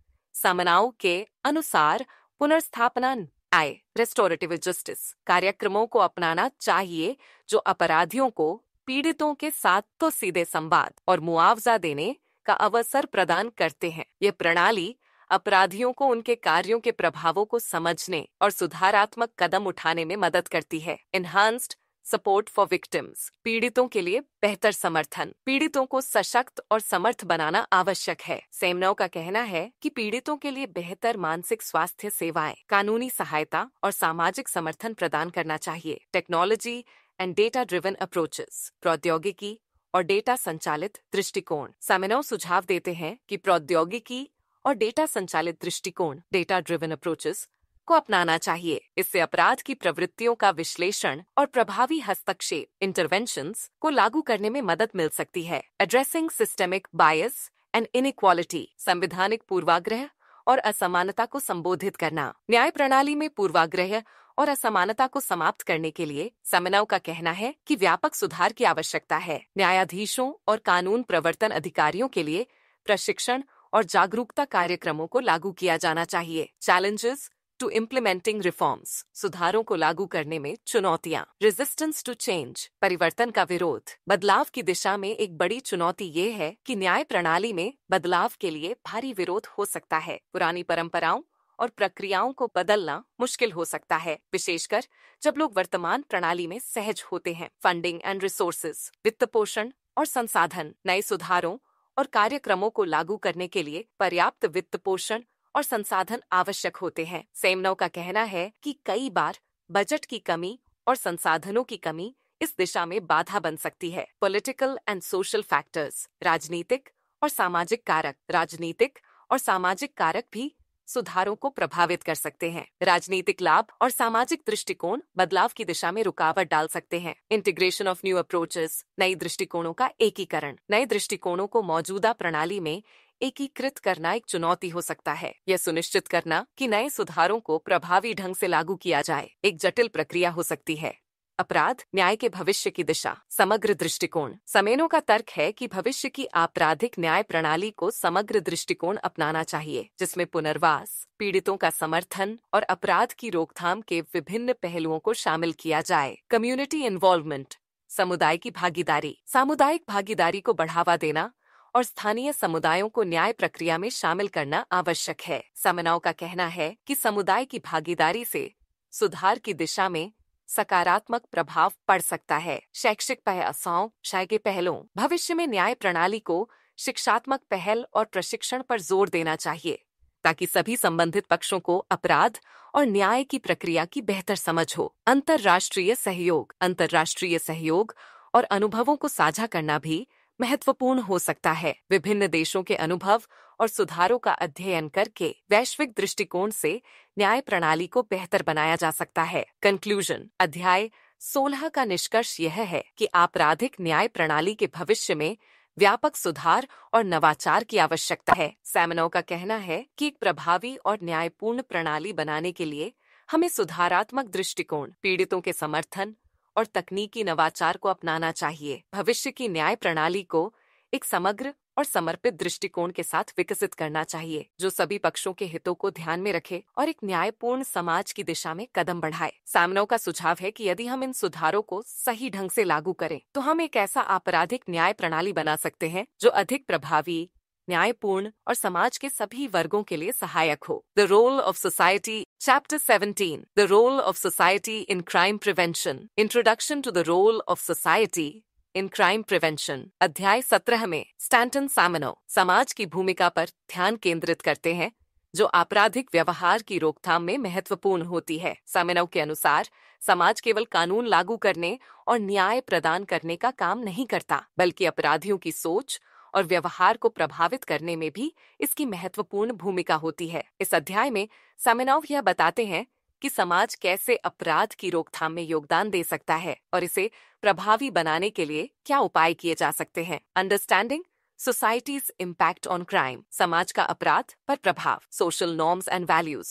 समनाओ के अनुसार पुनर्स्थापना आय रेस्टोरेटिव जस्टिस कार्यक्रमों को अपनाना चाहिए जो अपराधियों को पीड़ितों के साथ तो सीधे संवाद और मुआवजा देने का अवसर प्रदान करते हैं ये प्रणाली अपराधियों को उनके कार्यों के प्रभावों को समझने और सुधारात्मक कदम उठाने में मदद करती है एनहांस्ड सपोर्ट फॉर विक्टिम्स पीड़ितों के लिए बेहतर समर्थन पीड़ितों को सशक्त और समर्थ बनाना आवश्यक है सेमनाओं का कहना है कि पीड़ितों के लिए बेहतर मानसिक स्वास्थ्य सेवाएं कानूनी सहायता और सामाजिक समर्थन प्रदान करना चाहिए technology and data driven approaches प्रौद्योगिकी और डेटा संचालित दृष्टिकोण सेमिनो सुझाव देते हैं कि प्रौद्योगिकी और डेटा संचालित दृष्टिकोण डेटा ड्रिवन अप्रोचेस को अपनाना चाहिए इससे अपराध की प्रवृत्तियों का विश्लेषण और प्रभावी हस्तक्षेप इंटरवेंशन को लागू करने में मदद मिल सकती है addressing systemic bias and inequality संविधानिक पूर्वाग्रह और असमानता को संबोधित करना न्याय प्रणाली में पूर्वाग्रह और असमानता को समाप्त करने के लिए समनाओं का कहना है कि व्यापक सुधार की आवश्यकता है न्यायाधीशों और कानून प्रवर्तन अधिकारियों के लिए प्रशिक्षण और जागरूकता कार्यक्रमों को लागू किया जाना चाहिए चैलेंजेस टू इम्प्लीमेंटिंग रिफॉर्म्स सुधारों को लागू करने में चुनौतियाँ रेजिस्टेंस टू चेंज परिवर्तन का विरोध बदलाव की दिशा में एक बड़ी चुनौती ये है कि न्याय प्रणाली में बदलाव के लिए भारी विरोध हो सकता है पुरानी परंपराओं और प्रक्रियाओं को बदलना मुश्किल हो सकता है विशेषकर जब लोग वर्तमान प्रणाली में सहज होते हैं फंडिंग एंड रिसोर्सेज वित्त पोषण और संसाधन नए सुधारों और कार्यक्रमों को लागू करने के लिए पर्याप्त वित्त पोषण और संसाधन आवश्यक होते हैं सेमनो का कहना है कि कई बार बजट की कमी और संसाधनों की कमी इस दिशा में बाधा बन सकती है पॉलिटिकल एंड सोशल फैक्टर्स राजनीतिक और सामाजिक कारक राजनीतिक और सामाजिक कारक भी सुधारों को प्रभावित कर सकते हैं राजनीतिक लाभ और सामाजिक दृष्टिकोण बदलाव की दिशा में रुकावट डाल सकते हैं इंटीग्रेशन ऑफ न्यू अप्रोचेस नई दृष्टिकोणों का एकीकरण नए दृष्टिकोणों को मौजूदा प्रणाली में एकीकृत करना एक चुनौती हो सकता है यह सुनिश्चित करना कि नए सुधारों को प्रभावी ढंग से लागू किया जाए एक जटिल प्रक्रिया हो सकती है अपराध न्याय के भविष्य की दिशा समग्र दृष्टिकोण समेनों का तर्क है कि भविष्य की आपराधिक न्याय प्रणाली को समग्र दृष्टिकोण अपनाना चाहिए जिसमें पुनर्वास पीड़ितों का समर्थन और अपराध की रोकथाम के विभिन्न पहलुओं को शामिल किया जाए कम्युनिटी इन्वॉल्वमेंट समुदाय की भागीदारी सामुदायिक भागीदारी को बढ़ावा देना और स्थानीय समुदायों को न्याय प्रक्रिया में शामिल करना आवश्यक है समनाओं का कहना है कि समुदाय की भागीदारी से सुधार की दिशा में सकारात्मक प्रभाव पड़ सकता है शैक्षिक पहसाओं शय के पहलों भविष्य में न्याय प्रणाली को शिक्षात्मक पहल और प्रशिक्षण पर जोर देना चाहिए ताकि सभी संबंधित पक्षों को अपराध और न्याय की प्रक्रिया की बेहतर समझ हो अंतर्राष्ट्रीय सहयोग अंतर्राष्ट्रीय सहयोग और अनुभवों को साझा करना भी महत्वपूर्ण हो सकता है विभिन्न देशों के अनुभव और सुधारों का अध्ययन करके वैश्विक दृष्टिकोण से न्याय प्रणाली को बेहतर बनाया जा सकता है कंक्लूजन अध्याय सोलह का निष्कर्ष यह है कि आपराधिक न्याय प्रणाली के भविष्य में व्यापक सुधार और नवाचार की आवश्यकता है सैमनो का कहना है कि एक प्रभावी और न्यायपूर्ण प्रणाली बनाने के लिए हमें सुधारात्मक दृष्टिकोण पीड़ितों के समर्थन और तकनीकी नवाचार को अपनाना चाहिए भविष्य की न्याय प्रणाली को एक समग्र और समर्पित दृष्टिकोण के साथ विकसित करना चाहिए जो सभी पक्षों के हितों को ध्यान में रखे और एक न्यायपूर्ण समाज की दिशा में कदम बढ़ाए सामनों का सुझाव है कि यदि हम इन सुधारों को सही ढंग से लागू करें तो हम एक ऐसा आपराधिक न्याय प्रणाली बना सकते हैं जो अधिक प्रभावी न्यायपूर्ण और समाज के सभी वर्गों के लिए सहायक हो the role of society chapter 17 the role of society in crime prevention introduction to the role of society in crime prevention अध्याय सत्रह में स्टैंटन सामनो समाज की भूमिका पर ध्यान केंद्रित करते हैं जो आपराधिक व्यवहार की रोकथाम में महत्वपूर्ण होती है सामनो के अनुसार समाज केवल कानून लागू करने और न्याय प्रदान करने का काम नहीं करता बल्कि अपराधियों की सोच और व्यवहार को प्रभावित करने में भी इसकी महत्वपूर्ण भूमिका होती है इस अध्याय में समिनव यह बताते हैं कि समाज कैसे अपराध की रोकथाम में योगदान दे सकता है और इसे प्रभावी बनाने के लिए क्या उपाय किए जा सकते हैं understanding society's impact on crime समाज का अपराध पर प्रभाव सोशल नॉर्म्स एंड वैल्यूज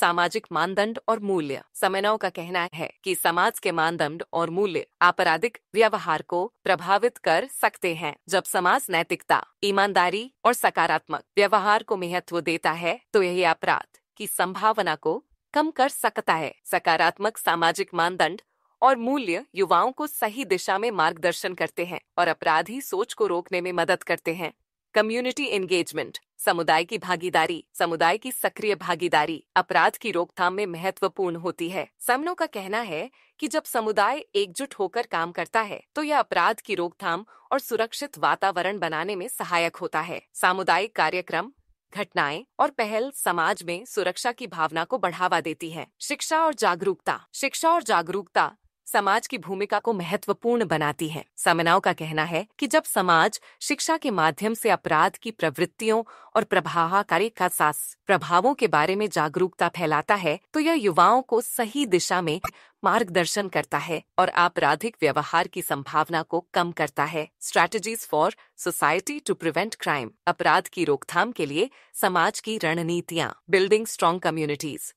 सामाजिक मानदंड और मूल्य समेनाओं का कहना है कि समाज के मानदंड और मूल्य आपराधिक व्यवहार को प्रभावित कर सकते हैं जब समाज नैतिकता ईमानदारी और सकारात्मक व्यवहार को महत्व देता है तो यही अपराध की संभावना को कम कर सकता है सकारात्मक सामाजिक मानदंड और मूल्य युवाओं को सही दिशा में मार्गदर्शन करते हैं और अपराधी सोच को रोकने में मदद करते हैं कम्युनिटी एंगेजमेंट समुदाय की भागीदारी समुदाय की सक्रिय भागीदारी अपराध की रोकथाम में महत्वपूर्ण होती है समनो का कहना है कि जब समुदाय एकजुट होकर काम करता है तो यह अपराध की रोकथाम और सुरक्षित वातावरण बनाने में सहायक होता है सामुदायिक कार्यक्रम घटनाएं और पहल समाज में सुरक्षा की भावना को बढ़ावा देती है शिक्षा और जागरूकता शिक्षा और जागरूकता समाज की भूमिका को महत्वपूर्ण बनाती है समनाओं का कहना है कि जब समाज शिक्षा के माध्यम से अपराध की प्रवृत्तियों और प्रभावकारी का सास प्रभावों के बारे में जागरूकता फैलाता है तो यह युवाओं को सही दिशा में मार्गदर्शन करता है और आपराधिक व्यवहार की संभावना को कम करता है strategies for society to prevent crime अपराध की रोकथाम के लिए समाज की रणनीतियाँ बिल्डिंग स्ट्रॉन्ग कम्युनिटीज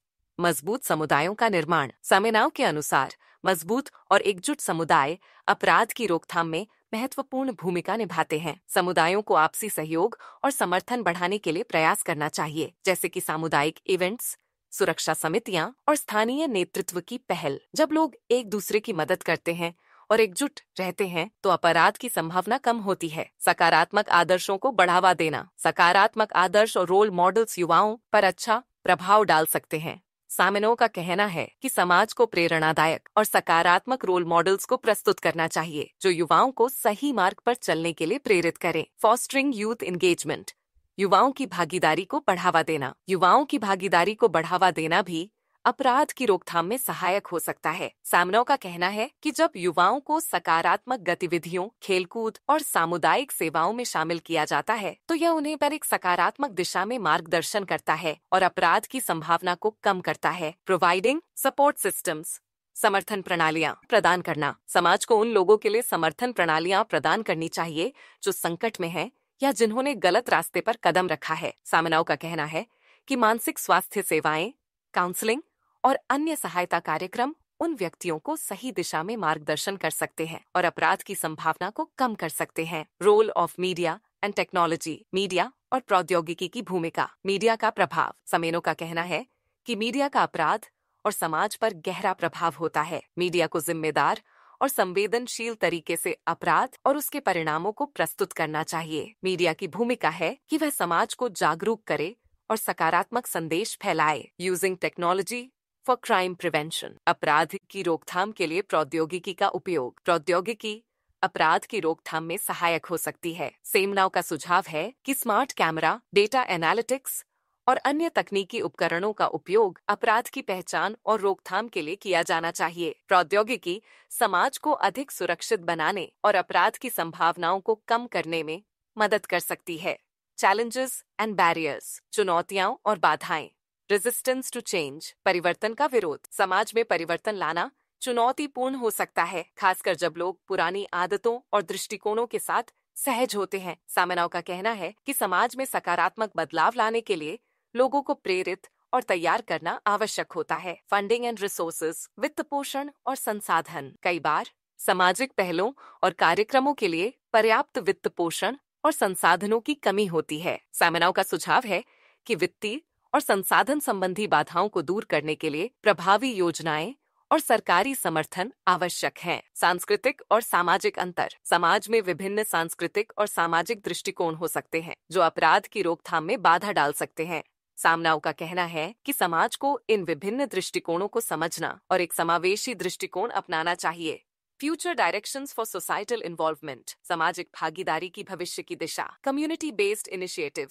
मजबूत समुदायों का निर्माण समेनाओं के अनुसार मजबूत और एकजुट समुदाय अपराध की रोकथाम में महत्वपूर्ण भूमिका निभाते हैं समुदायों को आपसी सहयोग और समर्थन बढ़ाने के लिए प्रयास करना चाहिए जैसे कि सामुदायिक इवेंट्स सुरक्षा समितियां और स्थानीय नेतृत्व की पहल जब लोग एक दूसरे की मदद करते हैं और एकजुट रहते हैं तो अपराध की संभावना कम होती है सकारात्मक आदर्शों को बढ़ावा देना सकारात्मक आदर्श और रोल मॉडल्स युवाओं पर अच्छा प्रभाव डाल सकते हैं सामिनों का कहना है कि समाज को प्रेरणादायक और सकारात्मक रोल मॉडल्स को प्रस्तुत करना चाहिए जो युवाओं को सही मार्ग पर चलने के लिए प्रेरित करें फॉस्टरिंग यूथ एंगेजमेंट युवाओं की भागीदारी को बढ़ावा देना युवाओं की भागीदारी को बढ़ावा देना भी अपराध की रोकथाम में सहायक हो सकता है सामनाओं का कहना है कि जब युवाओं को सकारात्मक गतिविधियों खेलकूद और सामुदायिक सेवाओं में शामिल किया जाता है तो यह उन्हें पर एक सकारात्मक दिशा में मार्गदर्शन करता है और अपराध की संभावना को कम करता है प्रोवाइडिंग सपोर्ट सिस्टम्स समर्थन प्रणालियाँ प्रदान करना समाज को उन लोगों के लिए समर्थन प्रणालियाँ प्रदान करनी चाहिए जो संकट में है या जिन्होंने गलत रास्ते पर कदम रखा है सामनाओं का कहना है कि मानसिक स्वास्थ्य सेवाएं काउंसलिंग और अन्य सहायता कार्यक्रम उन व्यक्तियों को सही दिशा में मार्गदर्शन कर सकते हैं और अपराध की संभावना को कम कर सकते हैं role of media and technology media और प्रौद्योगिकी की भूमिका मीडिया का प्रभाव समेनों का कहना है कि मीडिया का अपराध और समाज पर गहरा प्रभाव होता है मीडिया को जिम्मेदार और संवेदनशील तरीके से अपराध और उसके परिणामों को प्रस्तुत करना चाहिए मीडिया की भूमिका है कि वह समाज को जागरूक करे और सकारात्मक संदेश फैलाए using technology for crime prevention अपराध की रोकथाम के लिए प्रौद्योगिकी का उपयोग प्रौद्योगिकी अपराध की रोकथाम में सहायक हो सकती है सेमनाव का सुझाव है कि स्मार्ट कैमरा डेटा एनालिटिक्स और अन्य तकनीकी उपकरणों का उपयोग अपराध की पहचान और रोकथाम के लिए किया जाना चाहिए प्रौद्योगिकी समाज को अधिक सुरक्षित बनाने और अपराध की संभावनाओं को कम करने में मदद कर सकती है चैलेंजेस एंड बैरियर्स चुनौतियाँ और बाधाएं रेजिस्टेंस टू चेंज परिवर्तन का विरोध समाज में परिवर्तन लाना चुनौतीपूर्ण हो सकता है खासकर जब लोग पुरानी आदतों और दृष्टिकोणों के साथ सहज होते हैं सामनाओं का कहना है कि समाज में सकारात्मक बदलाव लाने के लिए लोगों को प्रेरित और तैयार करना आवश्यक होता है फंडिंग एंड रिसोर्सेज वित्त पोषण और संसाधन कई बार सामाजिक पहलों और कार्यक्रमों के लिए पर्याप्त वित्त पोषण और संसाधनों की कमी होती है सेमिनाओं का सुझाव है कि वित्तीय और संसाधन संबंधी बाधाओं को दूर करने के लिए प्रभावी योजनाएं और सरकारी समर्थन आवश्यक है सांस्कृतिक और सामाजिक अंतर समाज में विभिन्न सांस्कृतिक और सामाजिक दृष्टिकोण हो सकते हैं जो अपराध की रोकथाम में बाधा डाल सकते हैं सामनाओं का कहना है कि समाज को इन विभिन्न दृष्टिकोणों को समझना और एक समावेशी दृष्टिकोण अपनाना चाहिए future direction for societal involvement सामाजिक भागीदारी की भविष्य की दिशा कम्युनिटी बेस्ड इनिशिएटिव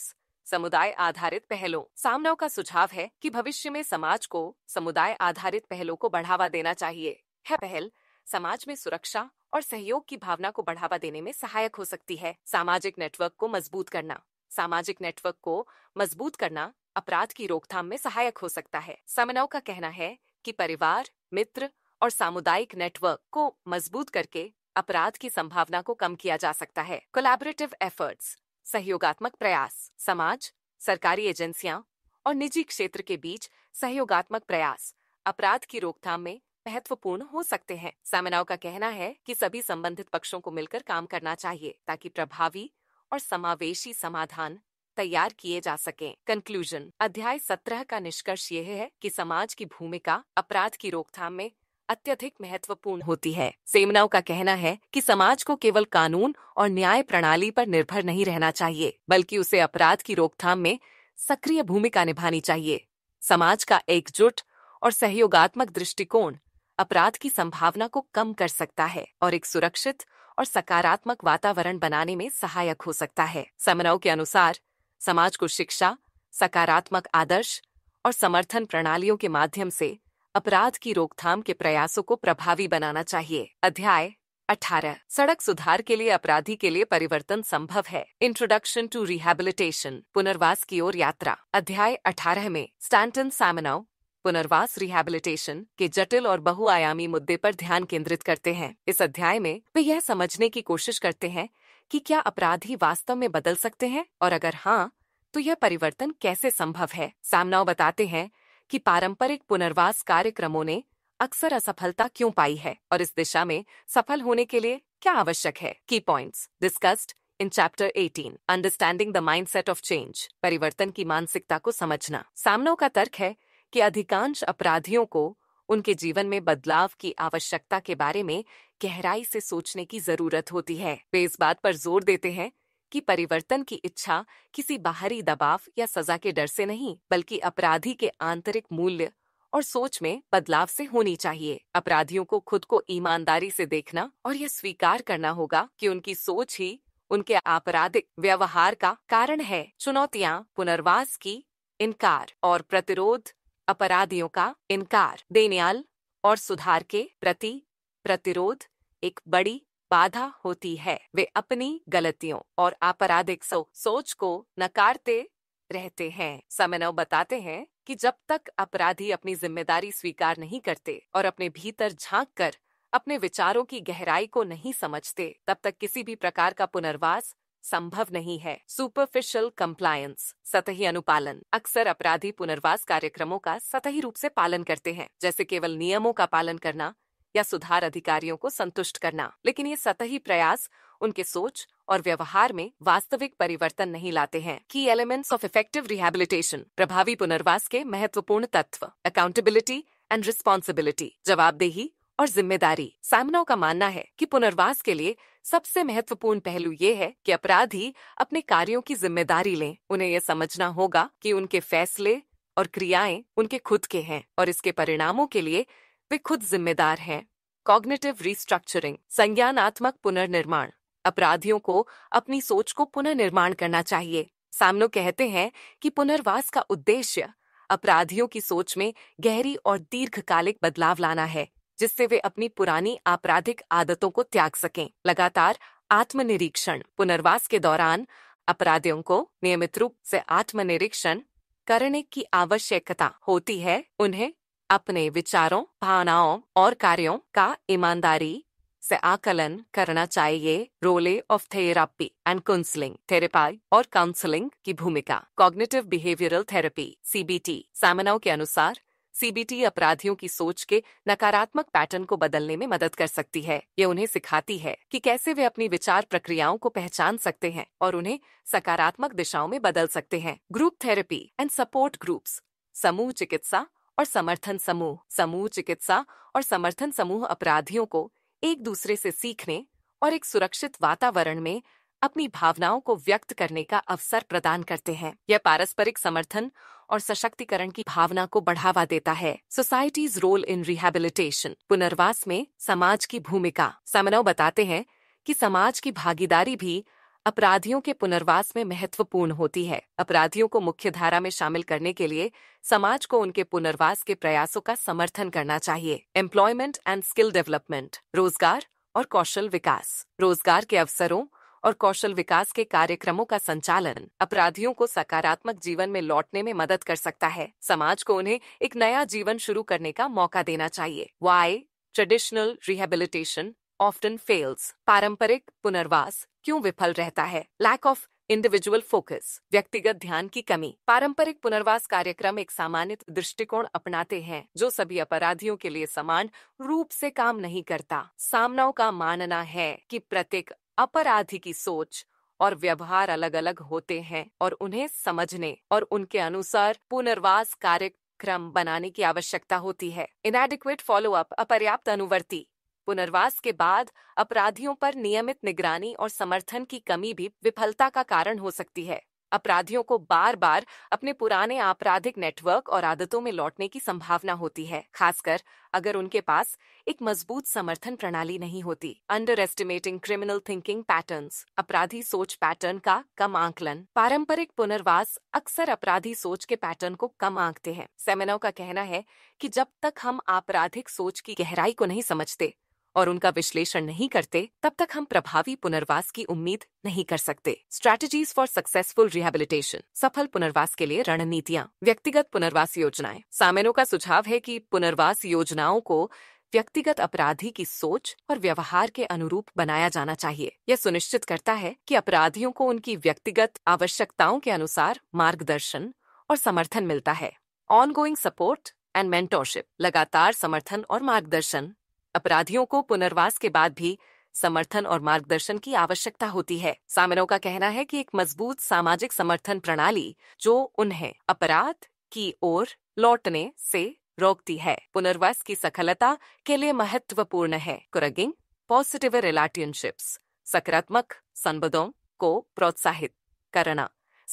समुदाय आधारित पहलों सामनाओं का सुझाव है कि भविष्य में समाज को समुदाय आधारित पहलों को बढ़ावा देना चाहिए है पहल समाज में सुरक्षा और सहयोग की भावना को बढ़ावा देने में सहायक हो सकती है सामाजिक नेटवर्क को मजबूत करना सामाजिक नेटवर्क को मजबूत करना अपराध की रोकथाम में सहायक हो सकता है समनव का कहना है कि परिवार मित्र और सामुदायिक नेटवर्क को मजबूत करके अपराध की संभावना को कम किया जा सकता है कोलैबोरेटिव एफर्ट्स सहयोगात्मक प्रयास समाज सरकारी एजेंसियां और निजी क्षेत्र के बीच सहयोगात्मक प्रयास अपराध की रोकथाम में महत्वपूर्ण हो सकते हैं सामनाओ का कहना है कि सभी संबंधित पक्षों को मिलकर काम करना चाहिए ताकि प्रभावी और समावेशी समाधान तैयार किए जा सके कंक्लूजन अध्याय सत्रह का निष्कर्ष यह है कि समाज की भूमिका अपराध की रोकथाम में अत्यधिक महत्वपूर्ण होती है सेमनाओं का कहना है कि समाज को केवल कानून और न्याय प्रणाली पर निर्भर नहीं रहना चाहिए बल्कि उसे अपराध की रोकथाम में सक्रिय भूमिका निभानी चाहिए समाज का एकजुट और सहयोगात्मक दृष्टिकोण अपराध की संभावना को कम कर सकता है और एक सुरक्षित और सकारात्मक वातावरण बनाने में सहायक हो सकता है समनाओं के अनुसार समाज को शिक्षा सकारात्मक आदर्श और समर्थन प्रणालियों के माध्यम से अपराध की रोकथाम के प्रयासों को प्रभावी बनाना चाहिए अध्याय 18 सड़क सुधार के लिए अपराधी के लिए परिवर्तन संभव है इंट्रोडक्शन टू रिहेबिलिटेशन पुनर्वास की ओर यात्रा अध्याय 18 में स्टैंटन सैमनाव पुनर्वास रिहेबिलिटेशन के जटिल और बहुआयामी मुद्दे पर ध्यान केंद्रित करते हैं इस अध्याय में वे यह समझने की कोशिश करते हैं कि क्या अपराधी वास्तव में बदल सकते हैं और अगर हाँ तो यह परिवर्तन कैसे संभव है सामनाओ बताते हैं कि पारंपरिक पुनर्वास कार्यक्रमों ने अक्सर असफलता क्यों पाई है और इस दिशा में सफल होने के लिए क्या आवश्यक है की points discussed in chapter 18 understanding the mindset of change परिवर्तन की मानसिकता को समझना सामनो का तर्क है कि अधिकांश अपराधियों को उनके जीवन में बदलाव की आवश्यकता के बारे में गहराई से सोचने की जरूरत होती है वे इस बात पर जोर देते हैं कि परिवर्तन की इच्छा किसी बाहरी दबाव या सजा के डर से नहीं बल्कि अपराधी के आंतरिक मूल्य और सोच में बदलाव से होनी चाहिए अपराधियों को खुद को ईमानदारी से देखना और यह स्वीकार करना होगा कि उनकी सोच ही उनके आपराधिक व्यवहार का कारण है चुनौतियाँ पुनर्वास की इनकार और प्रतिरोध अपराधियों का इनकार देनियाल और सुधार के प्रति प्रतिरोध एक बड़ी बाधा होती है वे अपनी गलतियों और आपराधिक सो, सोच को नकारते रहते हैं समनव बताते हैं कि जब तक अपराधी अपनी जिम्मेदारी स्वीकार नहीं करते और अपने भीतर झांक कर अपने विचारों की गहराई को नहीं समझते तब तक किसी भी प्रकार का पुनर्वास संभव नहीं है सुपरफिशियल कंप्लायंस सतही अनुपालन अक्सर अपराधी पुनर्वास कार्यक्रमों का सतही रूप से पालन करते हैं जैसे केवल नियमों का पालन करना या सुधार अधिकारियों को संतुष्ट करना लेकिन ये सतही प्रयास उनके सोच और व्यवहार में वास्तविक परिवर्तन नहीं लाते हैं की एलिमेंट्स ऑफ इफेक्टिव रिहेबिलिटेशन प्रभावी पुनर्वास के महत्वपूर्ण तत्व अकाउंटेबिलिटी एंड रिस्पॉन्सिबिलिटी जवाबदेही और जिम्मेदारी सामनाओ का मानना है कि पुनर्वास के लिए सबसे महत्वपूर्ण पहलू ये है कि अपराधी अपने कार्यों की जिम्मेदारी लें उन्हें यह समझना होगा कि उनके फैसले और क्रियाएं उनके खुद के हैं और इसके परिणामों के लिए वे खुद जिम्मेदार हैं कॉग्निटिव रिस्ट्रक्चरिंग संज्ञानात्मक पुनर्निर्माण अपराधियों को अपनी सोच को पुनर्निर्माण करना चाहिए सामनो कहते हैं कि पुनर्वास का उद्देश्य अपराधियों की सोच में गहरी और दीर्घकालिक बदलाव लाना है जिससे वे अपनी पुरानी आपराधिक आदतों को त्याग सकें लगातार आत्मनिरीक्षण पुनर्वास के दौरान अपराधियों को नियमित रूप से आत्मनिरीक्षण करने की आवश्यकता होती है उन्हें अपने विचारों भावनाओं और कार्यों का ईमानदारी से आकलन करना चाहिए role of therapy and counselling therapy और काउंसलिंग की भूमिका कॉग्निटिव बिहेवियरल थेरेपी सीबीटी सामनाओं के अनुसार सीबीटी अपराधियों की सोच के नकारात्मक पैटर्न को बदलने में मदद कर सकती है ये उन्हें सिखाती है कि कैसे वे अपनी विचार प्रक्रियाओं को पहचान सकते हैं और उन्हें सकारात्मक दिशाओं में बदल सकते हैं group therapy and support groups समूह चिकित्सा और समर्थन समूह समूह चिकित्सा और समर्थन समूह अपराधियों को एक दूसरे से सीखने और एक सुरक्षित वातावरण में अपनी भावनाओं को व्यक्त करने का अवसर प्रदान करते हैं यह पारस्परिक समर्थन और सशक्तिकरण की भावना को बढ़ावा देता है सोसाइटीज रोल इन रिहेबिलिटेशन पुनर्वास में समाज की भूमिका समनव बताते हैं कि समाज की भागीदारी भी अपराधियों के पुनर्वास में महत्वपूर्ण होती है अपराधियों को मुख्य धारा में शामिल करने के लिए समाज को उनके पुनर्वास के प्रयासों का समर्थन करना चाहिए एम्प्लॉयमेंट एंड स्किल डेवलपमेंट रोजगार और कौशल विकास रोजगार के अवसरों और कौशल विकास के कार्यक्रमों का संचालन अपराधियों को सकारात्मक जीवन में लौटने में मदद कर सकता है समाज को उन्हें एक नया जीवन शुरू करने का मौका देना चाहिए why traditional rehabilitation often fails पारंपरिक पुनर्वास क्यों विफल रहता है लैक ऑफ इंडिविजुअल फोकस व्यक्तिगत ध्यान की कमी पारंपरिक पुनर्वास कार्यक्रम एक सामान्य दृष्टिकोण अपनाते हैं जो सभी अपराधियों के लिए समान रूप से काम नहीं करता सामनाओं का मानना है कि प्रत्येक अपराधी की सोच और व्यवहार अलग अलग होते हैं और उन्हें समझने और उनके अनुसार पुनर्वास कार्यक्रम बनाने की आवश्यकता होती है इनएडिक्वेट फॉलो अपर्याप्त अनुवर्ती पुनर्वास के बाद अपराधियों पर नियमित निगरानी और समर्थन की कमी भी विफलता का कारण हो सकती है अपराधियों को बार बार अपने पुराने आपराधिक नेटवर्क और आदतों में लौटने की संभावना होती है खासकर अगर उनके पास एक मजबूत समर्थन प्रणाली नहीं होती underestimating criminal thinking pattern अपराधी सोच पैटर्न का कम आंकलन पारंपरिक पुनर्वास अक्सर अपराधी सोच के पैटर्न को कम आंकते हैं सेमिनो का कहना है कि जब तक हम आपराधिक सोच की गहराई को नहीं समझते और उनका विश्लेषण नहीं करते तब तक हम प्रभावी पुनर्वास की उम्मीद नहीं कर सकते स्ट्रेटेजीज फॉर सक्सेसफुल रिहेबिलिटेशन सफल पुनर्वास के लिए रणनीतियाँ व्यक्तिगत पुनर्वास योजनाएं सामेनों का सुझाव है कि पुनर्वास योजनाओं को व्यक्तिगत अपराधी की सोच और व्यवहार के अनुरूप बनाया जाना चाहिए यह सुनिश्चित करता है कि अपराधियों को उनकी व्यक्तिगत आवश्यकताओं के अनुसार मार्गदर्शन और समर्थन मिलता है ऑनगोइंग सपोर्ट एंड मेंटोरशिप लगातार समर्थन और मार्गदर्शन अपराधियों को पुनर्वास के बाद भी समर्थन और मार्गदर्शन की आवश्यकता होती है सामनों का कहना है कि एक मजबूत सामाजिक समर्थन प्रणाली जो उन्हें अपराध की ओर लौटने से रोकती है पुनर्वास की सफलता के लिए महत्वपूर्ण है कुरगिंग पॉजिटिव रिलेशनशिप्स सकारात्मक संबंधों को प्रोत्साहित करना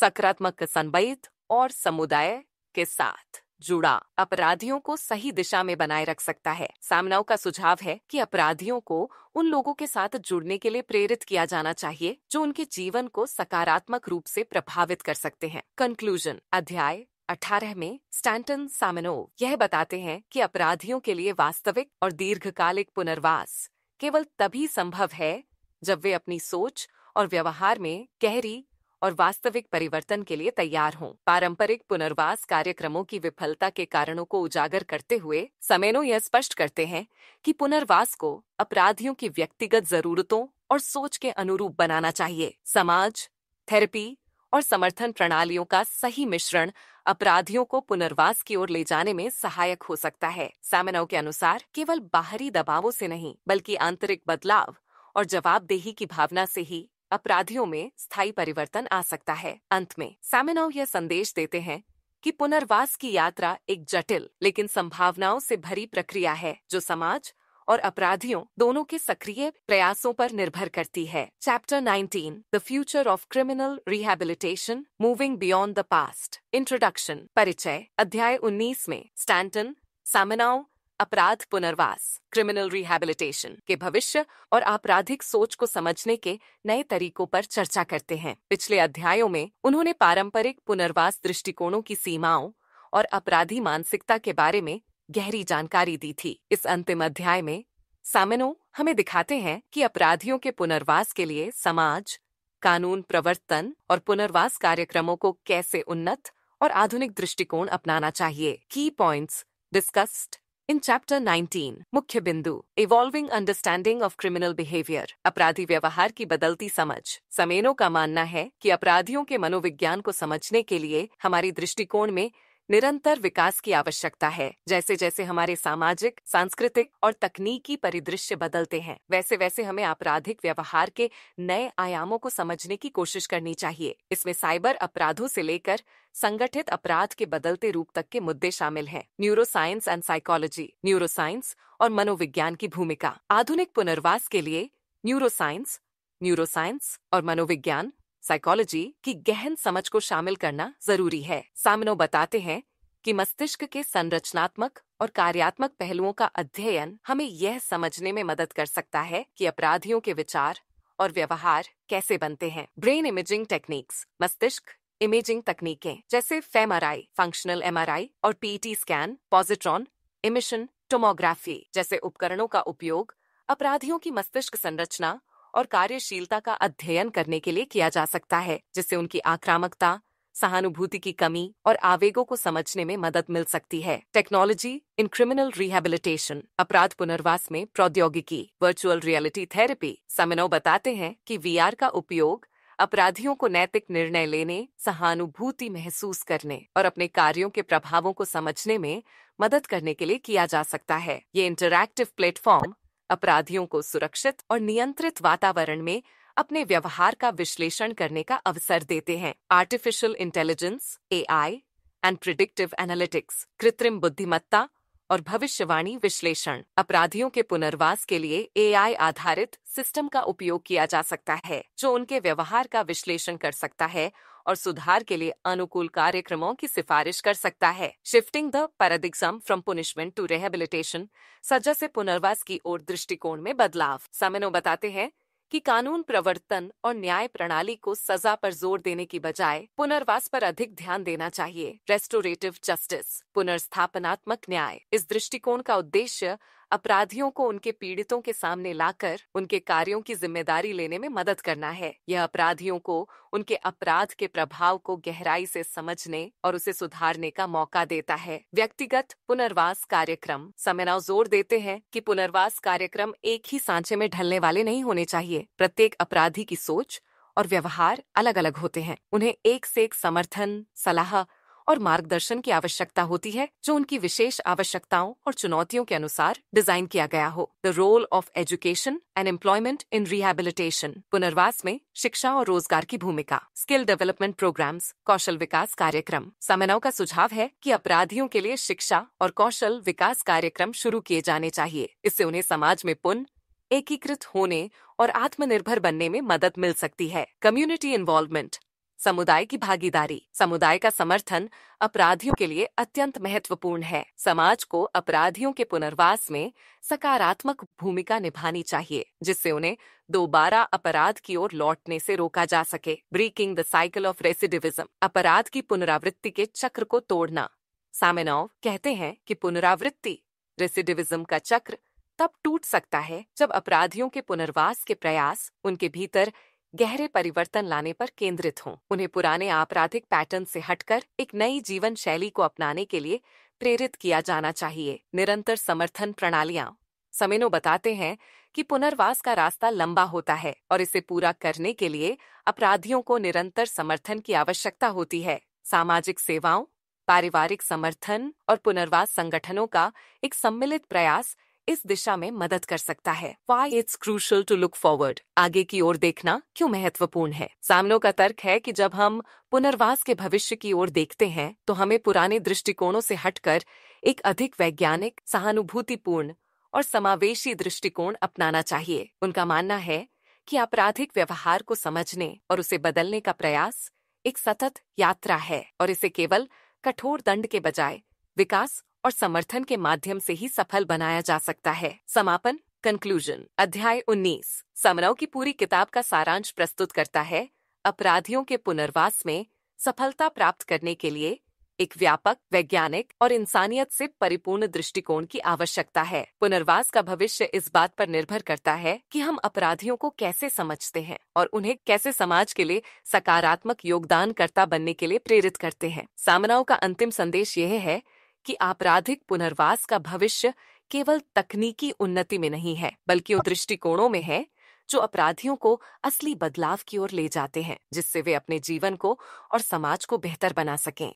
सकारात्मक संबंध और समुदाय के साथ जुड़ा अपराधियों को सही दिशा में बनाए रख सकता है सामनाओं का सुझाव है कि अपराधियों को उन लोगों के साथ जुड़ने के लिए प्रेरित किया जाना चाहिए जो उनके जीवन को सकारात्मक रूप से प्रभावित कर सकते हैं कंक्लूजन अध्याय अठारह में स्टैंटन सामनो यह बताते हैं कि अपराधियों के लिए वास्तविक और दीर्घकालिक पुनर्वास केवल तभी संभव है जब वे अपनी सोच और व्यवहार में गहरी और वास्तविक परिवर्तन के लिए तैयार हों पारंपरिक पुनर्वास कार्यक्रमों की विफलता के कारणों को उजागर करते हुए समेनो यह स्पष्ट करते हैं कि पुनर्वास को अपराधियों की व्यक्तिगत जरूरतों और सोच के अनुरूप बनाना चाहिए समाज थेरेपी और समर्थन प्रणालियों का सही मिश्रण अपराधियों को पुनर्वास की ओर ले जाने में सहायक हो सकता है सामनाओं के अनुसार केवल बाहरी दबावों से नहीं बल्कि आंतरिक बदलाव और जवाबदेही की भावना से ही अपराधियों में स्थायी परिवर्तन आ सकता है अंत में सैमिनाव यह संदेश देते हैं कि पुनर्वास की यात्रा एक जटिल लेकिन संभावनाओं से भरी प्रक्रिया है जो समाज और अपराधियों दोनों के सक्रिय प्रयासों पर निर्भर करती है chapter 19 the future of criminal rehabilitation moving beyond the past introduction परिचय अध्याय 19 में स्टैंटन सामनाओं अपराध पुनर्वास क्रिमिनल रिहैबिलिटेशन के भविष्य और आपराधिक सोच को समझने के नए तरीकों पर चर्चा करते हैं पिछले अध्यायों में उन्होंने पारंपरिक पुनर्वास दृष्टिकोणों की सीमाओं और अपराधी मानसिकता के बारे में गहरी जानकारी दी थी इस अंतिम अध्याय में सामनो हमें दिखाते हैं कि अपराधियों के पुनर्वास के लिए समाज कानून प्रवर्तन और पुनर्वास कार्यक्रमों को कैसे उन्नत और आधुनिक दृष्टिकोण अपनाना चाहिए की पॉइंट्स डिस्कस्ड इन चैप्टर 19, मुख्य बिंदु evolving understanding of criminal behaviour अपराधी व्यवहार की बदलती समझ समेनों का मानना है कि अपराधियों के मनोविज्ञान को समझने के लिए हमारी दृष्टिकोण में निरंतर विकास की आवश्यकता है जैसे जैसे हमारे सामाजिक सांस्कृतिक और तकनीकी परिदृश्य बदलते हैं वैसे वैसे हमें आपराधिक व्यवहार के नए आयामों को समझने की कोशिश करनी चाहिए इसमें साइबर अपराधों से लेकर संगठित अपराध के बदलते रूप तक के मुद्दे शामिल हैं न्यूरोसाइंस एंड साइकोलॉजी न्यूरोसाइंस और मनोविज्ञान की भूमिका आधुनिक पुनर्वास के लिए न्यूरोसाइंस न्यूरोसाइंस और मनोविज्ञान साइकोलॉजी की गहन समझ को शामिल करना जरूरी है सामनो बताते हैं कि मस्तिष्क के संरचनात्मक और कार्यात्मक पहलुओं का अध्ययन हमें यह समझने में मदद कर सकता है कि अपराधियों के विचार और व्यवहार कैसे बनते हैं ब्रेन इमेजिंग टेक्निक्स मस्तिष्क इमेजिंग तकनीकें जैसे फेमआरआई, फंक्शनल एमआरआई और PET scan positron emission tomography जैसे उपकरणों का उपयोग अपराधियों की मस्तिष्क संरचना और कार्यशीलता का अध्ययन करने के लिए किया जा सकता है जिससे उनकी आक्रामकता सहानुभूति की कमी और आवेगों को समझने में मदद मिल सकती है टेक्नोलॉजी इन क्रिमिनल रिहेबिलिटेशन अपराध पुनर्वास में प्रौद्योगिकी वर्चुअल रियलिटी थेरेपी समनो बताते हैं कि वीआर का उपयोग अपराधियों को नैतिक निर्णय लेने सहानुभूति महसूस करने और अपने कार्यों के प्रभावों को समझने में मदद करने के लिए किया जा सकता है ये इंटरैक्टिव प्लेटफॉर्म अपराधियों को सुरक्षित और नियंत्रित वातावरण में अपने व्यवहार का विश्लेषण करने का अवसर देते हैं artificial intelligence AI and predictive analytics कृत्रिम बुद्धिमत्ता और भविष्यवाणी विश्लेषण अपराधियों के पुनर्वास के लिए ए आधारित सिस्टम का उपयोग किया जा सकता है जो उनके व्यवहार का विश्लेषण कर सकता है और सुधार के लिए अनुकूल कार्यक्रमों की सिफारिश कर सकता है shifting the paradigm from punishment to rehabilitation सजा से पुनर्वास की ओर दृष्टिकोण में बदलाव सामनो बताते हैं कि कानून प्रवर्तन और न्याय प्रणाली को सजा पर जोर देने की बजाय पुनर्वास पर अधिक ध्यान देना चाहिए रेस्टोरेटिव जस्टिस पुनर्स्थापनात्मक न्याय इस दृष्टिकोण का उद्देश्य अपराधियों को उनके पीड़ितों के सामने लाकर उनके कार्यों की जिम्मेदारी लेने में मदद करना है यह अपराधियों को उनके अपराध के प्रभाव को गहराई से समझने और उसे सुधारने का मौका देता है व्यक्तिगत पुनर्वास कार्यक्रम समेनाव जोर देते हैं कि पुनर्वास कार्यक्रम एक ही सांचे में ढलने वाले नहीं होने चाहिए प्रत्येक अपराधी की सोच और व्यवहार अलग अलग होते हैं उन्हें एक से एक समर्थन सलाह और मार्गदर्शन की आवश्यकता होती है जो उनकी विशेष आवश्यकताओं और चुनौतियों के अनुसार डिजाइन किया गया हो the role of education and employment in rehabilitation पुनर्वास में शिक्षा और रोजगार की भूमिका स्किल डेवलपमेंट प्रोग्राम्स कौशल विकास कार्यक्रम समनव का सुझाव है कि अपराधियों के लिए शिक्षा और कौशल विकास कार्यक्रम शुरू किए जाने चाहिए इससे उन्हें समाज में पुनः एकीकृत होने और आत्मनिर्भर बनने में मदद मिल सकती है कम्युनिटी इन्वॉल्वमेंट समुदाय की भागीदारी समुदाय का समर्थन अपराधियों के लिए अत्यंत महत्वपूर्ण है समाज को अपराधियों के पुनर्वास में सकारात्मक भूमिका निभानी चाहिए जिससे उन्हें दोबारा अपराध की ओर लौटने से रोका जा सके breaking the cycle of recidivism अपराध की पुनरावृत्ति के चक्र को तोड़ना सामेनोव कहते हैं कि पुनरावृत्ति रेसिडिविज्म का चक्र तब टूट सकता है जब अपराधियों के पुनर्वास के प्रयास उनके भीतर गहरे परिवर्तन लाने पर केंद्रित हों उन्हें पुराने आपराधिक पैटर्न से हटकर एक नई जीवन शैली को अपनाने के लिए प्रेरित किया जाना चाहिए निरंतर समर्थन प्रणालियां समेनो बताते हैं कि पुनर्वास का रास्ता लंबा होता है और इसे पूरा करने के लिए अपराधियों को निरंतर समर्थन की आवश्यकता होती है सामाजिक सेवाओं पारिवारिक समर्थन और पुनर्वास संगठनों का एक सम्मिलित प्रयास इस दिशा में मदद कर सकता है why it's crucial to look forward आगे की ओर देखना क्यों महत्वपूर्ण है सामनों का तर्क है कि जब हम पुनर्वास के भविष्य की ओर देखते हैं तो हमें पुराने दृष्टिकोणों से हटकर एक अधिक वैज्ञानिक सहानुभूतिपूर्ण और समावेशी दृष्टिकोण अपनाना चाहिए उनका मानना है कि आपराधिक व्यवहार को समझने और उसे बदलने का प्रयास एक सतत यात्रा है और इसे केवल कठोर दंड के बजाय विकास और समर्थन के माध्यम से ही सफल बनाया जा सकता है समापन कंक्लूजन अध्याय 19 समरव की पूरी किताब का सारांश प्रस्तुत करता है अपराधियों के पुनर्वास में सफलता प्राप्त करने के लिए एक व्यापक वैज्ञानिक और इंसानियत से परिपूर्ण दृष्टिकोण की आवश्यकता है पुनर्वास का भविष्य इस बात पर निर्भर करता है कि हम अपराधियों को कैसे समझते हैं और उन्हें कैसे समाज के लिए सकारात्मक योगदानकर्ता बनने के लिए प्रेरित करते हैं सामनाओं का अंतिम संदेश यह है कि आपराधिक पुनर्वास का भविष्य केवल तकनीकी उन्नति में नहीं है बल्कि दृष्टिकोणों में है जो अपराधियों को असली बदलाव की ओर ले जाते हैं जिससे वे अपने जीवन को और समाज को बेहतर बना सकें